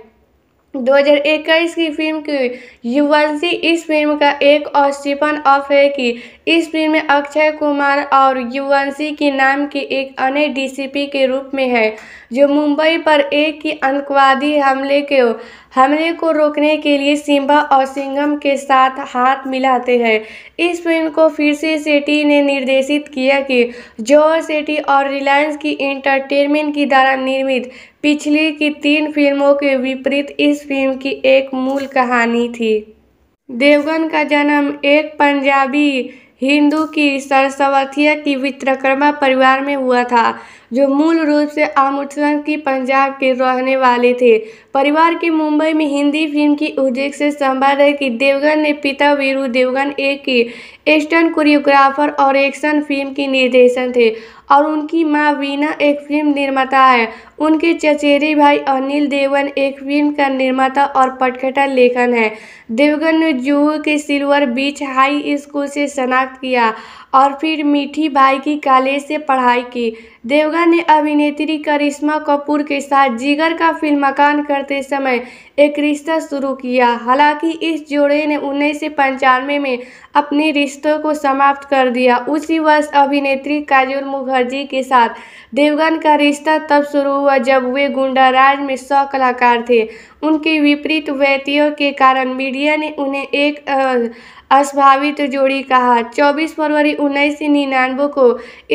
A: 2021 की फिल्म की युवंशी इस फिल्म का एक और स्टीफन ऑफ है कि इस फिल्म में अक्षय कुमार और युवंशी के नाम के एक अन्य डीसीपी के रूप में है जो मुंबई पर एक ही आतंकवादी हमले के हमले को रोकने के लिए सिम्बा और सिंगम के साथ हाथ मिलाते हैं इस फिल्म को फिर से सेटी ने निर्देशित किया कि जोर सेटी और रिलायंस की इंटरटेनमेंट की द्वारा निर्मित पिछली की तीन फिल्मों के विपरीत इस फिल्म की एक मूल कहानी थी देवगन का जन्म एक पंजाबी हिंदू की सरस्वतिया की वित्रकर्मा परिवार में हुआ था जो मूल रूप से अमृतसर की पंजाब के रहने वाले थे परिवार की मुंबई में हिंदी फिल्म की उद्योग से संवाद है कि देवगन ने पिता वीरू देवगन एक एस्टर्न कोरियोग्राफर और एक्शन फिल्म के निर्देशन थे और उनकी माँ वीना एक फिल्म निर्माता है उनके चचेरे भाई अनिल देवगन एक फिल्म का निर्माता और पटखटा लेखन है देवगन ने जूहू के सिल्वर बीच हाई स्कूल से शनाख्त किया और फिर मीठी बाई की कॉलेज से पढ़ाई की देवगन ने अभिनेत्री करिश्मा कपूर के साथ जिगर का फिल्म मकान करते समय एक रिश्ता शुरू किया हालांकि इस जोड़े ने उन्नीस सौ पंचानवे में अपने रिश्तों को समाप्त कर दिया उसी वर्ष अभिनेत्री काजोल मुखर्जी के साथ देवगन का रिश्ता तब शुरू हुआ जब वे गुंडाराज में सौ कलाकार थे उनके विपरीत व्यतियों के कारण मीडिया ने उन्हें एक अस्भावित जोड़ी कहा 24 फरवरी उन्नीस को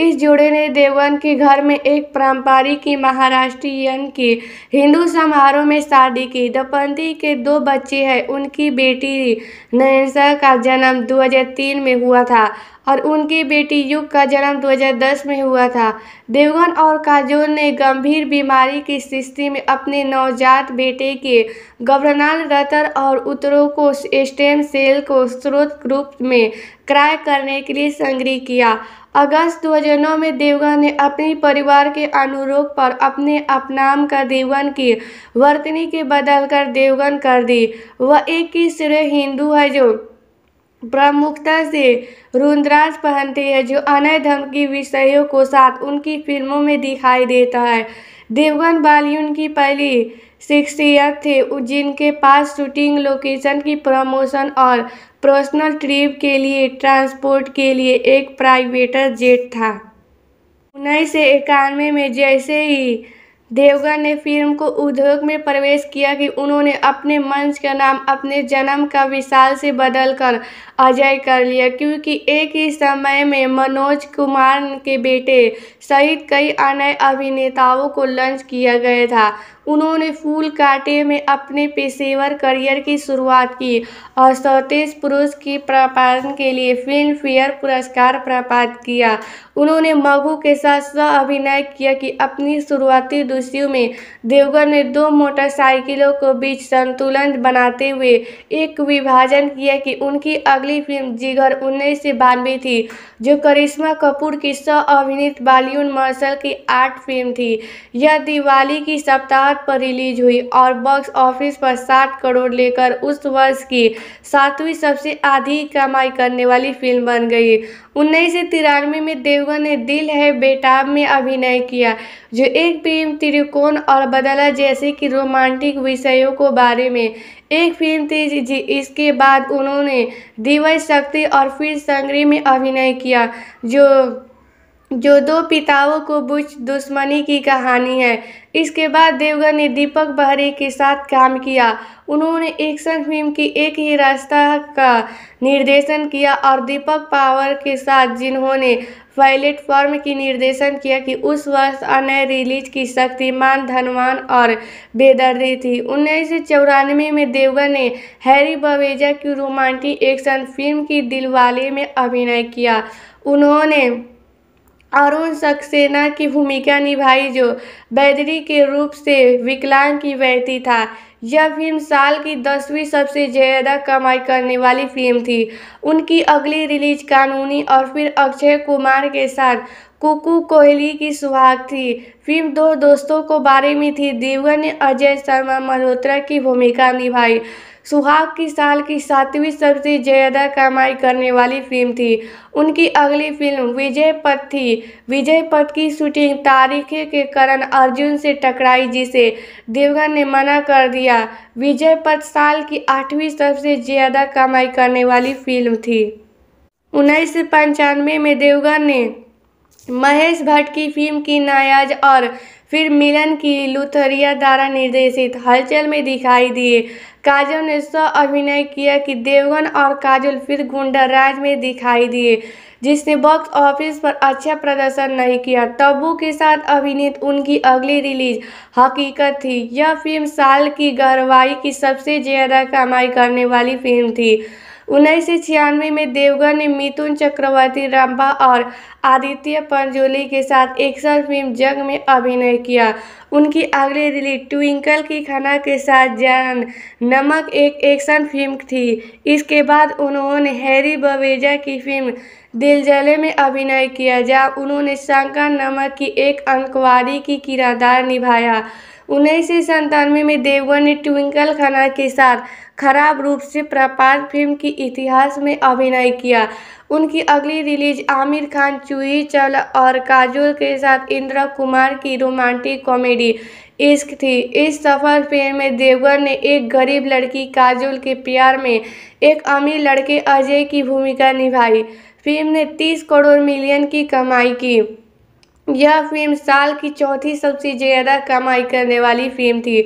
A: इस जोड़े ने देवन के घर में एक पारंपरिक महाराष्ट्रीयन की हिंदू समारोह में शादी की दंपति के दो बच्चे हैं उनकी बेटी नयसा का जन्म 2003 में हुआ था और उनकी बेटी युग का जन्म 2010 में हुआ था देवगन और काजोल ने गंभीर बीमारी की स्थिति में अपने नवजात बेटे के गवर्नाल रतर और उत्तरों को स्टेम सेल को स्रोत ग्रुप में क्रय करने के लिए संग्रह किया अगस्त 2009 में देवगन ने अपने परिवार के अनुरोध पर अपने अपनाम का देवगन की वर्तनी के बदलकर देवगन कर दी वह एक ही श्रेय हिंदू है जो प्रमुखता से रुद्राज पहनते हैं जो अनय धर्म की विषयों को साथ उनकी फिल्मों में दिखाई देता है देवगन बाली उनकी पहली शिक्षियत थे जिनके पास शूटिंग लोकेशन की प्रमोशन और पर्सनल ट्रिप के लिए ट्रांसपोर्ट के लिए एक प्राइवेटर जेट था उन्नीस सौ इक्यानवे में जैसे ही देवगन ने फिल्म को उद्योग में प्रवेश किया कि उन्होंने अपने मंच का नाम अपने जन्म का विशाल से बदलकर अजय कर लिया क्योंकि एक ही समय में मनोज कुमार के बेटे सहित कई अन्य अभिनेताओं को लंच किया गया था उन्होंने फूल काटे में अपने पेशेवर करियर की शुरुआत की और सौतेज पुरुष की प्रपादन के लिए फिल्म फेयर पुरस्कार प्राप्त किया उन्होंने मगू के साथ स्व अभिनय किया कि अपनी शुरुआती दूसियों में देवगर ने दो मोटरसाइकिलों को बीच संतुलन बनाते हुए एक विभाजन किया कि उनकी अगली फिल्म जिगर उन्नीस से बानवे थी जो करिश्मा कपूर की स्व अभिनीत बॉलीवुड मार्शल की आठ फिल्म थी यह दिवाली की सप्ताह सात पर रिलीज हुई और बॉक्स ऑफिस पर 60 करोड़ लेकर उस वर्ष की सातवीं सबसे अधिक कमाई करने वाली फिल्म बन गई उन्नीस सौ तिरानवे में देवगन ने दिल है बेटा में अभिनय किया जो एक प्रेम त्रिकोण और बदला जैसे कि रोमांटिक विषयों को बारे में एक फिल्म थी जी इसके बाद उन्होंने दिवस शक्ति और फिर संग्री में अभिनय किया जो जो दो पिताओं को बुच दुश्मनी की कहानी है इसके बाद देवगन ने दीपक बहरी के साथ काम किया उन्होंने एक्शन फिल्म की एक ही रास्ता का निर्देशन किया और दीपक पावर के साथ जिन्होंने वायलेट फॉर्म की निर्देशन किया कि उस वर्ष अन्य रिलीज की शक्तिमान धनवान और बेदर्दी थी उन्नीस में देवगन ने हैरी बवेजा की रोमांटिक एक्शन फिल्म की दिलवाले में अभिनय किया उन्होंने अरुण सक्सेना की भूमिका निभाई जो बैदरी के रूप से विकलांग की बहती था यह फिल्म साल की दसवीं सबसे ज़्यादा कमाई करने वाली फिल्म थी उनकी अगली रिलीज कानूनी और फिर अक्षय कुमार के साथ कुकू कोहली की सुहाग थी फिल्म दो दोस्तों को बारे में थी देवगन ने अजय शर्मा मल्होत्रा की भूमिका निभाई सुहाग की साल की सातवीं सबसे ज़्यादा कमाई करने वाली फिल्म थी उनकी अगली फिल्म विजय पथ थी विजय पथ की शूटिंग तारीख के कारण अर्जुन से टकराई जिसे देवगन ने मना कर दिया विजय पथ साल की आठवीं सबसे ज़्यादा कमाई करने वाली फिल्म थी उन्नीस में देवगन ने महेश भट्ट की फिल्म की नायाज और फिर मिलन की लुथरिया द्वारा निर्देशित हलचल में दिखाई दिए काजल ने स्व अभिनय किया कि देवगन और काजल फिर राज में दिखाई दिए जिसने बॉक्स ऑफिस पर अच्छा प्रदर्शन नहीं किया तब्बू के साथ अभिनीत उनकी अगली रिलीज हकीकत थी यह फिल्म साल की गहरवाई की सबसे ज़्यादा कमाई करने वाली फिल्म थी उन्नीस सौ छियानवे में देवगन ने मिथुन चक्रवर्ती रंभा और आदित्य पंजोली के साथ एक्शन फिल्म जंग में अभिनय किया उनकी अगली रिलीज ट्विंकल की खाना के साथ जन नमक एक एक्शन फिल्म थी इसके बाद उन्होंने हैरी बवेजा की फिल्म दिलजले में अभिनय किया जहाँ उन्होंने शंकर नमक की एक अंकवारी की किरदार निभाया उन्नीस सौ संतानवे में देवगन ने ट्विंकल खाना के साथ खराब रूप से प्रपात फिल्म की इतिहास में अभिनय किया उनकी अगली रिलीज आमिर खान चूही चल और काजोल के साथ इंद्रा कुमार की रोमांटिक कॉमेडी इश्क थी इस सफल फिल्म में देवगन ने एक गरीब लड़की काजोल के प्यार में एक अमीर लड़के अजय की भूमिका निभाई फिल्म ने 30 करोड़ मिलियन की कमाई की यह फिल्म साल की चौथी सबसे ज़्यादा कमाई करने वाली फिल्म थी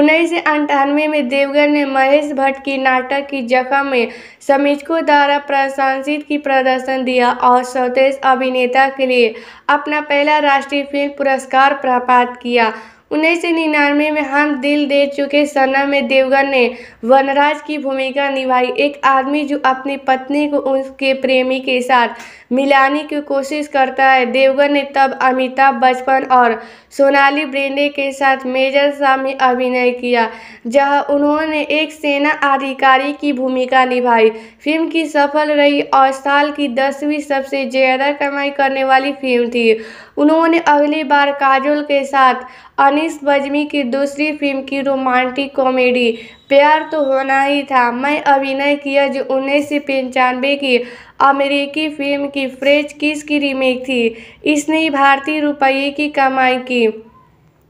A: उन्नीस सौ अंठानवे में देवगन ने महेश भट्ट की नाटक की जगह में समीक्षकों द्वारा प्रशंसित की प्रदर्शन दिया और स्वदेश अभिनेता के लिए अपना पहला राष्ट्रीय फिल्म पुरस्कार प्राप्त किया उन्नीस सौ निन्यानवे में हम दिल दे चुके सना में देवगन ने वनराज की भूमिका निभाई एक आदमी जो अपनी पत्नी को उसके प्रेमी के साथ मिलाने की कोशिश करता है देवगन ने तब अमिताभ बच्चन और सोनाली ब्रेंडे के साथ मेजर शाह में अभिनय किया जहां उन्होंने एक सेना अधिकारी की भूमिका निभाई फिल्म की सफल रही और साल की दसवीं सबसे ज़्यादा कमाई करने वाली फिल्म थी उन्होंने अगली बार काजोल के साथ अनीस बजमी की दूसरी फिल्म की रोमांटिक कॉमेडी प्यार तो होना ही था मैं अभिनय किया जो उन्नीस सौ पंचानवे की अमेरिकी फिल्म की फ्रेंच किस की रीमेक थी इसने भारतीय रुपये की कमाई की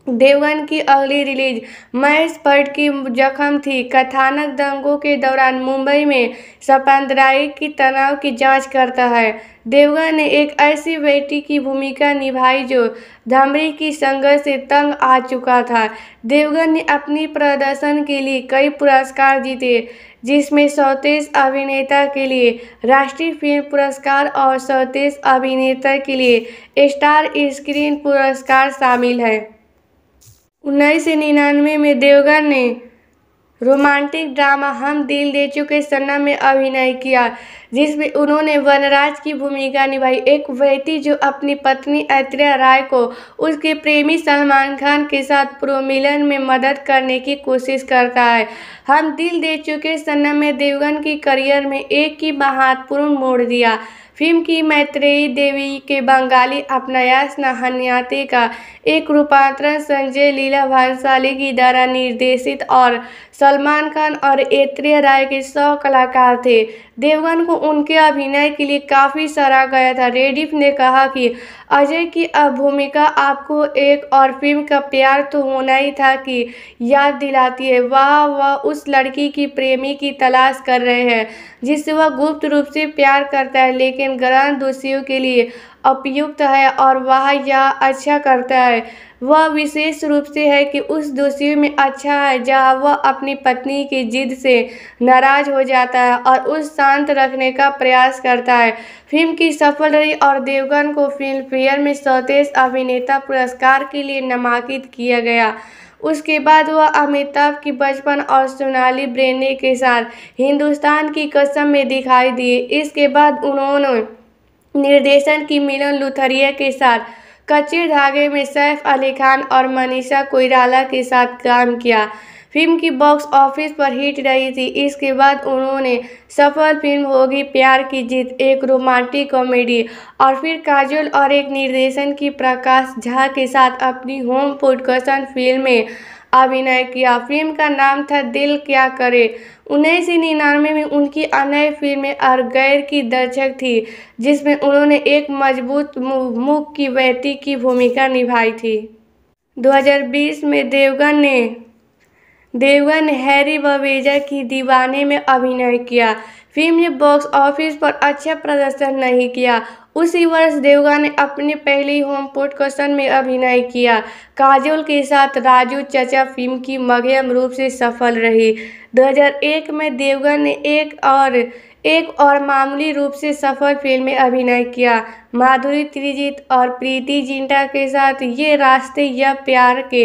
A: देवगन की अगली रिलीज महेश भट्ट की जख्म थी कथानक दंगों के दौरान मुंबई में सपंदराई की तनाव की जांच करता है देवगन ने एक ऐसी बेटी की भूमिका निभाई जो धमरी की संघर्ष से तंग आ चुका था देवगन ने अपनी प्रदर्शन के लिए कई पुरस्कार जीते जिसमें सौतेस अभिनेता के लिए राष्ट्रीय फिल्म पुरस्कार और सौतेज अभिनेता के लिए स्टार स्क्रीन पुरस्कार शामिल है उन्नीस सौ निन्यानवे में देवगन ने रोमांटिक ड्रामा हम दिल दे चुके सन्ना में अभिनय किया जिसमें उन्होंने वनराज की भूमिका निभाई एक व्यक्ति जो अपनी पत्नी ऐत्रेया राय को उसके प्रेमी सलमान खान के साथ प्रोमिलन में मदद करने की कोशिश करता है हम दिल दे चुके सन्ना में देवगन की करियर में एक ही महत्वपूर्ण मोड़ दिया फिल्म की मैत्रेयी देवी के बंगाली अपनायास नहन्याते का एक रूपांतरण संजय लीला भंसाली की द्वारा निर्देशित और सलमान खान और एत्रेय राय के सौ कलाकार थे देवगन को उनके अभिनय के लिए काफ़ी सराहा गया था रेडिफ ने कहा कि अजय की अब भूमिका आपको एक और फिल्म का प्यार तो होना ही था कि याद दिलाती है वह वह उस लड़की की प्रेमी की तलाश कर रहे हैं जिससे वह गुप्त रूप से प्यार करता है लेकिन ग्रहण दोषियों के लिए उपयुक्त है और वह यह अच्छा करता है वह विशेष रूप से है कि उस दोषी में अच्छा है जहाँ वह अपनी पत्नी की जिद से नाराज हो जाता है और उस शांत रखने का प्रयास करता है फिल्म की सफल रही और देवगन को फिल्म फेयर में स्वतेश अभिनेता पुरस्कार के लिए नामांकित किया गया उसके बाद वह अमिताभ की बचपन और सोनाली ब्रेने के साथ हिंदुस्तान की कसम में दिखाई दिए इसके बाद उन्होंने निर्देशन की मिलन लुथरिया के साथ कच्चे धागे में सैफ अली खान और मनीषा कोइराला के साथ काम किया फिल्म की बॉक्स ऑफिस पर हिट रही थी इसके बाद उन्होंने सफल फिल्म होगी प्यार की जीत एक रोमांटिक कॉमेडी और फिर काजल और एक निर्देशन की प्रकाश झा के साथ अपनी होम प्रोडक्शन फिल्म में अभिनय किया फिल्म का नाम था दिल क्या करे उन्नीस सौ निन्यानवे में उनकी अन्य फिल्में अरगैर की दर्शक थी जिसमें उन्होंने एक मजबूत मुख की बेटी की भूमिका निभाई थी 2020 में देवगन ने देवगन ने हैरी बवेजा की दीवाने में अभिनय किया फिल्म ने बॉक्स ऑफिस पर अच्छा प्रदर्शन नहीं किया उसी वर्ष देवगा ने अपने पहले होम पोर्ट क्वेश्चन में अभिनय किया काजोल के साथ राजू चचा फिल्म की मध्यम रूप से सफल रही 2001 में देवगा ने एक और एक और मामूली रूप से सफल फिल्म में अभिनय किया माधुरी त्रिजीत और प्रीति जिंटा के साथ ये रास्ते या प्यार के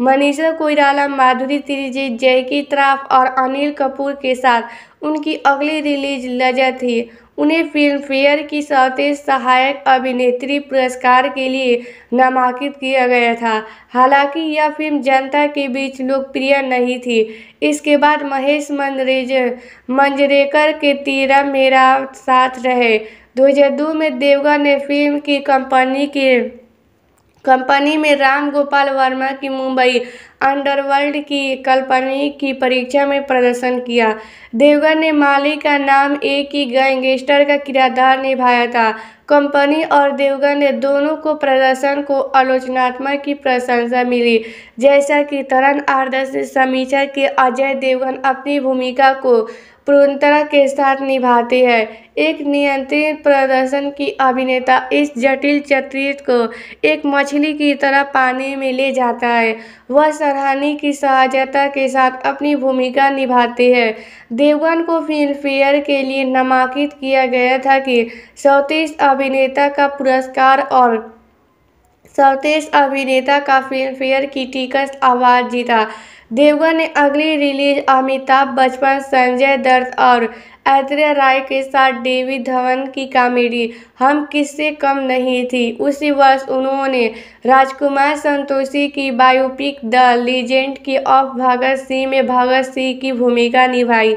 A: मनीषा कोइराला माधुरी त्रिजीत जयकी त्राफ और अनिल कपूर के साथ उनकी अगली रिलीज लजा थी उन्हें फिल्मफेयर की सौते सहायक अभिनेत्री पुरस्कार के लिए नामांकित किया गया था हालांकि यह फिल्म जनता के बीच लोकप्रिय नहीं थी इसके बाद महेश मंजरेज मंजरेकर के तीरा मेरा साथ रहे 2002 में देवगन ने फिल्म की कंपनी के कंपनी में राम गोपाल वर्मा की मुंबई अंडरवर्ल्ड की कल्पनी की परीक्षा में प्रदर्शन किया देवगन ने माली का नाम एक ही गैंगस्टर का किरदार निभाया था कंपनी और देवगन ने दोनों को प्रदर्शन को आलोचनात्मक की प्रशंसा मिली जैसा कि तरन आदर्श ने समीक्षा के अजय देवगन अपनी भूमिका को पूर्णता के साथ निभाती है एक नियंत्रित प्रदर्शन की अभिनेता इस जटिल चरित्र को एक मछली की तरह पानी में ले जाता है वह सराहनी की सहजता के साथ अपनी भूमिका निभाती है देवगन को फिल्मफेयर के लिए नामांकित किया गया था कि सौतीस अभिनेता का पुरस्कार और सौतीस अभिनेता का फिल्मफेयर की टिकट आवाज़ जीता देवगन ने अगली रिलीज अमिताभ बच्चन संजय दत्त और ऐतरे राय के साथ डेवी धवन की कॉमेडी हम किससे कम नहीं थी उसी वर्ष उन्होंने राजकुमार संतोषी की बायोपिक द लीजेंड की ऑफ भगत सिंह में भगत सिंह की भूमिका निभाई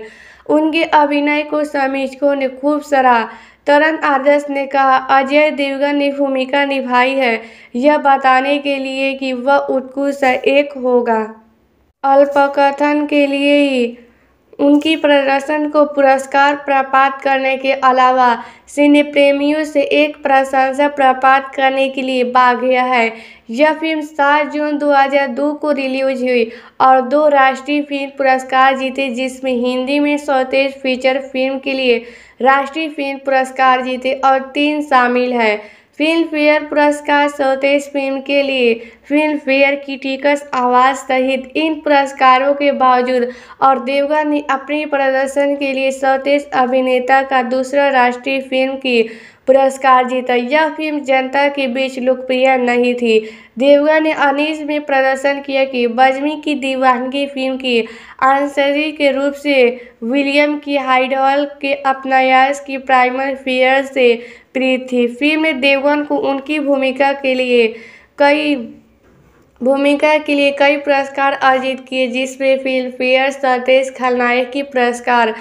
A: उनके अभिनय को समीक्षकों ने खूब सराहा तरन आदर्श ने कहा अजय देवगन ने भूमिका निभाई है यह बताने के लिए कि वह उत्कृष्ट एक होगा अल्पकथन के लिए ही उनकी प्रदर्शन को पुरस्कार प्राप्त करने के अलावा सिने प्रेमियों से एक प्रशंसा प्राप्त करने के लिए बाध्य है यह फिल्म 7 जून 2002 को रिलीज हुई और दो राष्ट्रीय फिल्म पुरस्कार जीते जिसमें हिंदी में सौतेज फीचर फिल्म के लिए राष्ट्रीय फिल्म पुरस्कार जीते और तीन शामिल हैं फिल्म फेयर पुरस्कार स्वदेश फिल्म के लिए फिल्म फेयर की टिकस आवाज़ सहित इन पुरस्कारों के बावजूद और देवगन ने अपने प्रदर्शन के लिए स्वदेश अभिनेता का दूसरा राष्ट्रीय फिल्म की पुरस्कार जीता यह फिल्म जनता के बीच लोकप्रिय नहीं थी देवगन ने अनिश में प्रदर्शन किया कि बजमी की दीवानगी फिल्म की आंसरी के रूप से विलियम की हाइडॉल के अपनायास की प्राइमर फेयर से थी फिल्म में देवगन को उनकी भूमिका के लिए कई भूमिका के लिए कई पुरस्कार अर्जित किए जिसमें फिल्मफेयर सतेश खलनायक की पुरस्कार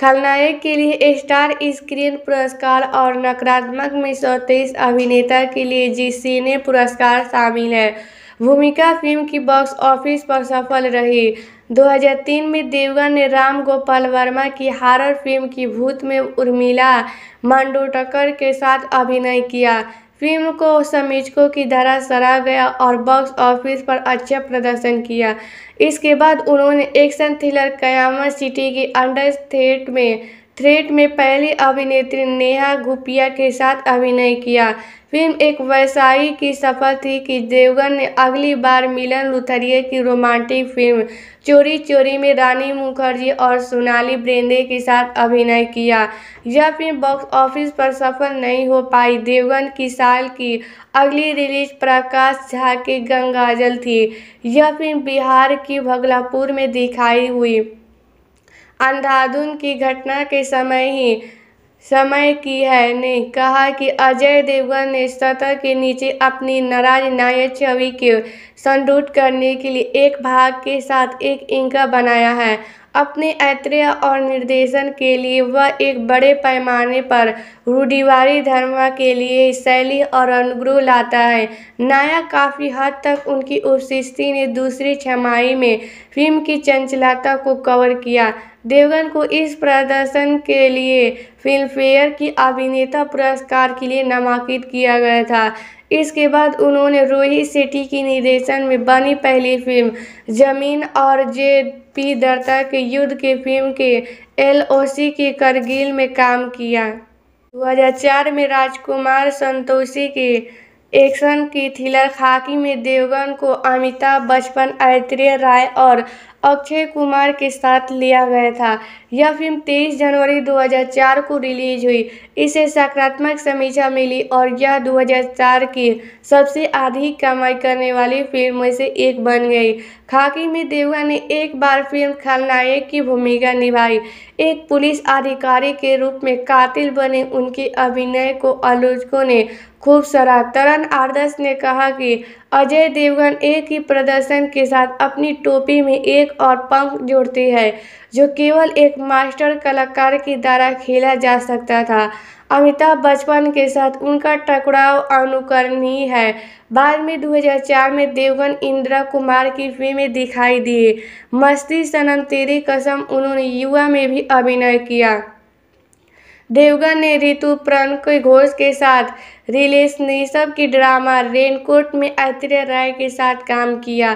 A: खलनायक के लिए स्टार स्क्रीन पुरस्कार और नकारात्मक में सतेश अभिनेता के लिए जी सीने पुरस्कार शामिल है भूमिका फिल्म की बॉक्स ऑफिस पर सफल रही 2003 में देवगन ने राम गोपाल वर्मा की हॉरर फिल्म की भूत में उर्मिला मांडोटकर के साथ अभिनय किया फिल्म को समीक्षकों की धारा सराह गया और बॉक्स ऑफिस पर अच्छा प्रदर्शन किया इसके बाद उन्होंने एक्शन थ्रिलर कयामत सिटी की अंडर थेट में थ्रेट में पहली अभिनेत्री नेहा गुपिया के साथ अभिनय किया फिल्म एक व्यवसायी की सफल थी कि देवगन ने अगली बार मिलन लुथरिये की रोमांटिक फिल्म चोरी चोरी में रानी मुखर्जी और सोनाली ब्रेंदे के साथ अभिनय किया यह फिल्म बॉक्स ऑफिस पर सफल नहीं हो पाई देवगन की साल की अगली रिलीज प्रकाश झा की गंगाजल थी यह फिल्म बिहार की भगलापुर में दिखाई हुई अंधाधुंध की घटना के समय ही समय की है ने कहा कि अजय देवगन ने सतह के नीचे अपनी नाराज नायक छवि के संडूट करने के लिए एक भाग के साथ एक इंका बनाया है अपने ऐत्रेय और निर्देशन के लिए वह एक बड़े पैमाने पर रूढ़िवारी धर्म के लिए शैली और अनुग्रह लाता है नायक काफ़ी हद तक उनकी उपस्थिति ने दूसरी छमाही में फिल्म की चंचलता को कवर किया देवगन को इस प्रदर्शन के लिए फिल्मफेयर की अभिनेता पुरस्कार के लिए नामांकित किया गया था इसके बाद उन्होंने रोहित सेठी के निर्देशन में बनी पहली फिल्म जमीन और जे पी दर्ता के युद्ध के फिल्म के एलओसी के करगिल में काम किया 2004 में राजकुमार संतोषी के एक्शन की थ्रिलर खाकी में देवगन को अमिताभ बच्चन ऐत्रेय राय और अक्षय कुमार के साथ लिया गया था यह फिल्म 23 जनवरी 2004 को रिलीज हुई इसे सकारात्मक समीक्षा मिली और यह 2004 की सबसे अधिक कमाई करने वाली फिल्म में से एक बन गई खाकी में देवगन ने एक बार फिल्म खलनायक की भूमिका निभाई एक पुलिस अधिकारी के रूप में कातिल बने उनके अभिनय को आलोचकों ने खूब सराहा तरन आदर्श ने कहा कि अजय देवगन एक ही प्रदर्शन के साथ अपनी टोपी में एक और पंख जोड़ती है जो केवल एक मास्टर कलाकार के द्वारा खेला जा सकता था अमिताभ बचपन के साथ उनका टकराव अनुकरणीय है बाद में 2004 में देवगन इंदिरा कुमार की फिल्में दिखाई दी मस्ती सनम तेरी कसम उन्होंने युवा में भी अभिनय किया देवगन ने प्रण के घोष के साथ रिलेश ऋषभ की ड्रामा रेनकोट में ऐश्वर्या राय के साथ काम किया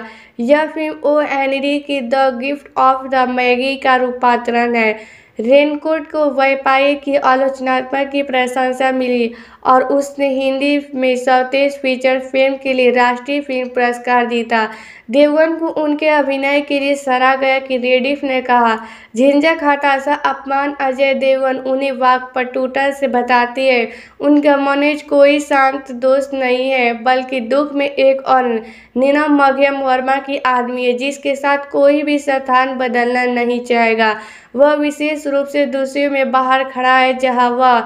A: यह फिल्म ओ एनरी की the gift of the magi का रूपांतरण है रेनकोट को व्यापार की आलोचनात्मक की प्रशंसा मिली और उसने हिंदी में सौतेज फीचर फिल्म के लिए राष्ट्रीय फिल्म पुरस्कार जीता देवगन को उनके अभिनय के लिए सराहा गया कि रेडिफ ने कहा झिंझक हताशा अपमान अजय देवगन उन्हें वाक पटूटा से बताती है उनका मनोज कोई शांत दोस्त नहीं है बल्कि दुख में एक और नीना मघ्यम वर्मा की आदमी है जिसके साथ कोई भी स्थान बदलना नहीं चाहेगा वह विशेष रूप से दूसरे में बाहर खड़ा है जहाँ वह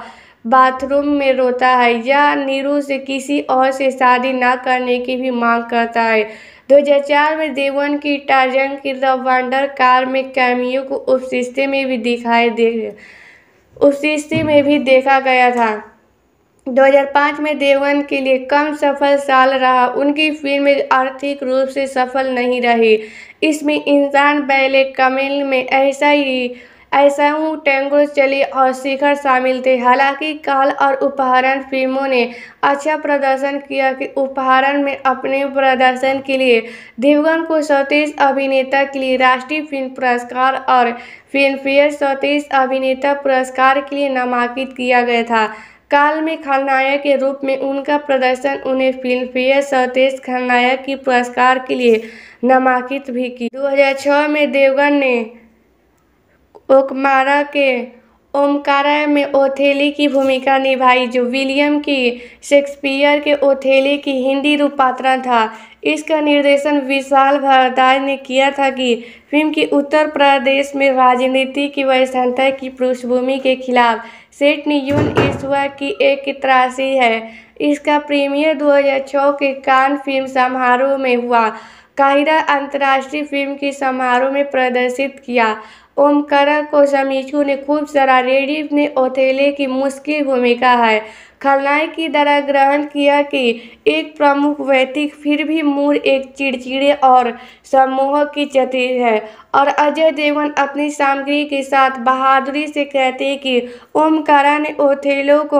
A: बाथरूम में रोता है या नीरू से किसी और से शादी ना करने की भी मांग करता है 2004 में देवन की टार्जन की द वंडर कार में कैमियो को उपशिष्टे में भी दिखाई दे उपशिष्टे में भी देखा गया था 2005 में देवन के लिए कम सफल साल रहा उनकी फिल्म आर्थिक रूप से सफल नहीं रही इसमें इंसान पहले कमिल में ऐसा ही हूँ टेंगो चली और शिखर शामिल थे हालांकि काल और उपहरण फिल्मों ने अच्छा प्रदर्शन किया कि उपहरण में अपने प्रदर्शन के लिए देवगन को सौतीस अभिनेता के लिए राष्ट्रीय फिल्म पुरस्कार और फिल्मफेयर सौतीस अभिनेता पुरस्कार के लिए नामांकित किया गया था काल में खलनायक के रूप में उनका प्रदर्शन उन्हें फिल्मफेयर सतेज खलनायक की पुरस्कार के लिए नामांकित भी की 2006 में देवगन ने ओकमारा के ओमकारा में ओथेली की भूमिका निभाई जो विलियम की शेक्सपियर के ओथेली की हिंदी रूपांतरण था इसका निर्देशन विशाल भारद्वाज ने किया था कि फिल्म की उत्तर प्रदेश में राजनीति की वैषमता की पृष्ठभूमि के खिलाफ सेट ने यौन की एक त्रासी है इसका प्रीमियर 2006 के कान फिल्म समारोह में हुआ काहिरा अंतर्राष्ट्रीय फिल्म की समारोह में प्रदर्शित किया ओमकारा को समीक्षु ने खूब सराहा रेडिफ ने ओथेले की मुश्किल भूमिका है खलनायक की तरह ग्रहण किया कि एक प्रमुख व्यक्ति फिर भी मूल एक चिड़चिड़े और समूह की चतरी है और अजय देवन अपनी सामग्री के साथ बहादुरी से कहते हैं कि ओमकारा ने ओथेलो को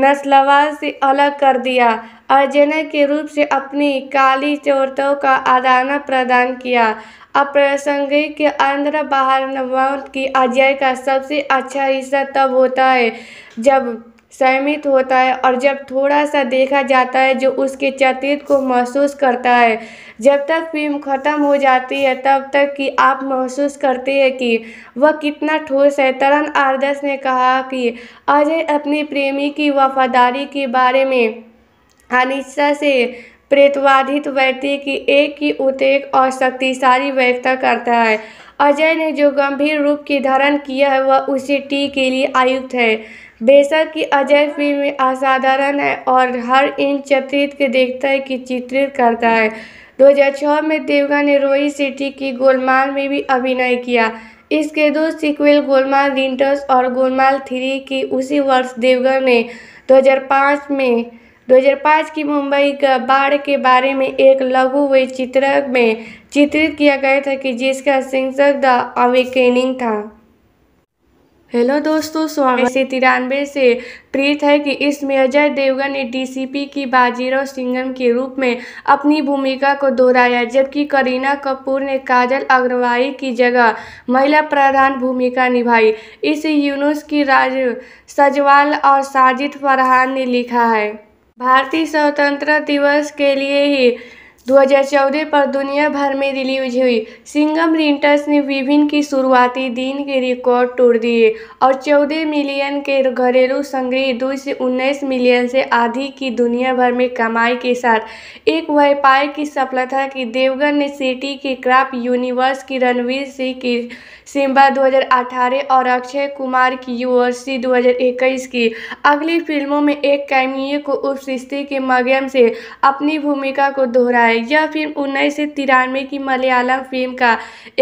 A: नस्लवाद से अलग कर दिया अर्जना के रूप से अपनी काली चोरतों का आदाना प्रदान किया अप्रासंगिक के अंदर बाहर नवाउट की अजय का सबसे अच्छा हिस्सा तब होता है जब सहमित होता है और जब थोड़ा सा देखा जाता है जो उसके चतित को महसूस करता है जब तक फिल्म ख़त्म हो जाती है तब तक कि आप महसूस करते हैं कि वह कितना ठोस है तरन आरदस ने कहा कि अजय अपने प्रेमी की वफादारी के बारे में अनिश्चा से प्रेतवाधित व्यक्ति की एक ही उतेक और शक्तिशाली व्यक्त करता है अजय ने जो गंभीर रूप की धारण किया है वह उसे टी के लिए आयुक्त है बेशक अजय फिल्म असाधारण है और हर इन चित्रित के देखता है कि चित्रित करता है 2006 में देवगन ने रोई सिटी की गोलमाल में भी अभिनय किया इसके दो सीक्वल गोलमाल रिंटर्स और गोलमाल थ्री की उसी वर्ष देवगन ने 2005 में 2005 की मुंबई का बाढ़ के बारे में एक लघु हुए चित्र में चित्रित किया गया था कि जिसका शीर्षक द अवेकेनिंग था हेलो दोस्तों स्वागत है तिरानवे से प्रीत है कि इसमें अजय देवगन ने डीसीपी की बाजीराव सिंगम के रूप में अपनी भूमिका को दोहराया जबकि करीना कपूर ने काजल अग्रवाई की जगह महिला प्रधान भूमिका निभाई इसे यूनुस की राज सजवाल और साजिद फरहान ने लिखा है भारतीय स्वतंत्रता दिवस के लिए ही 2014 पर दुनिया भर में रिलीज हुई सिंगम रिंटर्स ने विभिन्न की शुरुआती दिन के रिकॉर्ड तोड़ दिए और 14 मिलियन के घरेलू संग्रह दो से उन्नीस मिलियन से अधिक की दुनिया भर में कमाई के साथ एक व्यापार की सफलता की देवगन ने सिटी के क्राफ्ट यूनिवर्स की रणवीर सिंह की सिम्बा 2018 और अक्षय कुमार की यूवर्सी 2021 की अगली फिल्मों में एक कैमियो को उपशिष्टि के माध्यम से अपनी भूमिका को दोहराया है यह फिल्म उन्नीस सौ तिरानवे की मलयालम फिल्म का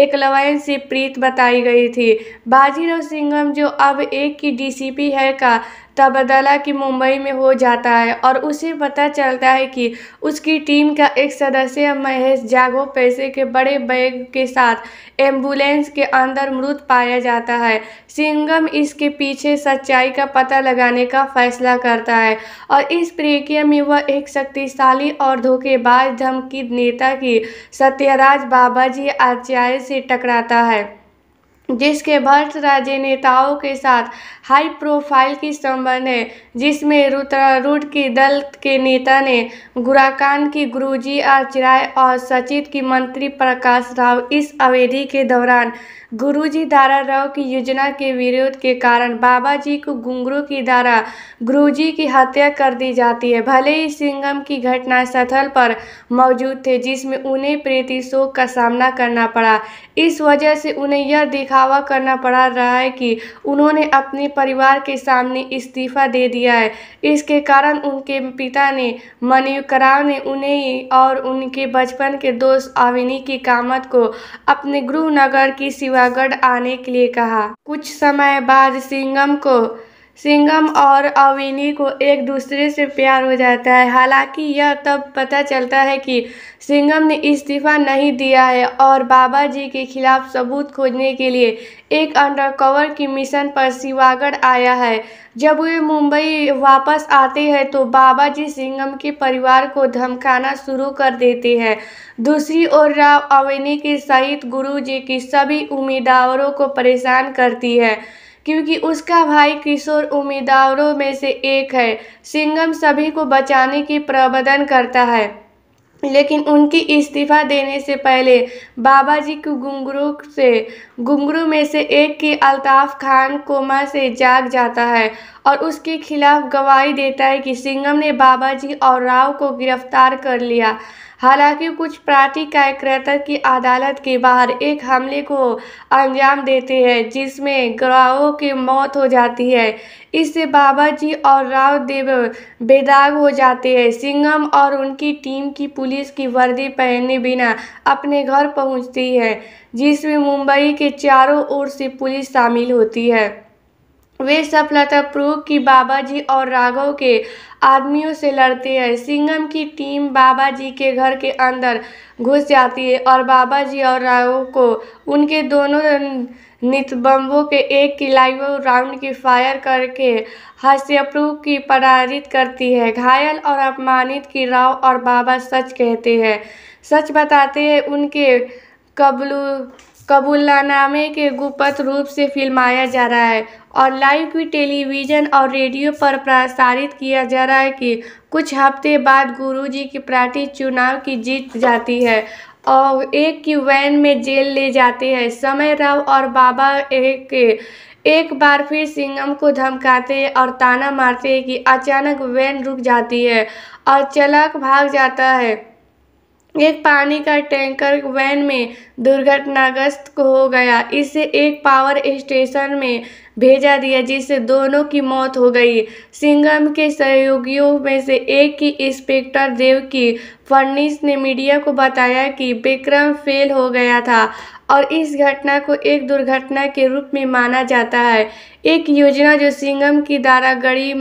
A: एकलवयन से प्रीत बताई गई थी बाजीराव सिंघम जो अब एक की डीसीपी है का तबादला कि मुंबई में हो जाता है और उसे पता चलता है कि उसकी टीम का एक सदस्य महेश जागो पैसे के बड़े बैग के साथ एम्बुलेंस के अंदर मृत पाया जाता है सिंगम इसके पीछे सच्चाई का पता लगाने का फैसला करता है और इस प्रक्रिया में वह एक शक्तिशाली और धोखेबाज धमकी नेता की सत्यराज बाबाजी आचार्य से टकराता है जिसके भ्रष्ट नेताओं के साथ हाई प्रोफाइल की संबंध है जिसमें रुद्रारूढ़ की दल के नेता ने गुराकान की गुरुजी आचार्य और सचिव की मंत्री प्रकाश राव इस अवधि के दौरान गुरुजी दारा राव की योजना के विरोध के कारण बाबा जी को घुंघरू की धारा गुरुजी की हत्या कर दी जाती है भले ही सिंगम की घटना स्थल पर मौजूद थे जिसमें उन्हें प्रीति शोक का सामना करना पड़ा इस वजह से उन्हें यह दिखावा करना पड़ा रहा है कि उन्होंने अपने परिवार के सामने इस्तीफा दे दिया है इसके कारण उनके पिता ने मणिकराव ने उन्हें और उनके बचपन के दोस्त अविनी की कामत को अपने गुरुनगर की सिवा प्रगड़ आने के लिए कहा कुछ समय बाद सिंघम को सिंगम और अविनी को एक दूसरे से प्यार हो जाता है हालांकि यह तब पता चलता है कि सिंगम ने इस्तीफा नहीं दिया है और बाबा जी के खिलाफ सबूत खोजने के लिए एक अंडरकवर की मिशन पर शिवागढ़ आया है जब वे मुंबई वापस आते हैं तो बाबा जी सिंगम के परिवार को धमकाना शुरू कर देते हैं दूसरी ओर राव अविनी के सहित गुरु जी की सभी उम्मीदवारों को परेशान करती है क्योंकि उसका भाई किशोर उम्मीदवारों में से एक है सिंगम सभी को बचाने की प्रबंधन करता है लेकिन उनकी इस्तीफा देने से पहले बाबा जी को गुंगरू से घुंगरू में से एक के अल्ताफ़ खान कोमा से जाग जाता है और उसके खिलाफ गवाही देता है कि सिंगम ने बाबा जी और राव को गिरफ्तार कर लिया हालांकि कुछ पार्टी कार्यकर्ता की अदालत के बाहर एक हमले को अंजाम देते हैं जिसमें ग्राओं की मौत हो जाती है इससे बाबा जी और राव देव बेदाग हो जाते हैं सिंगम और उनकी टीम की पुलिस की वर्दी पहने बिना अपने घर पहुंचती है जिसमें मुंबई के चारों ओर से पुलिस शामिल होती है वे सफलतापूर्वक की बाबा जी और राघव के आदमियों से लड़ते हैं सिंगम की टीम बाबा जी के घर के अंदर घुस जाती है और बाबा जी और राघव को उनके दोनों नितबम्बों के एक किलाइवो राउंड की फायर करके हास्यप्रू की पराजित करती है घायल और अपमानित की राव और बाबा सच कहते हैं सच बताते हैं उनके कबलू कबूलनामे के गुप्त रूप से फिल्माया जा रहा है और लाइव भी टेलीविज़न और रेडियो पर प्रसारित किया जा रहा है कि कुछ हफ्ते बाद गुरुजी की पार्टी चुनाव की जीत जाती है और एक की वैन में जेल ले जाते हैं समय राव और बाबा एक के एक बार फिर सिंगम को धमकाते और ताना मारते हैं कि अचानक वैन रुक जाती है और चलक भाग जाता है एक पानी का टैंकर वैन में दुर्घटनाग्रस्त हो गया इसे एक पावर स्टेशन में भेजा दिया जिससे दोनों की मौत हो गई सिंगम के सहयोगियों में से एक की इंस्पेक्टर देव की फर्निस ने मीडिया को बताया कि विक्रम फेल हो गया था और इस घटना को एक दुर्घटना के रूप में माना जाता है एक योजना जो सिंगम की द्वारा गड़ी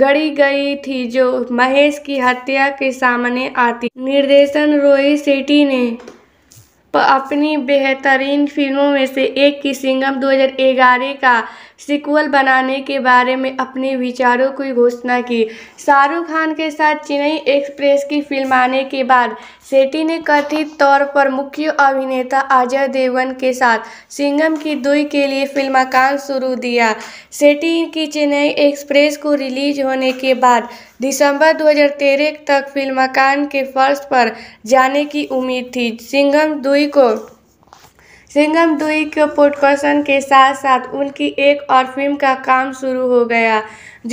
A: गड़ी गई थी जो महेश की हत्या के सामने आती निर्देशन रोहित सेठी ने अपनी बेहतरीन फिल्मों में से एक की सिंगम 2011 का सिक्वल बनाने के बारे में अपने विचारों की घोषणा की शाहरुख खान के साथ चेन्नई एक्सप्रेस की फिल्म आने के बाद सेटी ने कथित तौर पर मुख्य अभिनेता अजय देवगन के साथ सिंगम की दुई के लिए फिल्माकान शुरू दिया सेटी की चेन्नई एक्सप्रेस को रिलीज होने के बाद दिसंबर 2013 तक फिल्माकान के फर्श पर जाने की उम्मीद थी सिंघम दुई को सिंगम दुई के प्रोडक्शन के साथ साथ उनकी एक और फिल्म का काम शुरू हो गया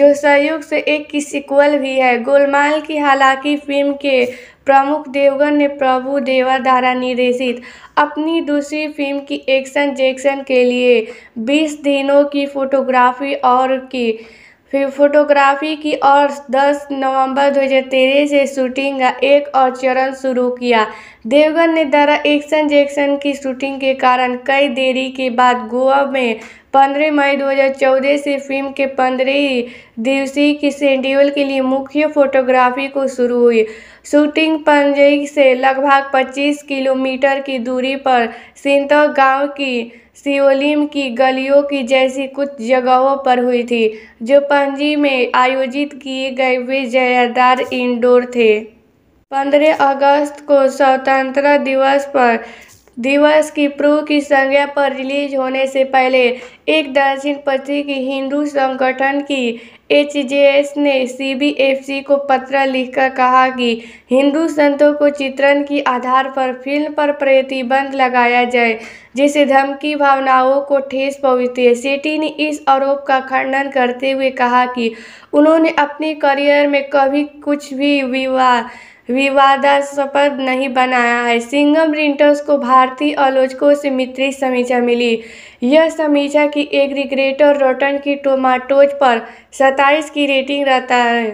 A: जो सहयोग से एक की सिक्वल भी है गोलमाल की हालांकि फिल्म के प्रमुख देवगन ने प्रभु देवा द्वारा निर्देशित अपनी दूसरी फिल्म की एक्शन जैक्शन के लिए 20 दिनों की फोटोग्राफी और की फिर फोटोग्राफी की और 10 नवंबर 2013 से शूटिंग का एक और चरण शुरू किया देवगन ने दरा एक्शन जैक्शन की शूटिंग के कारण कई देरी के बाद गोवा में 15 मई 2014 से फिल्म के पंद्रह दिवसीय की शेड्यूल के लिए मुख्य फोटोग्राफी को शुरू हुई शूटिंग पंजई से लगभग 25 किलोमीटर की दूरी पर सिंतव गांव की सियोलिम की गलियों की जैसी कुछ जगहों पर हुई थी जो पणजी में आयोजित किए गए विजयादार इंडोर थे पंद्रह अगस्त को स्वतंत्रता दिवस पर दिवस की प्रू की संज्ञा पर रिलीज होने से पहले एक दर्शन पत्र की हिंदू संगठन की एच ने सीबीएफसी को पत्र लिखकर कहा कि हिंदू संतों को चित्रण के आधार पर फिल्म पर प्रतिबंध लगाया जाए जिससे धमकी भावनाओं को ठेस पहुँचती है सेठी ने इस आरोप का खंडन करते हुए कहा कि उन्होंने अपने करियर में कभी कुछ भी विवाह विवादास्पद नहीं बनाया है सिंगम प्रिंटर्स को भारतीय आलोचकों से मित्री समीक्षा मिली यह समीक्षा की एग्रीग्रेटर रोटन की टोमाटोज पर 27 की रेटिंग रहता है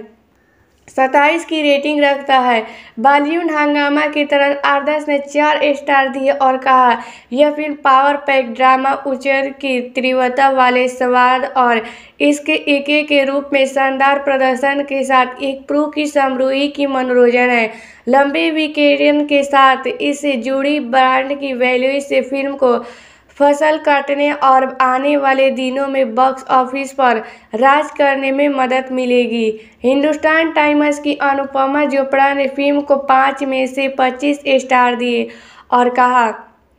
A: सत्ताईस की रेटिंग रखता है बॉलीवुड हंगामा की तरह आरदास ने चार स्टार दिए और कहा यह फिल्म पावर पैक ड्रामा उचर की तीव्रता वाले स्वाद और इसके एक के रूप में शानदार प्रदर्शन के साथ एक प्रू की समरूही की मनोरंजन है लंबे विकेरियन के साथ इससे जुड़ी ब्रांड की वैल्यू से फिल्म को फसल काटने और आने वाले दिनों में बॉक्स ऑफिस पर राज करने में मदद मिलेगी हिंदुस्तान टाइम्स की अनुपमा चोपड़ा ने फिल्म को पाँच में से पच्चीस स्टार दिए और कहा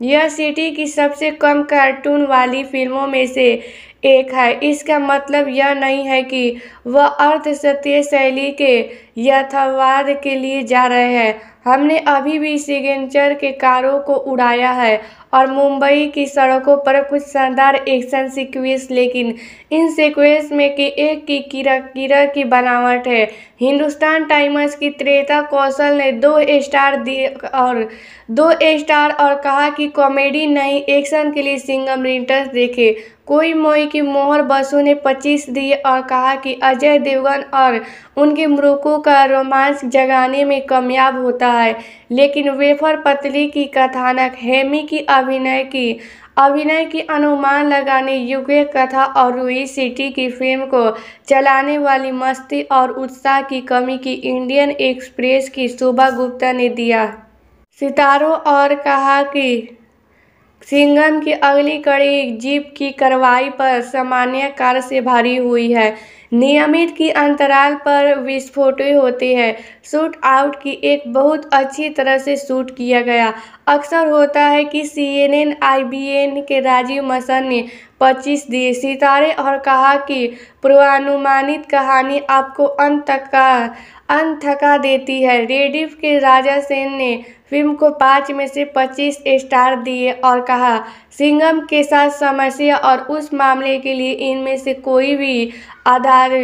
A: यह सिटी की सबसे कम कार्टून वाली फिल्मों में से एक है इसका मतलब यह नहीं है कि वह अर्थ सत्य शैली के यथावाद के लिए जा रहे हैं हमने अभी भी सिग्नेचर के कारों को उड़ाया है और मुंबई की सड़कों पर कुछ शानदार एक्शन सिक्वेंस लेकिन इन सिक्वेंस में के एक की किरा किरा की बनावट है हिंदुस्तान टाइम्स की त्रेता कौशल ने दो स्टार दिए और दो स्टार और कहा कि कॉमेडी नहीं एक्शन के लिए सिंगम रिंटर्स देखे कोई मोई की मोहर बसु ने 25 दिए और कहा कि अजय देवगन और उनके मृकों का रोमांस जगाने में कामयाब होता है लेकिन वेफर पतली की कथानक हेमी की अभिनय की अभिनय की अनुमान लगाने युग कथा और रूई सिटी की फिल्म को चलाने वाली मस्ती और उत्साह की कमी की इंडियन एक्सप्रेस की शोभा गुप्ता ने दिया सितारों और कहा कि सिंगम की अगली कड़ी जीप की कार्रवाई पर सामान्य कार से भारी हुई है नियमित की अंतराल पर विस्फोट होते हैं शूट आउट की एक बहुत अच्छी तरह से शूट किया गया अक्सर होता है कि सीएनएन आईबीएन के राजीव मसन ने 25 दिए सितारे और कहा कि पूर्वानुमानित कहानी आपको अंत का अंत थका देती है रेडिफ के राजा सेन ने फिल्म को पाँच में से 25 स्टार दिए और कहा सिंघम के साथ समस्या और उस मामले के लिए इनमें से कोई भी आधार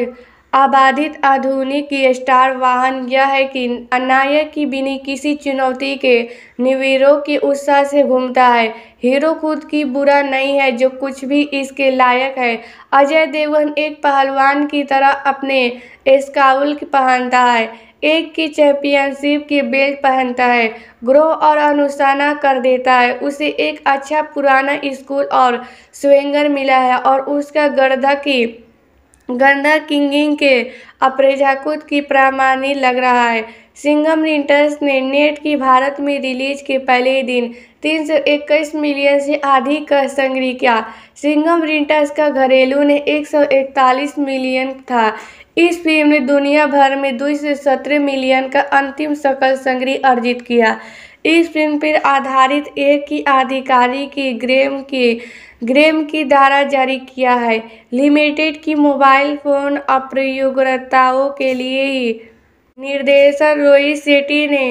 A: आबाधित आधुनिक स्टार वाहन यह है कि अनायक की बिनी किसी चुनौती के निविरो के उत्साह से घूमता है हीरो खुद की बुरा नहीं है जो कुछ भी इसके लायक है अजय देवगन एक पहलवान की तरह अपने स्काउल पहनता है एक की चैंपियनशिप की बेल्ट पहनता है ग्रोह और अनुशाना कर देता है उसे एक अच्छा पुराना स्कूल और स्वेंगर मिला है और उसका गर्दा की गंदा किंगिंग के अप्रेझाकुद की प्रामाणिक लग रहा है सिंगम रिंटर्स ने नेट की भारत में रिलीज के पहले दिन तीन सौ इक्कीस मिलियन से अधिक का संग्रह किया सिंगम रिंटर्स का घरेलू ने एक सौ इकतालीस मिलियन था इस फिल्म ने दुनिया भर में दो सौ सत्रह मिलियन का अंतिम सकल संग्रह अर्जित किया इस फिल्म पर आधारित एक ही आधिकारी की ग्रेम की ग्रेम की द्वारा जारी किया है लिमिटेड की मोबाइल फोन अप्रयोगताओं के लिए ही निर्देशक रोहित शेट्टी ने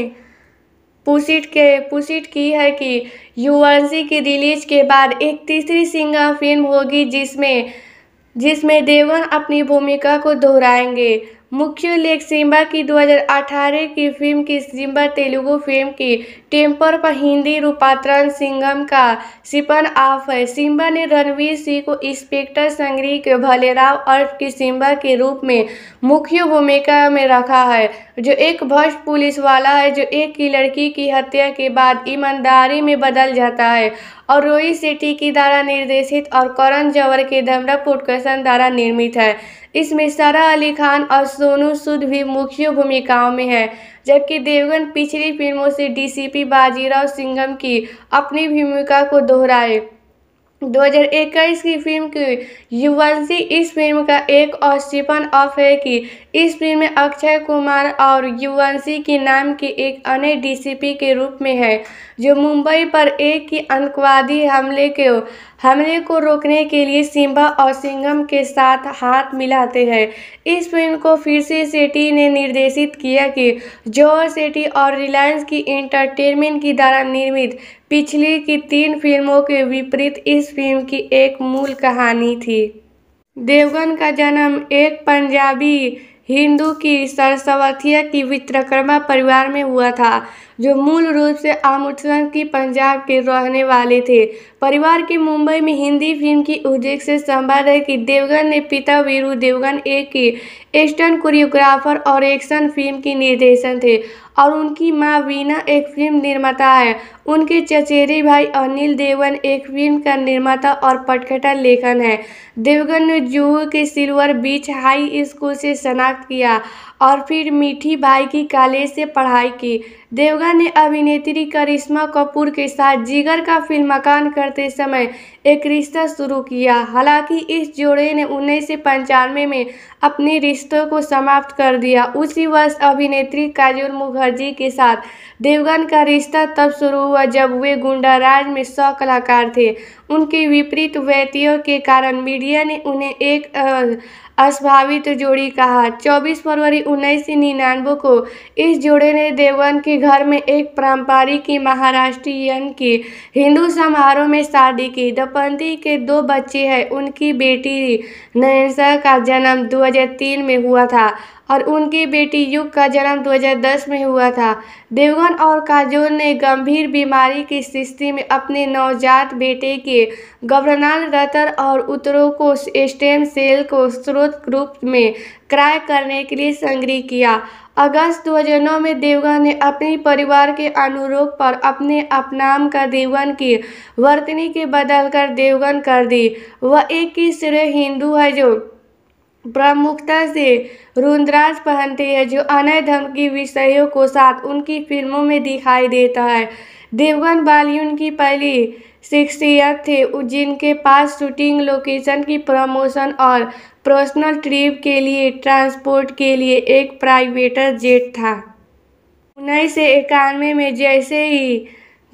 A: पुसिट के पुसिट की है कि युवंशी की रिलीज के बाद एक तीसरी सिंगा फिल्म होगी जिसमें जिसमें देवन अपनी भूमिका को दोहराएंगे मुख्य लेख सिम्बा की 2018 की फिल्म की सिम्बा तेलुगु फिल्म की टेम्पर पर हिंदी रूपांतरण सिंगम का सिपन ऑफ है सिम्बा ने रणवीर सिंह को इंस्पेक्टर संगरी के भलेराव अर्फ की सिम्बा के रूप में मुख्य भूमिका में रखा है जो एक भ्रष्ट पुलिस वाला है जो एक की लड़की की हत्या के बाद ईमानदारी में बदल जाता है और रोई सेठी की द्वारा निर्देशित और करण जवर के धमरा पुटकसन द्वारा निर्मित है इसमें सारा अली खान और सोनू सूद भी मुख्य भूमिकाओं में हैं जबकि देवगन पिछली फिल्मों से डीसीपी बाजीराव सिंघम की अपनी भूमिका को दोहराए 2021 की फिल्म की युवंशी इस फिल्म का एक और स्टीफन ऑफ है कि इस फिल्म में अक्षय कुमार और युवंशी के नाम के एक अन्य डीसीपी के रूप में है जो मुंबई पर एक ही आतंकवादी हमले के हमले को रोकने के लिए सिम्बा और सिंघम के साथ हाथ मिलाते हैं इस फिल्म को फिर से सेटी ने निर्देशित किया कि जोर सेटी और रिलायंस की एंटरटेनमेंट की द्वारा निर्मित पिछली की तीन फिल्मों के विपरीत इस फिल्म की एक मूल कहानी थी देवगन का जन्म एक पंजाबी हिंदू की सरस्वतिया की वित्रकर्मा परिवार में हुआ था जो मूल रूप से अमृतसर की पंजाब के रहने वाले थे परिवार की मुंबई में हिंदी फिल्म की उद्योग से संवाद है कि देवगन ने पिता वीरू देवगन एक एस्टर्न कोरियोग्राफर और एक्शन फिल्म के निर्देशन थे और उनकी माँ वीना एक फिल्म निर्माता है उनके चचेरे भाई अनिल देवन एक फिल्म का निर्माता और पटखटा लेखन है देवगन ने जूह के सिल्वर बीच हाई स्कूल से शनाख्त किया और फिर मीठी भाई की कॉलेज से पढ़ाई की देवगन ने अभिनेत्री करिश्मा कपूर के साथ जिगर का फिल्म मकान करते समय एक रिश्ता शुरू किया हालांकि इस जोड़े ने उन्नीस सौ पंचानवे में अपने रिश्तों को समाप्त कर दिया उसी वर्ष अभिनेत्री काजोल मुखर्जी के साथ देवगन का रिश्ता तब शुरू हुआ जब वे गुंडाराज में सौ कलाकार थे उनके विपरीत व्यतियों के कारण मीडिया ने उन्हें एक अस्भावित जोड़ी कहा 24 फरवरी उन्नीस को इस जोड़े ने देवन के घर में एक पारंपरिक महाराष्ट्रीयन की हिंदू समारोह में शादी की दंपति के दो बच्चे हैं उनकी बेटी नयनसा का जन्म 2003 में हुआ था और उनकी बेटी युग का जन्म 2010 में हुआ था देवगन और काजोल ने गंभीर बीमारी की स्थिति में अपने नवजात बेटे के गवर्नाल रतर और उत्तरों को स्टेम सेल को स्रोत ग्रुप में क्रय करने के लिए संग्रह किया अगस्त 2009 में देवगन ने अपने परिवार के अनुरोध पर अपने अपनाम का देवगन की वर्तनी के बदलकर देवगन कर दी वह एक ही सिरे हिंदू है जो प्रमुखता से रुद्राक्ष पहनते हैं जो अनय की विषयों को साथ उनकी फिल्मों में दिखाई देता है देवगन बाली उनकी पहली शिक्षियत थे जिनके पास शूटिंग लोकेशन की प्रमोशन और पर्सनल ट्रिप के लिए ट्रांसपोर्ट के लिए एक प्राइवेटर जेट था उन्नीस सौ इक्यानवे में जैसे ही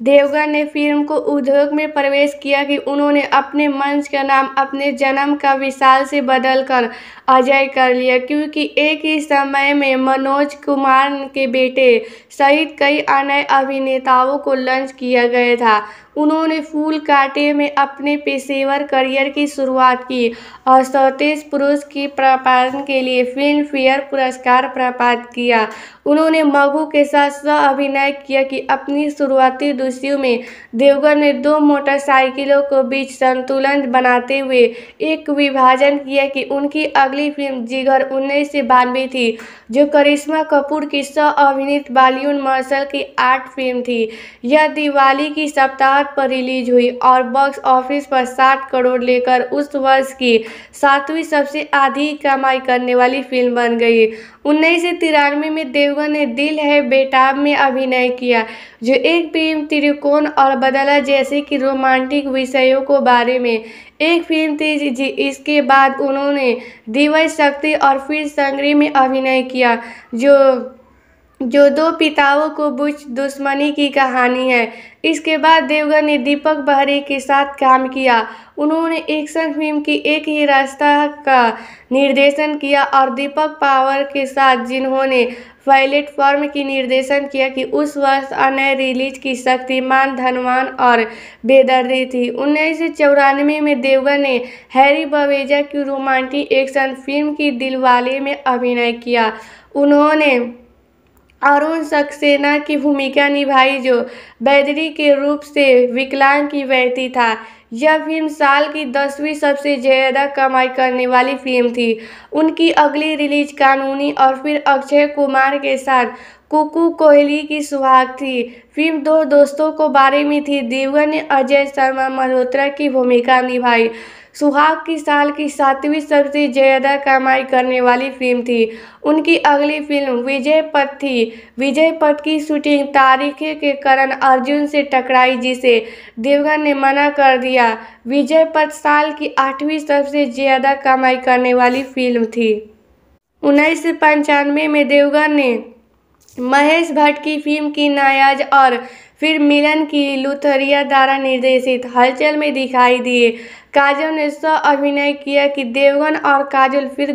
A: देवगन ने फिल्म को उद्योग में प्रवेश किया कि उन्होंने अपने मंच का नाम अपने जन्म का विशाल से बदलकर अजय कर लिया क्योंकि एक ही समय में मनोज कुमार के बेटे सहित कई अन्य अभिनेताओं को लंच किया गया था उन्होंने फूल काटे में अपने पेशेवर करियर की शुरुआत की और सौतीस पुरुष की प्रपादन के लिए फिल्म फेयर पुरस्कार प्राप्त किया उन्होंने मगू के साथ स्व अभिनय किया कि अपनी शुरुआती दूसियों में देवगर ने दो मोटरसाइकिलों को बीच संतुलन बनाते हुए एक विभाजन किया कि उनकी अगली अगली फिल्म जिगर उन्नीस सौ बानवे थी जो करिश्मा कपूर की सह अभिनीत बॉलीवुड मार्शल की आर्ट फिल्म थी यह दिवाली की सप्ताह पर रिलीज हुई और बॉक्स ऑफिस पर सात करोड़ लेकर उस वर्ष की सातवीं सबसे अधिक कमाई करने वाली फिल्म बन गई उन्नीस सौ तिरानवे में देवगन ने दिल है बेटा में अभिनय किया जो एक फिल्म त्रिकोण और बदला जैसे कि रोमांटिक विषयों को बारे में एक फिल्म थी जी इसके बाद उन्होंने दिवस शक्ति और फिर संगरी में अभिनय किया या जो जो दो पिताओं को बुच दुश्मनी की कहानी है इसके बाद देवगन ने दीपक बहरी के साथ काम किया उन्होंने एक्शन फिल्म की एक ही रास्ता का निर्देशन किया और दीपक पावर के साथ जिन्होंने वायलेट फॉर्म की निर्देशन किया कि उस वर्ष अनय रिलीज की शक्तिमान धनवान और बेदर्दी थी उन्नीस में देवगन ने हैरी बवेजा की रोमांटिक एक्शन फिल्म की दिलवाले में अभिनय किया उन्होंने अरुण सक्सेना की भूमिका निभाई जो बैदरी के रूप से विकलांग की व्यक्ति था यह फिल्म साल की दसवीं सबसे ज़्यादा कमाई करने वाली फिल्म थी उनकी अगली रिलीज कानूनी और फिर अक्षय कुमार के साथ कुकू कोहली की सुहाग थी फिल्म दो दोस्तों को बारे में थी देवगन ने अजय शर्मा मल्होत्रा की भूमिका निभाई सुहाग की साल की सातवीं सबसे ज़्यादा कमाई करने वाली फिल्म थी उनकी अगली फिल्म विजय पथ थी विजय पथ की शूटिंग तारीख के कारण अर्जुन से टकराई जिसे देवगन ने मना कर दिया विजय पथ साल की आठवीं सबसे ज़्यादा कमाई करने वाली फिल्म थी उन्नीस में देवगन ने महेश भट्ट की फिल्म की नायाज और फिर मिलन की लुथरिया द्वारा निर्देशित हलचल में दिखाई दिए काजल ने स्व अभिनय किया कि देवगन और काजल फिर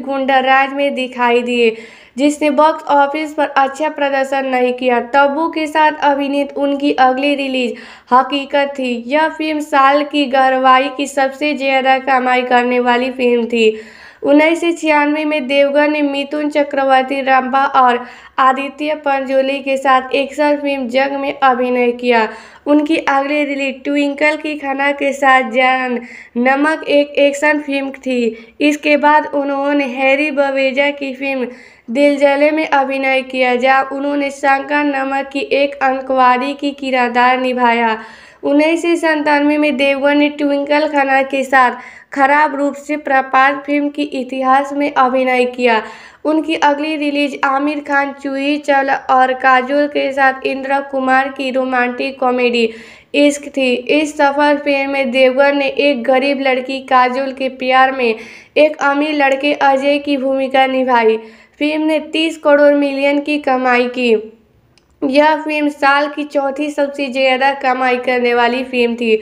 A: राज में दिखाई दिए जिसने बॉक्स ऑफिस पर अच्छा प्रदर्शन नहीं किया तब्बू के साथ अभिनीत उनकी अगली रिलीज हकीकत थी यह फिल्म साल की गहरवाई की सबसे ज़्यादा कमाई करने वाली फिल्म थी उन्नीस सौ छियानवे में देवगन ने मिथुन चक्रवर्ती रंभा और आदित्य पंजोली के साथ एक्शन फिल्म जंग में अभिनय किया उनकी अगली रिलीज ट्विंकल की खाना के साथ जान नमक एक एक्शन फिल्म थी इसके बाद उन्होंने हैरी बवेजा की फिल्म दिलजले में अभिनय किया जहाँ उन्होंने शंकर नमक की एक अंकवारी की किरदार निभाया उन्नीस सौ संतानवे में देवगन ने ट्विंकल खन्ना के साथ खराब रूप से प्रपात फिल्म की इतिहास में अभिनय किया उनकी अगली रिलीज आमिर खान चूही चल और काजोल के साथ इंद्र कुमार की रोमांटिक कॉमेडी इश्क थी इस सफल फिल्म में देवगन ने एक गरीब लड़की काजोल के प्यार में एक अमीर लड़के अजय की भूमिका निभाई फिल्म ने 30 करोड़ मिलियन की कमाई की यह फिल्म साल की चौथी सबसे ज़्यादा कमाई करने वाली फिल्म थी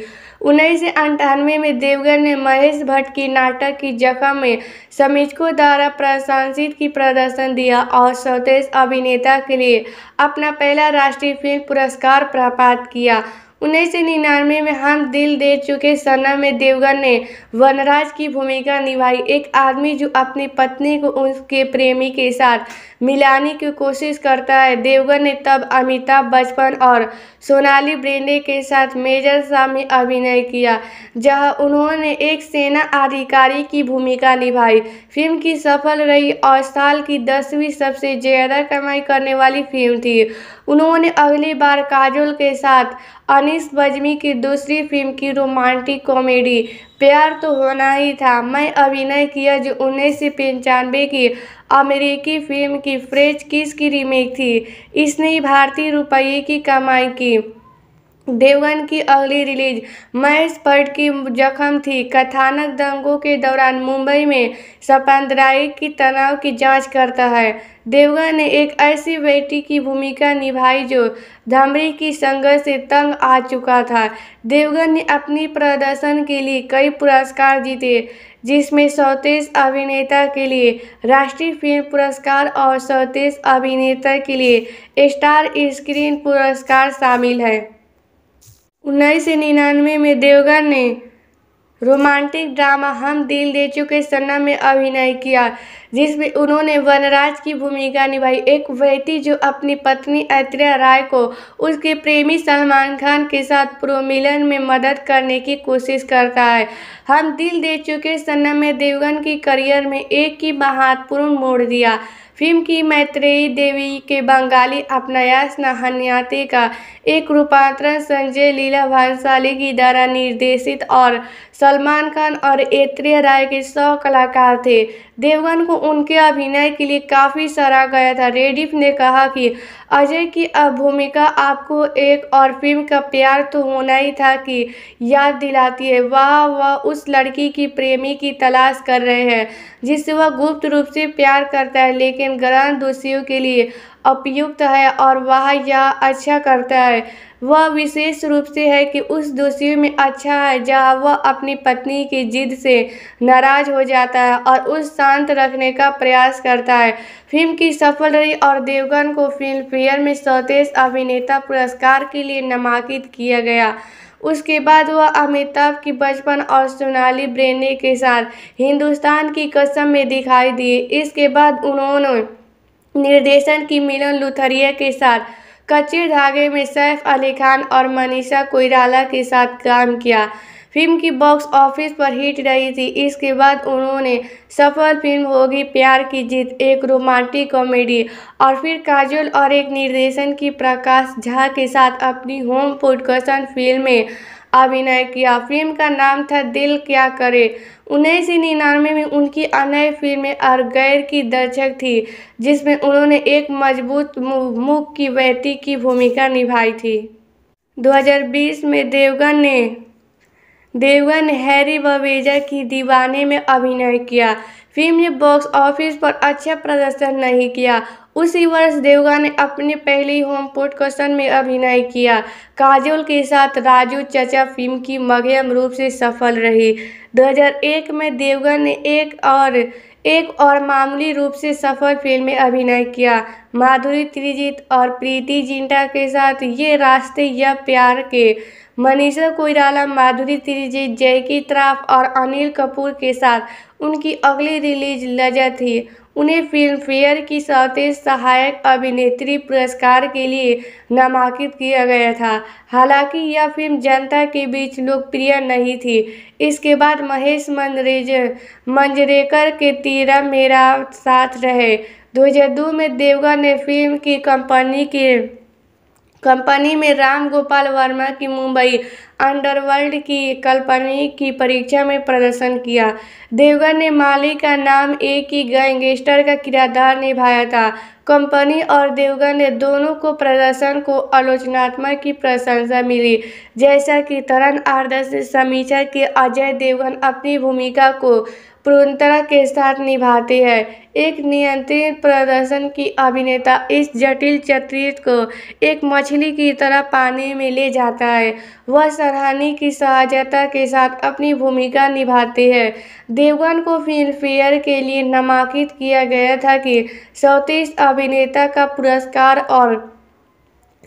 A: उन्नीस सौ अंठानवे में देवगन ने महेश भट्ट की नाटक की जगह में समीक्षकों द्वारा प्रशंसित की प्रदर्शन दिया और स्वदेश अभिनेता के लिए अपना पहला राष्ट्रीय फिल्म पुरस्कार प्राप्त किया उन्नीस सौ निन्यानवे में हम दिल दे चुके सना में देवगन ने वनराज की भूमिका निभाई एक आदमी जो अपनी पत्नी को उसके प्रेमी के साथ मिलाने की कोशिश करता है देवगन ने तब अमिताभ बच्चन और सोनाली ब्रेंडे के साथ मेजर शाह में अभिनय किया जहां उन्होंने एक सेना अधिकारी की भूमिका निभाई फिल्म की सफल रही और साल की दसवीं सबसे ज़्यादा कमाई करने वाली फिल्म थी उन्होंने अगली बार काजोल के साथ अनीस बजमी की दूसरी फिल्म की रोमांटिक कॉमेडी प्यार तो होना ही था मैं अभिनय किया जो उन्नीस सौ पंचानवे की अमेरिकी फिल्म की फ्रेंच किस की रीमेक थी इसने भारतीय रुपये की कमाई की देवगन की अगली रिलीज महेश भट्ट की जख्म थी कथानक दंगों के दौरान मुंबई में सपंदराई की तनाव की जांच करता है देवगन ने एक ऐसी बेटी की भूमिका निभाई जो धमरी की संघर्ष से तंग आ चुका था देवगन ने अपनी प्रदर्शन के लिए कई पुरस्कार जीते जिसमें सौतेज अभिनेता के लिए राष्ट्रीय फिल्म पुरस्कार और सौतेज अभिनेता के लिए स्टार स्क्रीन पुरस्कार शामिल है उन्नीस सौ निन्यानवे में देवगन ने रोमांटिक ड्रामा हम दिल दे चुके सन्ना में अभिनय किया जिसमें उन्होंने वनराज की भूमिका निभाई एक व्यक्ति जो अपनी पत्नी ऐत्रेया राय को उसके प्रेमी सलमान खान के साथ प्रोमिलन में मदद करने की कोशिश करता है हम दिल दे चुके सन्ना में देवगन की करियर में एक ही महत्वपूर्ण मोड़ दिया फिल्म की मैत्रेयी देवी के बंगाली अपनायास नहन्याते का एक रूपांतरण संजय लीला भंसाली की द्वारा निर्देशित और सलमान खान और एत्रेय राय के सह कलाकार थे देवगन को उनके अभिनय के लिए काफ़ी सराहा गया था रेडिफ ने कहा कि अजय की अब भूमिका आपको एक और फिल्म का प्यार तो होना ही था कि याद दिलाती है वह वह उस लड़की की प्रेमी की तलाश कर रहे हैं जिससे वह गुप्त रूप से प्यार करता है लेकिन ग्रहण दोषियों के लिए उपयुक्त है और वह यह अच्छा करता है वह विशेष रूप से है कि उस दोषी में अच्छा है जहाँ वह अपनी पत्नी की जिद से नाराज हो जाता है और उस शांत रखने का प्रयास करता है फिल्म की सफल रही और देवगन को फिल्म फेयर में स्वतेश अभिनेता पुरस्कार के लिए नामांकित किया गया उसके बाद वह अमिताभ की बचपन और सोनाली ब्रेने के साथ हिंदुस्तान की कसम में दिखाई दिए इसके बाद उन्होंने निर्देशन की मिलन लुथरिया के साथ कच्चे धागे में सैफ अली खान और मनीषा कोइराला के साथ काम किया फिल्म की बॉक्स ऑफिस पर हिट रही थी इसके बाद उन्होंने सफल फिल्म होगी प्यार की जीत एक रोमांटिक कॉमेडी और फिर काजल और एक निर्देशन की प्रकाश झा के साथ अपनी होम प्रोडक्शन फिल्म में अभिनय किया फिल्म का नाम था दिल क्या करे उन्नीस सौ निन्यानवे में उनकी अन्य फिल्में अरगैर की दर्शक थी जिसमें उन्होंने एक मजबूत मुख की बेटी की भूमिका निभाई थी 2020 में देवगन ने देवगन ने हैरी बवेजा की दीवाने में अभिनय किया फिल्म ने बॉक्स ऑफिस पर अच्छा प्रदर्शन नहीं किया उसी वर्ष देवगा ने अपने पहले होम पोर्ट क्वेश्चन में अभिनय किया काजोल के साथ राजू चचा फिल्म की मध्यम रूप से सफल रही 2001 में देवगा ने एक और एक और मामूली रूप से सफल फिल्म में अभिनय किया माधुरी त्रिजीत और प्रीति जिंटा के साथ ये रास्ते या प्यार के मनीषा कोइराला माधुरी त्रिजीत की त्राफ और अनिल कपूर के साथ उनकी अगली रिलीज लजा थी उन्हें फिल्मफेयर की सबसे सहायक अभिनेत्री पुरस्कार के लिए नामांकित किया गया था हालांकि यह फिल्म जनता के बीच लोकप्रिय नहीं थी इसके बाद महेश मंजरेज मंजरेकर के तीरा मेरा साथ रहे 2002 में देवगन ने फिल्म की कंपनी के कंपनी में राम गोपाल वर्मा की मुंबई अंडरवर्ल्ड की कंपनी की परीक्षा में प्रदर्शन किया देवगन ने माली का नाम एक ही गैंगस्टर का किरदार निभाया था कंपनी और देवगन ने दोनों को प्रदर्शन को आलोचनात्मक की प्रशंसा मिली जैसा कि तरन आदर्श ने समीक्षा के अजय देवगन अपनी भूमिका को पूर्णता के साथ निभाती है एक नियंत्रित प्रदर्शन की अभिनेता इस जटिल चरित्र को एक मछली की तरह पानी में ले जाता है वह सराहनी की सहजता के साथ अपनी भूमिका निभाती है देवगन को फिल्मफेयर के लिए नामांकित किया गया था कि सौतीस अभिनेता का पुरस्कार और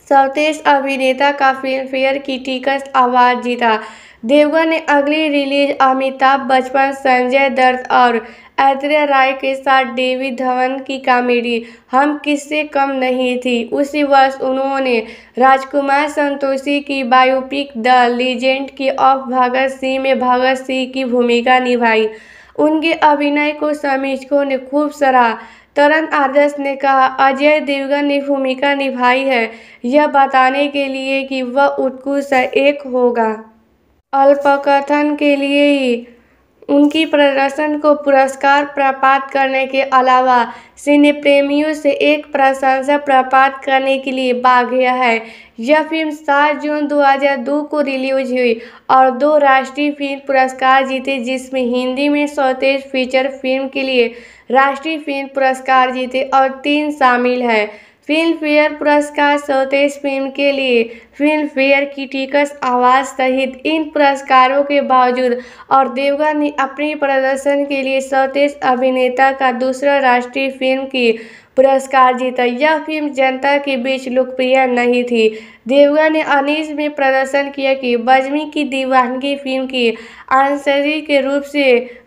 A: सौतीस अभिनेता का फिल्मफेयर की टिकट आवाज़ जीता देवगन ने अगली रिलीज अमिताभ बच्चन संजय दत्त और ऐतरे राय के साथ डेवी धवन की कॉमेडी हम किससे कम नहीं थी उसी वर्ष उन्होंने राजकुमार संतोषी की बायोपिक द लीजेंड की ऑफ भगत सिंह में भगत सिंह की भूमिका निभाई उनके अभिनय को समीक्षकों ने खूब सराहा तरन आदर्श ने कहा अजय देवगन ने भूमिका निभाई है यह बताने के लिए कि वह उत्कृष्ट एक होगा अल्पकथन के लिए ही उनकी प्रदर्शन को पुरस्कार प्राप्त करने के अलावा सिने प्रेमियों से एक प्रशंसा प्राप्त करने के लिए बाध्य है यह फिल्म 7 जून 2002 को रिलीज हुई और दो राष्ट्रीय फिल्म पुरस्कार जीते जिसमें हिंदी में सौतेज फीचर फिल्म के लिए राष्ट्रीय फिल्म पुरस्कार जीते और तीन शामिल हैं फिल्मफेयर पुरस्कार स्वदेश फिल्म के लिए फिल्मफेयर क्रिटिक्स आवाज सहित इन पुरस्कारों के बावजूद और देवगन ने अपने प्रदर्शन के लिए स्वदेश अभिनेता का दूसरा राष्ट्रीय फिल्म की पुरस्कार जीता यह फिल्म जनता के बीच लोकप्रिय नहीं थी देवगन ने अनिश में प्रदर्शन किया कि बजमी की दीवानगी फिल्म की आंसरी के रूप से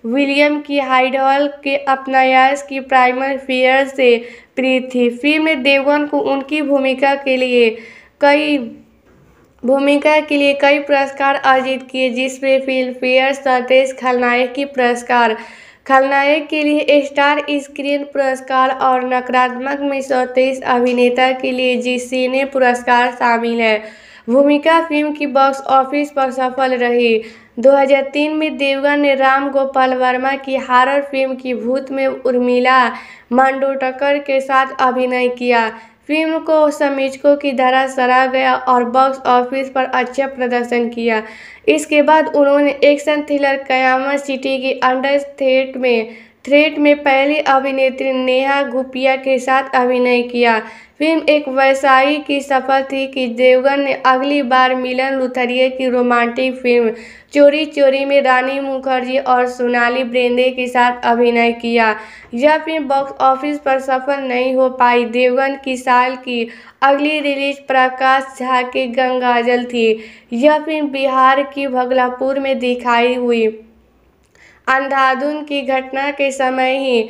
A: विलियम की हाइडॉल के अपनायास की प्राइमर फियर से प्रीत थी फिल्म में देवगन को उनकी भूमिका के लिए कई भूमिका के लिए कई पुरस्कार अर्जित किए जिसमें फिल्म फेयर सतेश खलनायक की पुरस्कार खलनायक के लिए स्टार स्क्रीन पुरस्कार और नकारात्मक में सौ तेईस अभिनेता के लिए जी सीने पुरस्कार शामिल है भूमिका फिल्म की बॉक्स ऑफिस पर सफल रही 2003 में देवगन ने राम गोपाल वर्मा की हॉरर फिल्म की भूत में उर्मिला मांडोटकर के साथ अभिनय किया फिल्म को समीक्षकों की धारा सराह गया और बॉक्स ऑफिस पर अच्छा प्रदर्शन किया इसके बाद उन्होंने एक्शन थ्रिलर कयामत सिटी की अंडर थेट में थ्रेट में पहली अभिनेत्री नेहा गुपिया के साथ अभिनय किया फिल्म एक वैसाई की सफल थी कि देवगन ने अगली बार मिलन लुथरिये की रोमांटिक फिल्म चोरी चोरी में रानी मुखर्जी और सोनाली ब्रेंदे के साथ अभिनय किया यह फिल्म बॉक्स ऑफिस पर सफल नहीं हो पाई देवगन की साल की अगली रिलीज प्रकाश झा की गंगाजल थी यह फिल्म बिहार की भगलापुर में दिखाई हुई अंधाधुंध की घटना के समय ही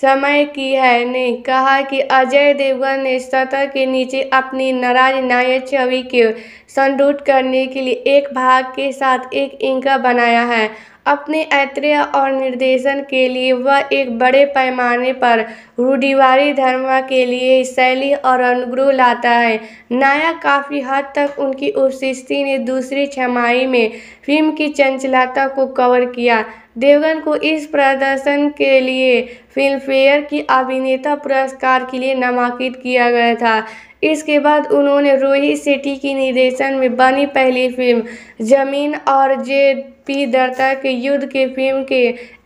A: समय की है ने कहा कि अजय देवगन ने सतह के नीचे अपनी नाराज नायक छवि के संडूट करने के लिए एक भाग के साथ एक इंका बनाया है अपने ऐत्रेय और निर्देशन के लिए वह एक बड़े पैमाने पर रूढ़िवारी धर्म के लिए शैली और अनुग्रह लाता है नायक काफ़ी हद तक उनकी उपस्थिति ने दूसरी छमाही में फिल्म की चंचलता को कवर किया देवगन को इस प्रदर्शन के लिए फिल्मफेयर की अभिनेता पुरस्कार के लिए नामांकित किया गया था इसके बाद उन्होंने रोहित सेट्टी की निर्देशन में बनी पहली फिल्म जमीन और जे पी दर्ता के युद्ध के फिल्म के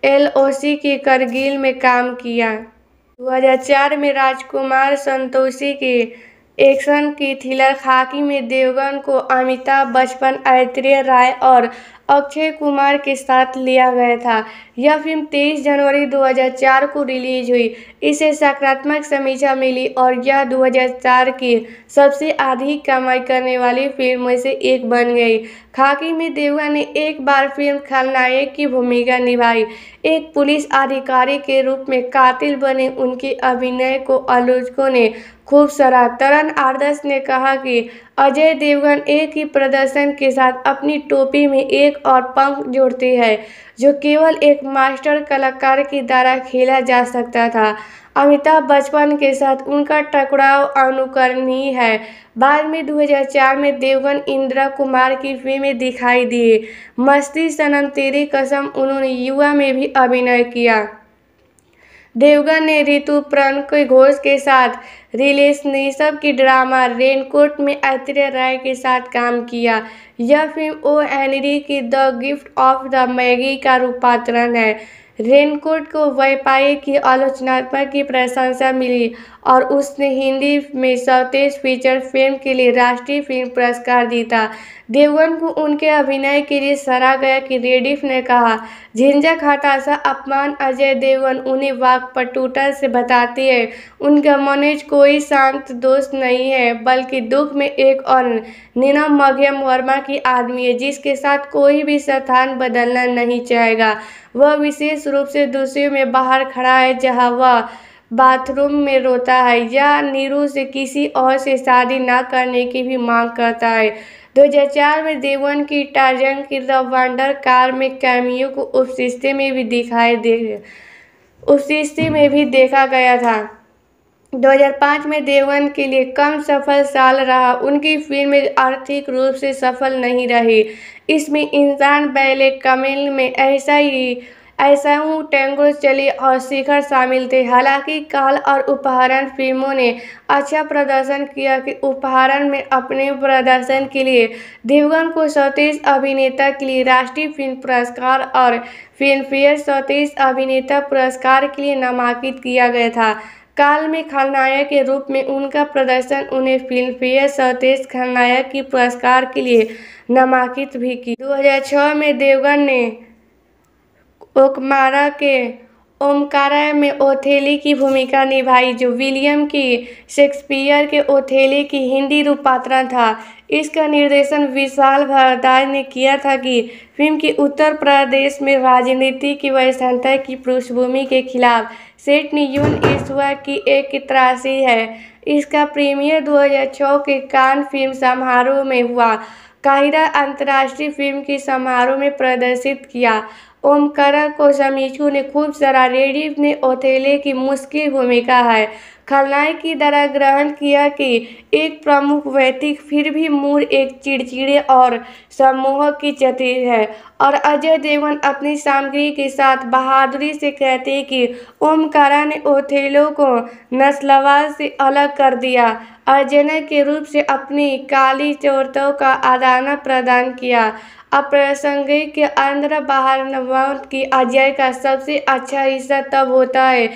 A: एलओसी के करगिल में काम किया 2004 में राजकुमार संतोषी के एक्शन की थ्रिलर खाकी में देवगन को अमिताभ बच्चन ऐत्रेय राय और अक्षय कुमार के साथ लिया गया था यह फिल्म 23 जनवरी 2004 को रिलीज हुई इसे सकारात्मक समीक्षा मिली और यह 2004 की सबसे अधिक कमाई करने वाली फिल्म में से एक बन गई खाकी में देवगा ने एक बार फिल्म खलनायक की भूमिका निभाई एक पुलिस अधिकारी के रूप में कातिल बने उनके अभिनय को आलोचकों ने खूब सराहा तरन आदर्श ने कहा कि अजय देवगन एक ही प्रदर्शन के साथ अपनी टोपी में एक और पंख जोड़ती है जो केवल एक मास्टर कलाकार के द्वारा खेला जा सकता था अमिताभ बचपन के साथ उनका टकराव अनुकरणीय है बाद में 2004 में देवगन इंदिरा कुमार की फिल्म में दिखाई दिए मस्ती सनम तेरी कसम उन्होंने युवा में भी अभिनय किया देवगन ने ऋतु प्रणकय घोष के साथ रिलेश नीसब की ड्रामा रेनकोट में ऐतरे राय के साथ काम किया यह फिल्म ओ हैनरी की the gift of the magi का रूपांतरण है रेनकोट को व्यापारी की आलोचनात्मक की प्रशंसा मिली और उसने हिंदी में सौतेज फीचर फिल्म के लिए राष्ट्रीय फिल्म पुरस्कार जीता देवगन को उनके अभिनय के लिए सराह गया कि रेडिफ ने कहा झिंझक हताशा अपमान अजय देवगन उन्हें वाक पटूटा से बताती है उनका मनोज कोई शांत दोस्त नहीं है बल्कि दुख में एक और नीना मघ्यम वर्मा की आदमी है जिसके साथ कोई भी स्थान बदलना नहीं चाहेगा वह विशेष रूप से दूसरे में बाहर खड़ा है जहाँ वह बाथरूम में रोता है या नीरू से किसी और से शादी ना करने की भी मांग करता है 2004 में देवन की टार्जन की द वंडर कार में कैमियो को उपशिष्टे में भी दिखाई दे उपशिष्टे में भी देखा गया था 2005 में देवन के लिए कम सफल साल रहा उनकी फिल्म आर्थिक रूप से सफल नहीं रही इसमें इंसान बैले कमिल में ऐसा ही ऐसा ऐसाऊ टेंगो चली और शिखर शामिल थे हालांकि काल और उपहरण फिल्मों ने अच्छा प्रदर्शन किया कि उपहरण में अपने प्रदर्शन के लिए देवगन को सौतीस अभिनेता के लिए राष्ट्रीय फिल्म पुरस्कार और फिल्मफेयर सौतीस अभिनेता पुरस्कार के लिए नामांकित किया गया था काल में खलनायक के रूप में उनका प्रदर्शन उन्हें फिल्मफेयर सतीश खलनायक की पुरस्कार के लिए नामांकित भी की 2006 में देवगन ने ओकमारा के ओमकारा में ओथेली की भूमिका निभाई जो विलियम की शेक्सपियर के ओथेली की हिंदी रूपांतरण था इसका निर्देशन विशाल भारद्वाज ने किया था कि फिल्म की उत्तर प्रदेश में राजनीति की वैषमता की पृष्ठभूमि के खिलाफ सेठ ने यून ईश्वर की एक त्रासी है इसका प्रीमियर 2006 के कान फिल्म समारोह में हुआ काहिरा अंतर्राष्ट्रीय फिल्म की समारोह में प्रदर्शित किया ओमकारा को शमीशु ने खूब रेडी ने ओथेले की मुश्किल भूमिका है खलनायक की तरह ग्रहण किया कि एक प्रमुख व्यक्ति फिर भी मूर एक चिड़चिड़े और समूह की चतरी है और अजय देवन अपनी सामग्री के साथ बहादुरी से कहते कि ओमकारा ने ओथेलो को नस्लवाद से अलग कर दिया अर्जन के रूप से अपनी काली चोरतों का आदान प्रदान किया अप्रासंगिक के अंदर बाहर नवाओं की अजय का सबसे अच्छा हिस्सा तब होता है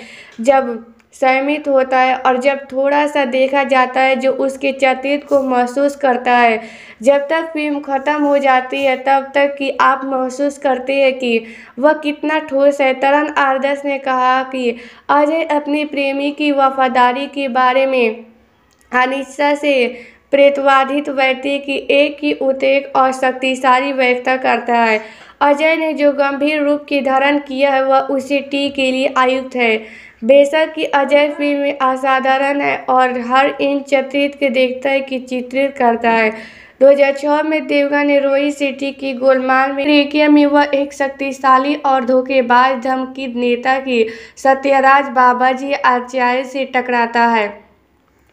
A: जब सहमित होता है और जब थोड़ा सा देखा जाता है जो उसके चतित को महसूस करता है जब तक फिल्म ख़त्म हो जाती है तब तक कि आप महसूस करते हैं कि वह कितना ठोस है तरन आर्दस ने कहा कि अजय अपनी प्रेमी की वफादारी के बारे में अनिच्छा से प्रेतवाधित व्यक्ति की एक ही उद्रेक और शक्तिशाली व्यक्ता करता है अजय ने जो गंभीर रूप की धारण किया है वह उसी टी के लिए आयुक्त है बेशक कि अजय फिल्म असाधारण है और हर इन चित्रित के देखता है कि चित्रित करता है 2006 में देवगन ने रोई सिटी की गोलमाल में रेकिया में वह एक शक्तिशाली और धोखेबाज धमकी नेता की सत्यराज बाबाजी आचार्य से टकराता है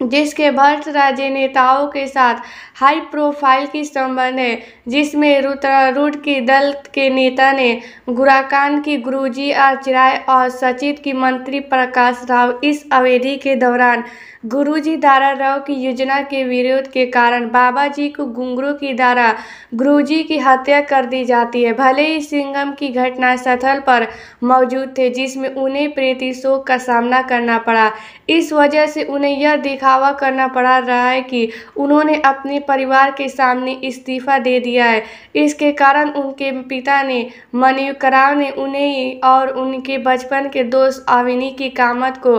A: जिसके भ्रष्ट नेताओं के साथ हाई प्रोफाइल की संबंध है जिसमें रुतरारूट की दल के नेता ने गुराकान की गुरुजी आचराय और सचिव की मंत्री प्रकाश राव इस अवधि के दौरान गुरुजी दारा राव की योजना के विरोध के कारण बाबा जी को घुंघरू की द्वारा गुरुजी की हत्या कर दी जाती है भले ही सिंगम की घटना स्थल पर मौजूद थे जिसमें उन्हें प्रीति शोक का सामना करना पड़ा इस वजह से उन्हें यह दिखावा करना पड़ा रहा है कि उन्होंने अपने परिवार के सामने इस्तीफा दे दिया है इसके कारण उनके पिता ने मनीकराव ने उन्हें और उनके बचपन के दोस्त अविनी की कामत को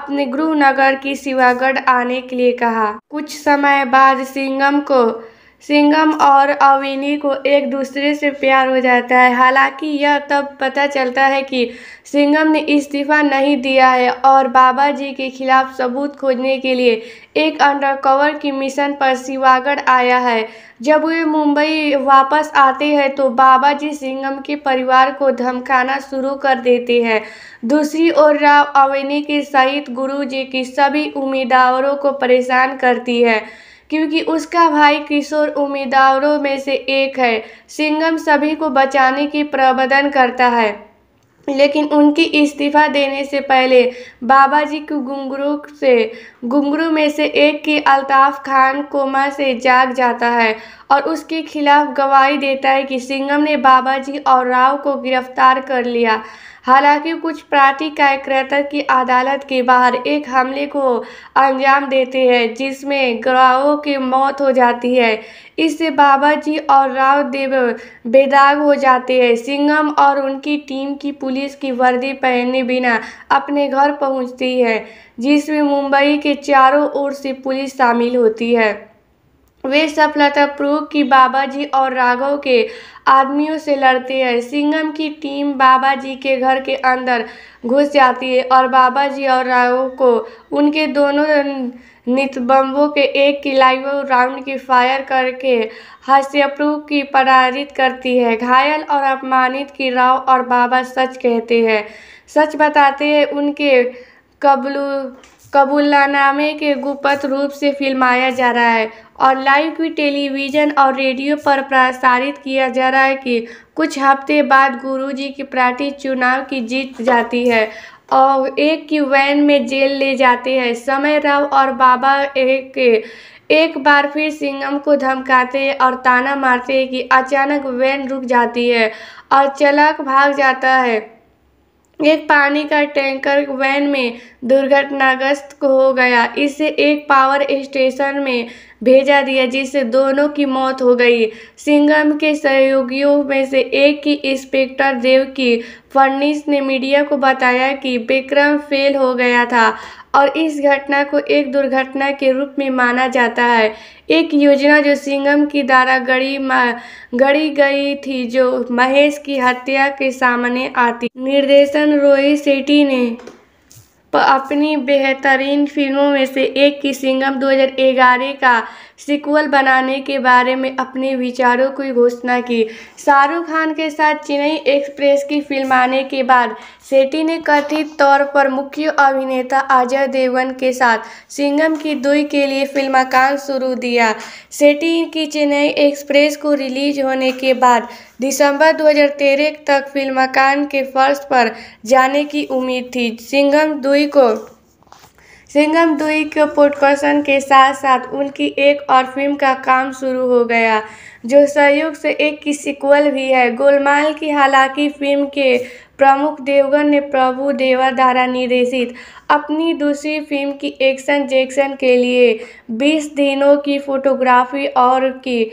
A: अपने गुरुनगर की सिवा दिवागढ़ आने के लिए कहा कुछ समय बाद सिंघम को सिंगम और अविनी को एक दूसरे से प्यार हो जाता है हालांकि यह तब पता चलता है कि सिंगम ने इस्तीफा नहीं दिया है और बाबा जी के खिलाफ सबूत खोजने के लिए एक अंडरकवर की मिशन पर शिवागढ़ आया है जब वे मुंबई वापस आते हैं तो बाबा जी सिंगम के परिवार को धमकाना शुरू कर देते हैं दूसरी ओर राव अविनी के सहित गुरु जी की सभी उम्मीदवारों को परेशान करती है क्योंकि उसका भाई किशोर उम्मीदवारों में से एक है सिंगम सभी को बचाने की प्रबंधन करता है लेकिन उनकी इस्तीफा देने से पहले बाबा जी के घुंघरू से घुंघरू में से एक की अल्ताफ़ खान कोमा से जाग जाता है और उसके खिलाफ गवाही देता है कि सिंगम ने बाबा जी और राव को गिरफ्तार कर लिया हालांकि कुछ पार्टी कार्यकर्ता की अदालत के बाहर एक हमले को अंजाम देते हैं जिसमें ग्राहकों की मौत हो जाती है इससे बाबा जी और राव देव बेदाग हो जाते हैं सिंगम और उनकी टीम की पुलिस की वर्दी पहने बिना अपने घर पहुंचती है जिसमें मुंबई के चारों ओर से पुलिस शामिल होती है वे सफलता प्रूफ की बाबा जी और राघव के आदमियों से लड़ते हैं सिंघम की टीम बाबा जी के घर के अंदर घुस जाती है और बाबा जी और राव को उनके दोनों नितबम्बों के एक किलाइव राउंड की फायर करके हास्यप्रु की पराजित करती है घायल और अपमानित की राव और बाबा सच कहते हैं सच बताते हैं उनके कबलू कबूलनामे के गुप्त रूप से फिल्माया जा रहा है और लाइव भी टेलीविज़न और रेडियो पर प्रसारित किया जा रहा है कि कुछ हफ्ते बाद गुरुजी की पार्टी चुनाव की जीत जाती है और एक की वैन में जेल ले जाते हैं समय राव और बाबा एक एक बार फिर सिंगम को धमकाते और ताना मारते हैं कि अचानक वैन रुक जाती है और चलक भाग जाता है एक पानी का टैंकर वैन में दुर्घटनाग्रस्त हो गया इसे एक पावर स्टेशन में भेजा दिया जिससे दोनों की मौत हो गई सिंगम के सहयोगियों में से एक की इंस्पेक्टर देव की फर्निस ने मीडिया को बताया कि विक्रम फेल हो गया था और इस घटना को एक दुर्घटना के रूप में माना जाता है एक योजना जो सिंगम की द्वारा गड़ी गड़ी गई थी जो महेश की हत्या के सामने आती निर्देशन रोहित सेठी ने अपनी बेहतरीन फिल्मों में से एक की सिंगम 2011 का सिक्वल बनाने के बारे में अपने विचारों की घोषणा की शाहरुख खान के साथ चेन्नई एक्सप्रेस की फिल्म आने के बाद सेटी ने कथित तौर पर मुख्य अभिनेता अजय देवगन के साथ सिंगम की दुई के लिए फिल्म काम शुरू दिया सेटी की चेन्नई एक्सप्रेस को रिलीज होने के बाद दिसंबर 2013 तक फिल्म के फर्श पर जाने की उम्मीद थी सिंगम दुई को सिंगम दुई के प्रोडक्शन के साथ साथ उनकी एक और फिल्म का काम शुरू हो गया जो संयुक्त से एक की सिक्वल भी है गोलमाल की हालांकि फिल्म के प्रमुख देवगन ने प्रभु देवा द्वारा निर्देशित अपनी दूसरी फिल्म की एक्शन जैक्शन के लिए 20 दिनों की फोटोग्राफी और की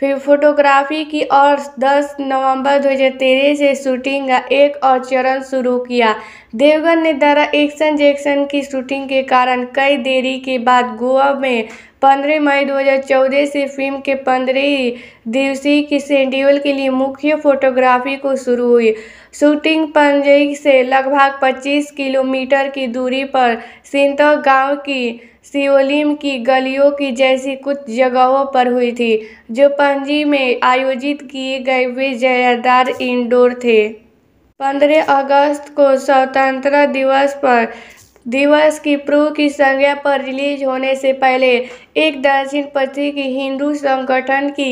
A: फिर फोटोग्राफी की और 10 नवंबर 2013 से शूटिंग का एक और चरण शुरू किया देवगन ने दरा एक्शन जैक्शन की शूटिंग के कारण कई देरी के बाद गोवा में 15 मई 2014 से फिल्म के पंद्रह दिवसीय की शेड्यूल के लिए मुख्य फोटोग्राफी को शुरू हुई शूटिंग पंजई से लगभग 25 किलोमीटर की दूरी पर सिंतो गांव की सियोलिम की गलियों की जैसी कुछ जगहों पर हुई थी जो पणजी में आयोजित किए गए वे जयादार इंडोर थे पंद्रह अगस्त को स्वतंत्रता दिवस पर दिवस की प्रू की संज्ञा पर रिलीज होने से पहले एक पत्र की हिंदू संगठन की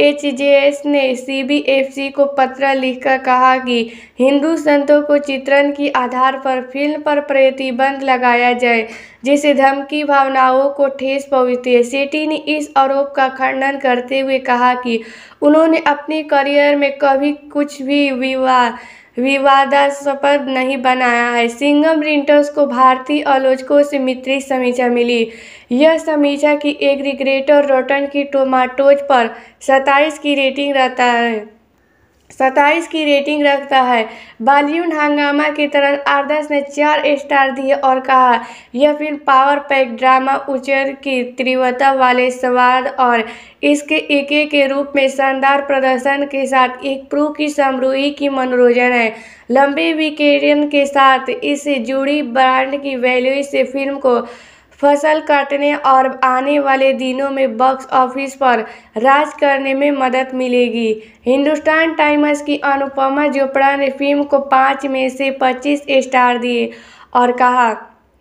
A: एच ने सीबीएफसी को पत्र लिखकर कहा कि हिंदू संतों को चित्रण की आधार पर फिल्म पर प्रतिबंध लगाया जाए जिसे धमकी भावनाओं को ठेस पहुँचती है सेठी ने इस आरोप का खंडन करते हुए कहा कि उन्होंने अपने करियर में कभी कुछ भी विवाह विवादास्पद नहीं बनाया है सिंगम प्रिंटर्स को भारतीय आलोचकों से मित्री समीक्षा मिली यह समीक्षा की एग्रीग्रेटर रोटन की टोमाटोज पर सत्ताईस की रेटिंग रहता है सत्ताईस की रेटिंग रखता है बॉलीवुड हंगामा की तरह आदर्श ने चार स्टार दिए और कहा यह फिल्म पावर पैक ड्रामा उचर की तीव्रता वाले स्वाद और इसके एके के रूप में शानदार प्रदर्शन के साथ एक प्रू की समरूही की मनोरंजन है लंबे विकेटन के साथ इससे जुड़ी ब्रांड की वैल्यू से फिल्म को फसल काटने और आने वाले दिनों में बॉक्स ऑफिस पर राज करने में मदद मिलेगी हिंदुस्तान टाइम्स की अनुपमा चोपड़ा ने फिल्म को पाँच में से पच्चीस स्टार दिए और कहा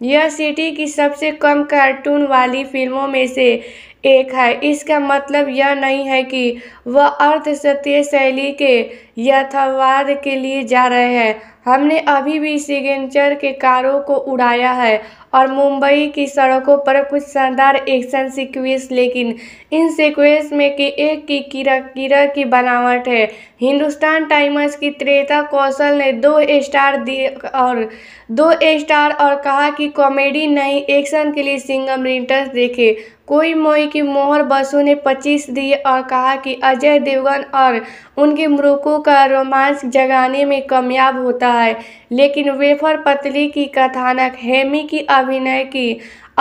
A: यह सिटी की सबसे कम कार्टून वाली फिल्मों में से एक है इसका मतलब यह नहीं है कि वह अर्थ सत्य शैली के यथावाद के लिए जा रहे हैं हमने अभी भी सिग्नेचर के कारों को उड़ाया है और मुंबई की सड़कों पर कुछ शानदार एक्शन सिक्वेंस लेकिन इन सिक्वेंस में कि एक की किरा किरा की बनावट है हिंदुस्तान टाइम्स की त्रेता कौशल ने दो स्टार दिए और दो स्टार और कहा कि कॉमेडी नहीं एक्शन के लिए सिंगम रिंटर्स देखे कोई मोई की मोहर बसु ने 25 दिए और कहा कि अजय देवगन और उनके मृकों का रोमांस जगाने में कामयाब होता है लेकिन वेफर पतली की कथानक हेमी की अभिनय की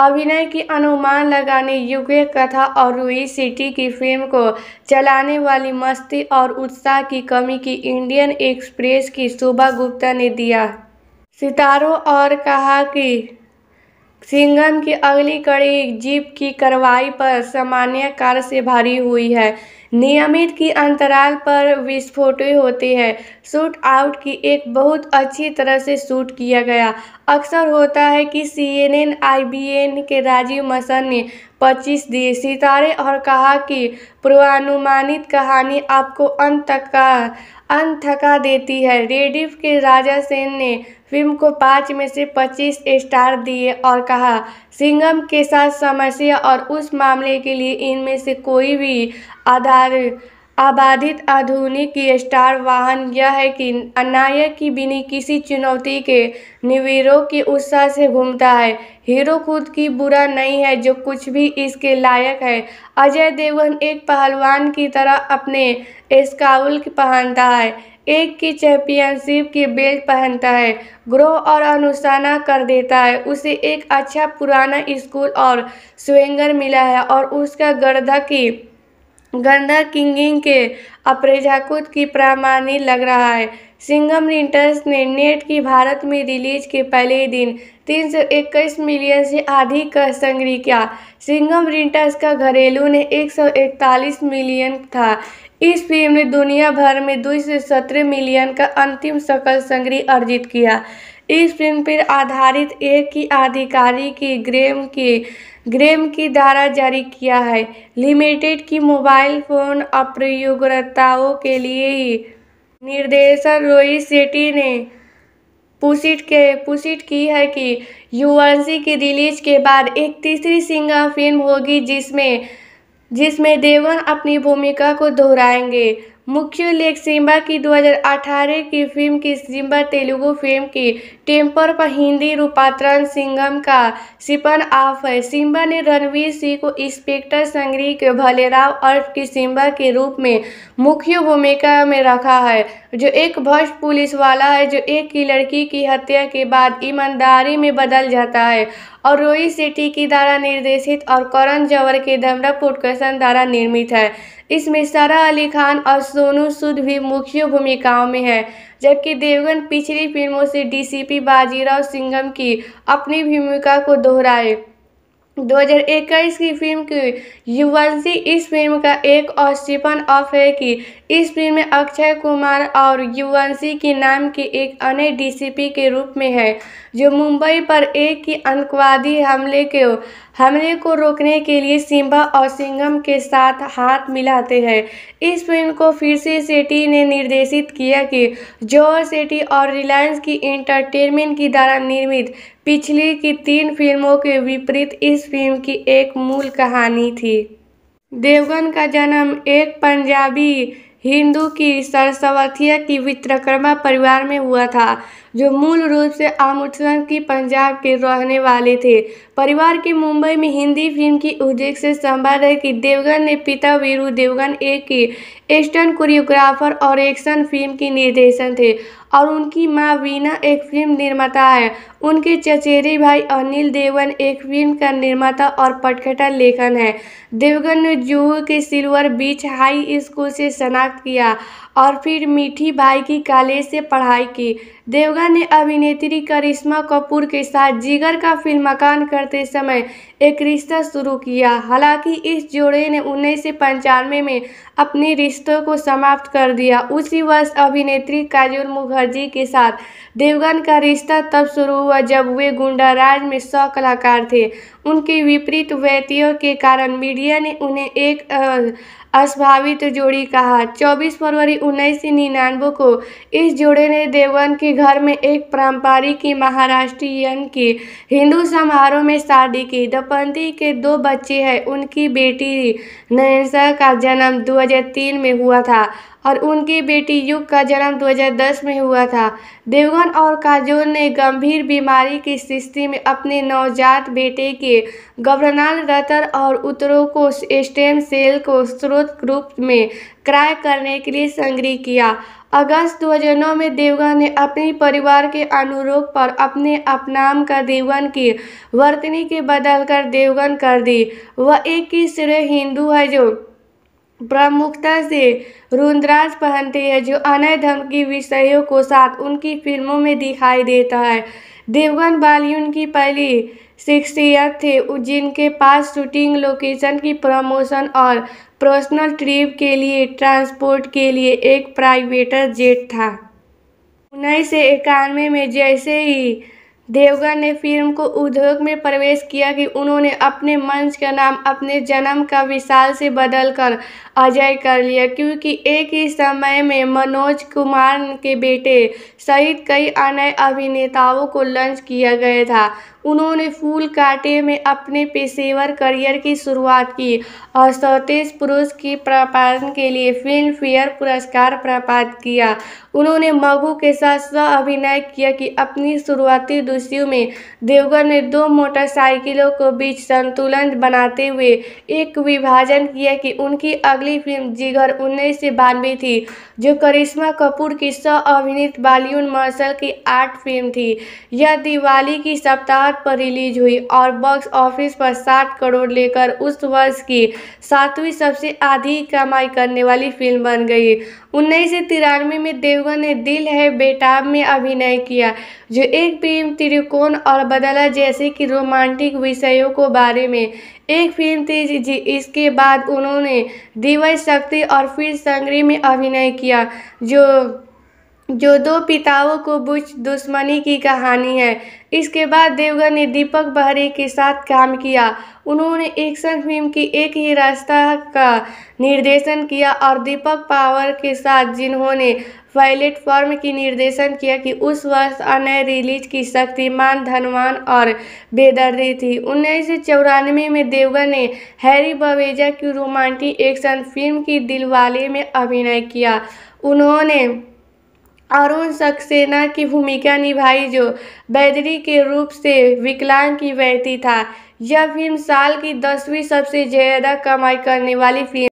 A: अभिनय की अनुमान लगाने युगे कथा और रूई सिटी की फिल्म को चलाने वाली मस्ती और उत्साह की कमी की इंडियन एक्सप्रेस की शोभा गुप्ता ने दिया सितारों और कहा कि सिंगम की अगली कड़ी जीप की कार्रवाई पर सामान्य कार से भारी हुई है नियमित की अंतराल पर विस्फोटें होते हैं शूट आउट की एक बहुत अच्छी तरह से शूट किया गया अक्सर होता है कि सीएनएन आईबीएन के राजीव मसन ने 25 दिए सितारे और कहा कि पूर्वानुमानित कहानी आपको अंत तक का अंत थका देती है रेडिफ के राजा सेन ने फिल्म को पाँच में से पच्चीस स्टार दिए और कहा सिंघम के साथ समस्या और उस मामले के लिए इनमें से कोई भी आधार आबाधित आधुनिक स्टार वाहन यह है कि अनायक की बिनी किसी चुनौती के निवीरों के उत्साह से घूमता है हीरो खुद की बुरा नहीं है जो कुछ भी इसके लायक है अजय देवगन एक पहलवान की तरह अपने स्काउल पहनता है एक की चैंपियनशिप की बेल्ट पहनता है ग्रोह और अनुसाना कर देता है उसे एक अच्छा पुराना स्कूल और स्वेंगर मिला है और उसका गर्दा की गंदा किंगिंग के अप्रेझाकुद की प्रामाणिक लग रहा है सिंगम रिंटर्स ने नेट की भारत में रिलीज के पहले दिन तीन सौ इक्कीस मिलियन से अधिक का संग्रह किया सिंगम रिंटर्स का घरेलू ने एक सौ इकतालीस मिलियन था इस फिल्म ने दुनिया भर में दो सौ सत्रह मिलियन का अंतिम सकल संग्रह अर्जित किया इस फिल्म पर आधारित एक ही अधिकारी की ग्रेम के ग्रेम की द्वारा जारी किया है लिमिटेड की मोबाइल फोन अप्रयोगताओं के लिए ही निर्देशक रोहित शेट्टी ने पुसिट के पुसिट की है कि युवंशी की रिलीज के बाद एक तीसरी सिंगा फिल्म होगी जिसमें जिसमें देवन अपनी भूमिका को दोहराएंगे मुख्य लेख सिम्बा की 2018 की फिल्म की सिम्बा तेलुगु फिल्म की टेम्पर पर हिंदी रूपांतरण सिंगम का सिपन ऑफ है सिम्बा ने रणवीर सिंह को इंस्पेक्टर संगरी के भलेराव अर्फ की सिम्बा के रूप में मुख्य भूमिका में रखा है जो एक भ्रष्ट पुलिस वाला है जो एक की लड़की की हत्या के बाद ईमानदारी में बदल जाता है और रोई सेठी की द्वारा निर्देशित और करण जवर के धमरा पुटकसन द्वारा निर्मित है इसमें सारा अली खान और सोनू सूद भी मुख्य भूमिकाओं में हैं जबकि देवगन पिछली फिल्मों से डीसीपी बाजीराव सिंघम की अपनी भूमिका को दोहराए 2021 की फिल्म की युवंशी इस फिल्म का एक और स्टीफन ऑफ है कि इस फिल्म में अक्षय कुमार और युवंशी के नाम के एक अन्य डीसीपी के रूप में है जो मुंबई पर एक ही आतंकवादी हमले के हमले को रोकने के लिए सिम्बा और सिंघम के साथ हाथ मिलाते हैं इस फिल्म को फिर से सेटी ने निर्देशित किया कि जोर सेटी और रिलायंस की एंटरटेनमेंट की द्वारा निर्मित पिछली की तीन फिल्मों के विपरीत इस फिल्म की एक मूल कहानी थी देवगन का जन्म एक पंजाबी हिंदू की सरस्वतिया की विश्वकर्मा परिवार में हुआ था जो मूल रूप से अमृतसर की पंजाब के रहने वाले थे परिवार की मुंबई में हिंदी फिल्म की उद्योग से संवाद है कि देवगन ने पिता वीरू देवगन एक एस्टर्न कोरियोग्राफर और एक्शन फिल्म के निर्देशन थे और उनकी माँ वीना एक फिल्म निर्माता है उनके चचेरे भाई अनिल देवन एक फिल्म का निर्माता और पटखटा लेखन है देवगन ने जूहू के सिल्वर बीच हाई स्कूल से शनाख्त किया और फिर मीठी भाई की कॉलेज से पढ़ाई की देवगन ने अभिनेत्री करिश्मा कपूर के साथ जिगर का फिल्म मकान करते समय एक रिश्ता शुरू किया हालांकि इस जोड़े ने उन्नीस सौ पंचानवे में अपने रिश्तों को समाप्त कर दिया उसी वर्ष अभिनेत्री काजोल मुखर्जी के साथ देवगन का रिश्ता तब शुरू हुआ जब वे गुंडाराज में सौ कलाकार थे उनके विपरीत व्यतियों के कारण मीडिया ने उन्हें एक अस्भावित जोड़ी कहा 24 फरवरी उन्नीस को इस जोड़े ने देवन के घर में एक पारंपरिक महाराष्ट्रीयन की हिंदू समारोह में शादी की दंपति के दो बच्चे हैं उनकी बेटी नयसा का जन्म 2003 में हुआ था और उनकी बेटी युग का जन्म 2010 में हुआ था देवगन और काजोल ने गंभीर बीमारी की स्थिति में अपने नवजात बेटे के गवर्नाल रतर और उत्तरों को स्टेम सेल को स्रोत ग्रुप में क्रय करने के लिए संग्रह किया अगस्त 2009 में देवगन ने अपने परिवार के अनुरोध पर अपने अपनाम का देवगन की वर्तनी के बदलकर देवगन कर दी वह एक ही श्रेय हिंदू है जो प्रमुखता से रुद्राज पहनते हैं जो अनय धर्म की विषयों को साथ उनकी फिल्मों में दिखाई देता है देवगन बाली उनकी पहली शिक्षियत थे जिनके पास शूटिंग लोकेशन की प्रमोशन और पर्सनल ट्रिप के लिए ट्रांसपोर्ट के लिए एक प्राइवेटर जेट था उन्नीस सौ इक्यानवे में जैसे ही देवगन ने फिल्म को उद्योग में प्रवेश किया कि उन्होंने अपने मंच का नाम अपने जन्म का विशाल से बदलकर अजय कर लिया क्योंकि एक ही समय में मनोज कुमार के बेटे सहित कई अन्य अभिनेताओं को लंच किया गया था उन्होंने फूल काटे में अपने पेशेवर करियर की शुरुआत की और सौतीस पुरुष की प्रपादन के लिए फिल्म फेयर पुरस्कार प्राप्त किया उन्होंने मगू के साथ स्व अभिनय किया कि अपनी शुरुआती दृश्यों में देवघर ने दो मोटरसाइकिलों को बीच संतुलन बनाते हुए एक विभाजन किया कि उनकी अगली अगली फिल्म जिगर उन्नीस से बानवे थी जो करिश्मा कपूर की सह अभिनीत बॉलीवुड मार्शल की आठ फिल्म थी यह दिवाली की सप्ताह पर रिलीज हुई और बॉक्स ऑफिस पर सात करोड़ लेकर उस वर्ष की सातवीं सबसे अधिक कमाई करने वाली फिल्म बन गई उन्नीस सौ तिरानवे में देवगन ने दिल है बेटा में अभिनय किया जो एक फिल्म त्रिकोण और बदला जैसे कि रोमांटिक विषयों को बारे में एक फिल्म थी जी इसके बाद उन्होंने दिवस शक्ति और फिर संग्री में अभिनय किया किया जो जो दो पिताओं को बुझ दुश्मनी की कहानी है इसके बाद देवगन ने दीपक बहरी के साथ काम किया उन्होंने एक्शन फिल्म की एक ही रास्ता का निर्देशन किया और दीपक पावर के साथ जिन्होंने वायलेट फॉर्म की निर्देशन किया कि उस वर्ष अन्य रिलीज की शक्तिमान धनवान और बेदर्दी थी उन्नीस में देवगन ने हैरी बवेजा की रोमांटिक एक्शन फिल्म की दिलवाले में अभिनय किया उन्होंने अरुण सक्सेना की भूमिका निभाई जो बैदरी के रूप से विकलांग की व्यक्ति था यह फिल्म साल की दसवीं सबसे ज़्यादा कमाई करने वाली फिल्म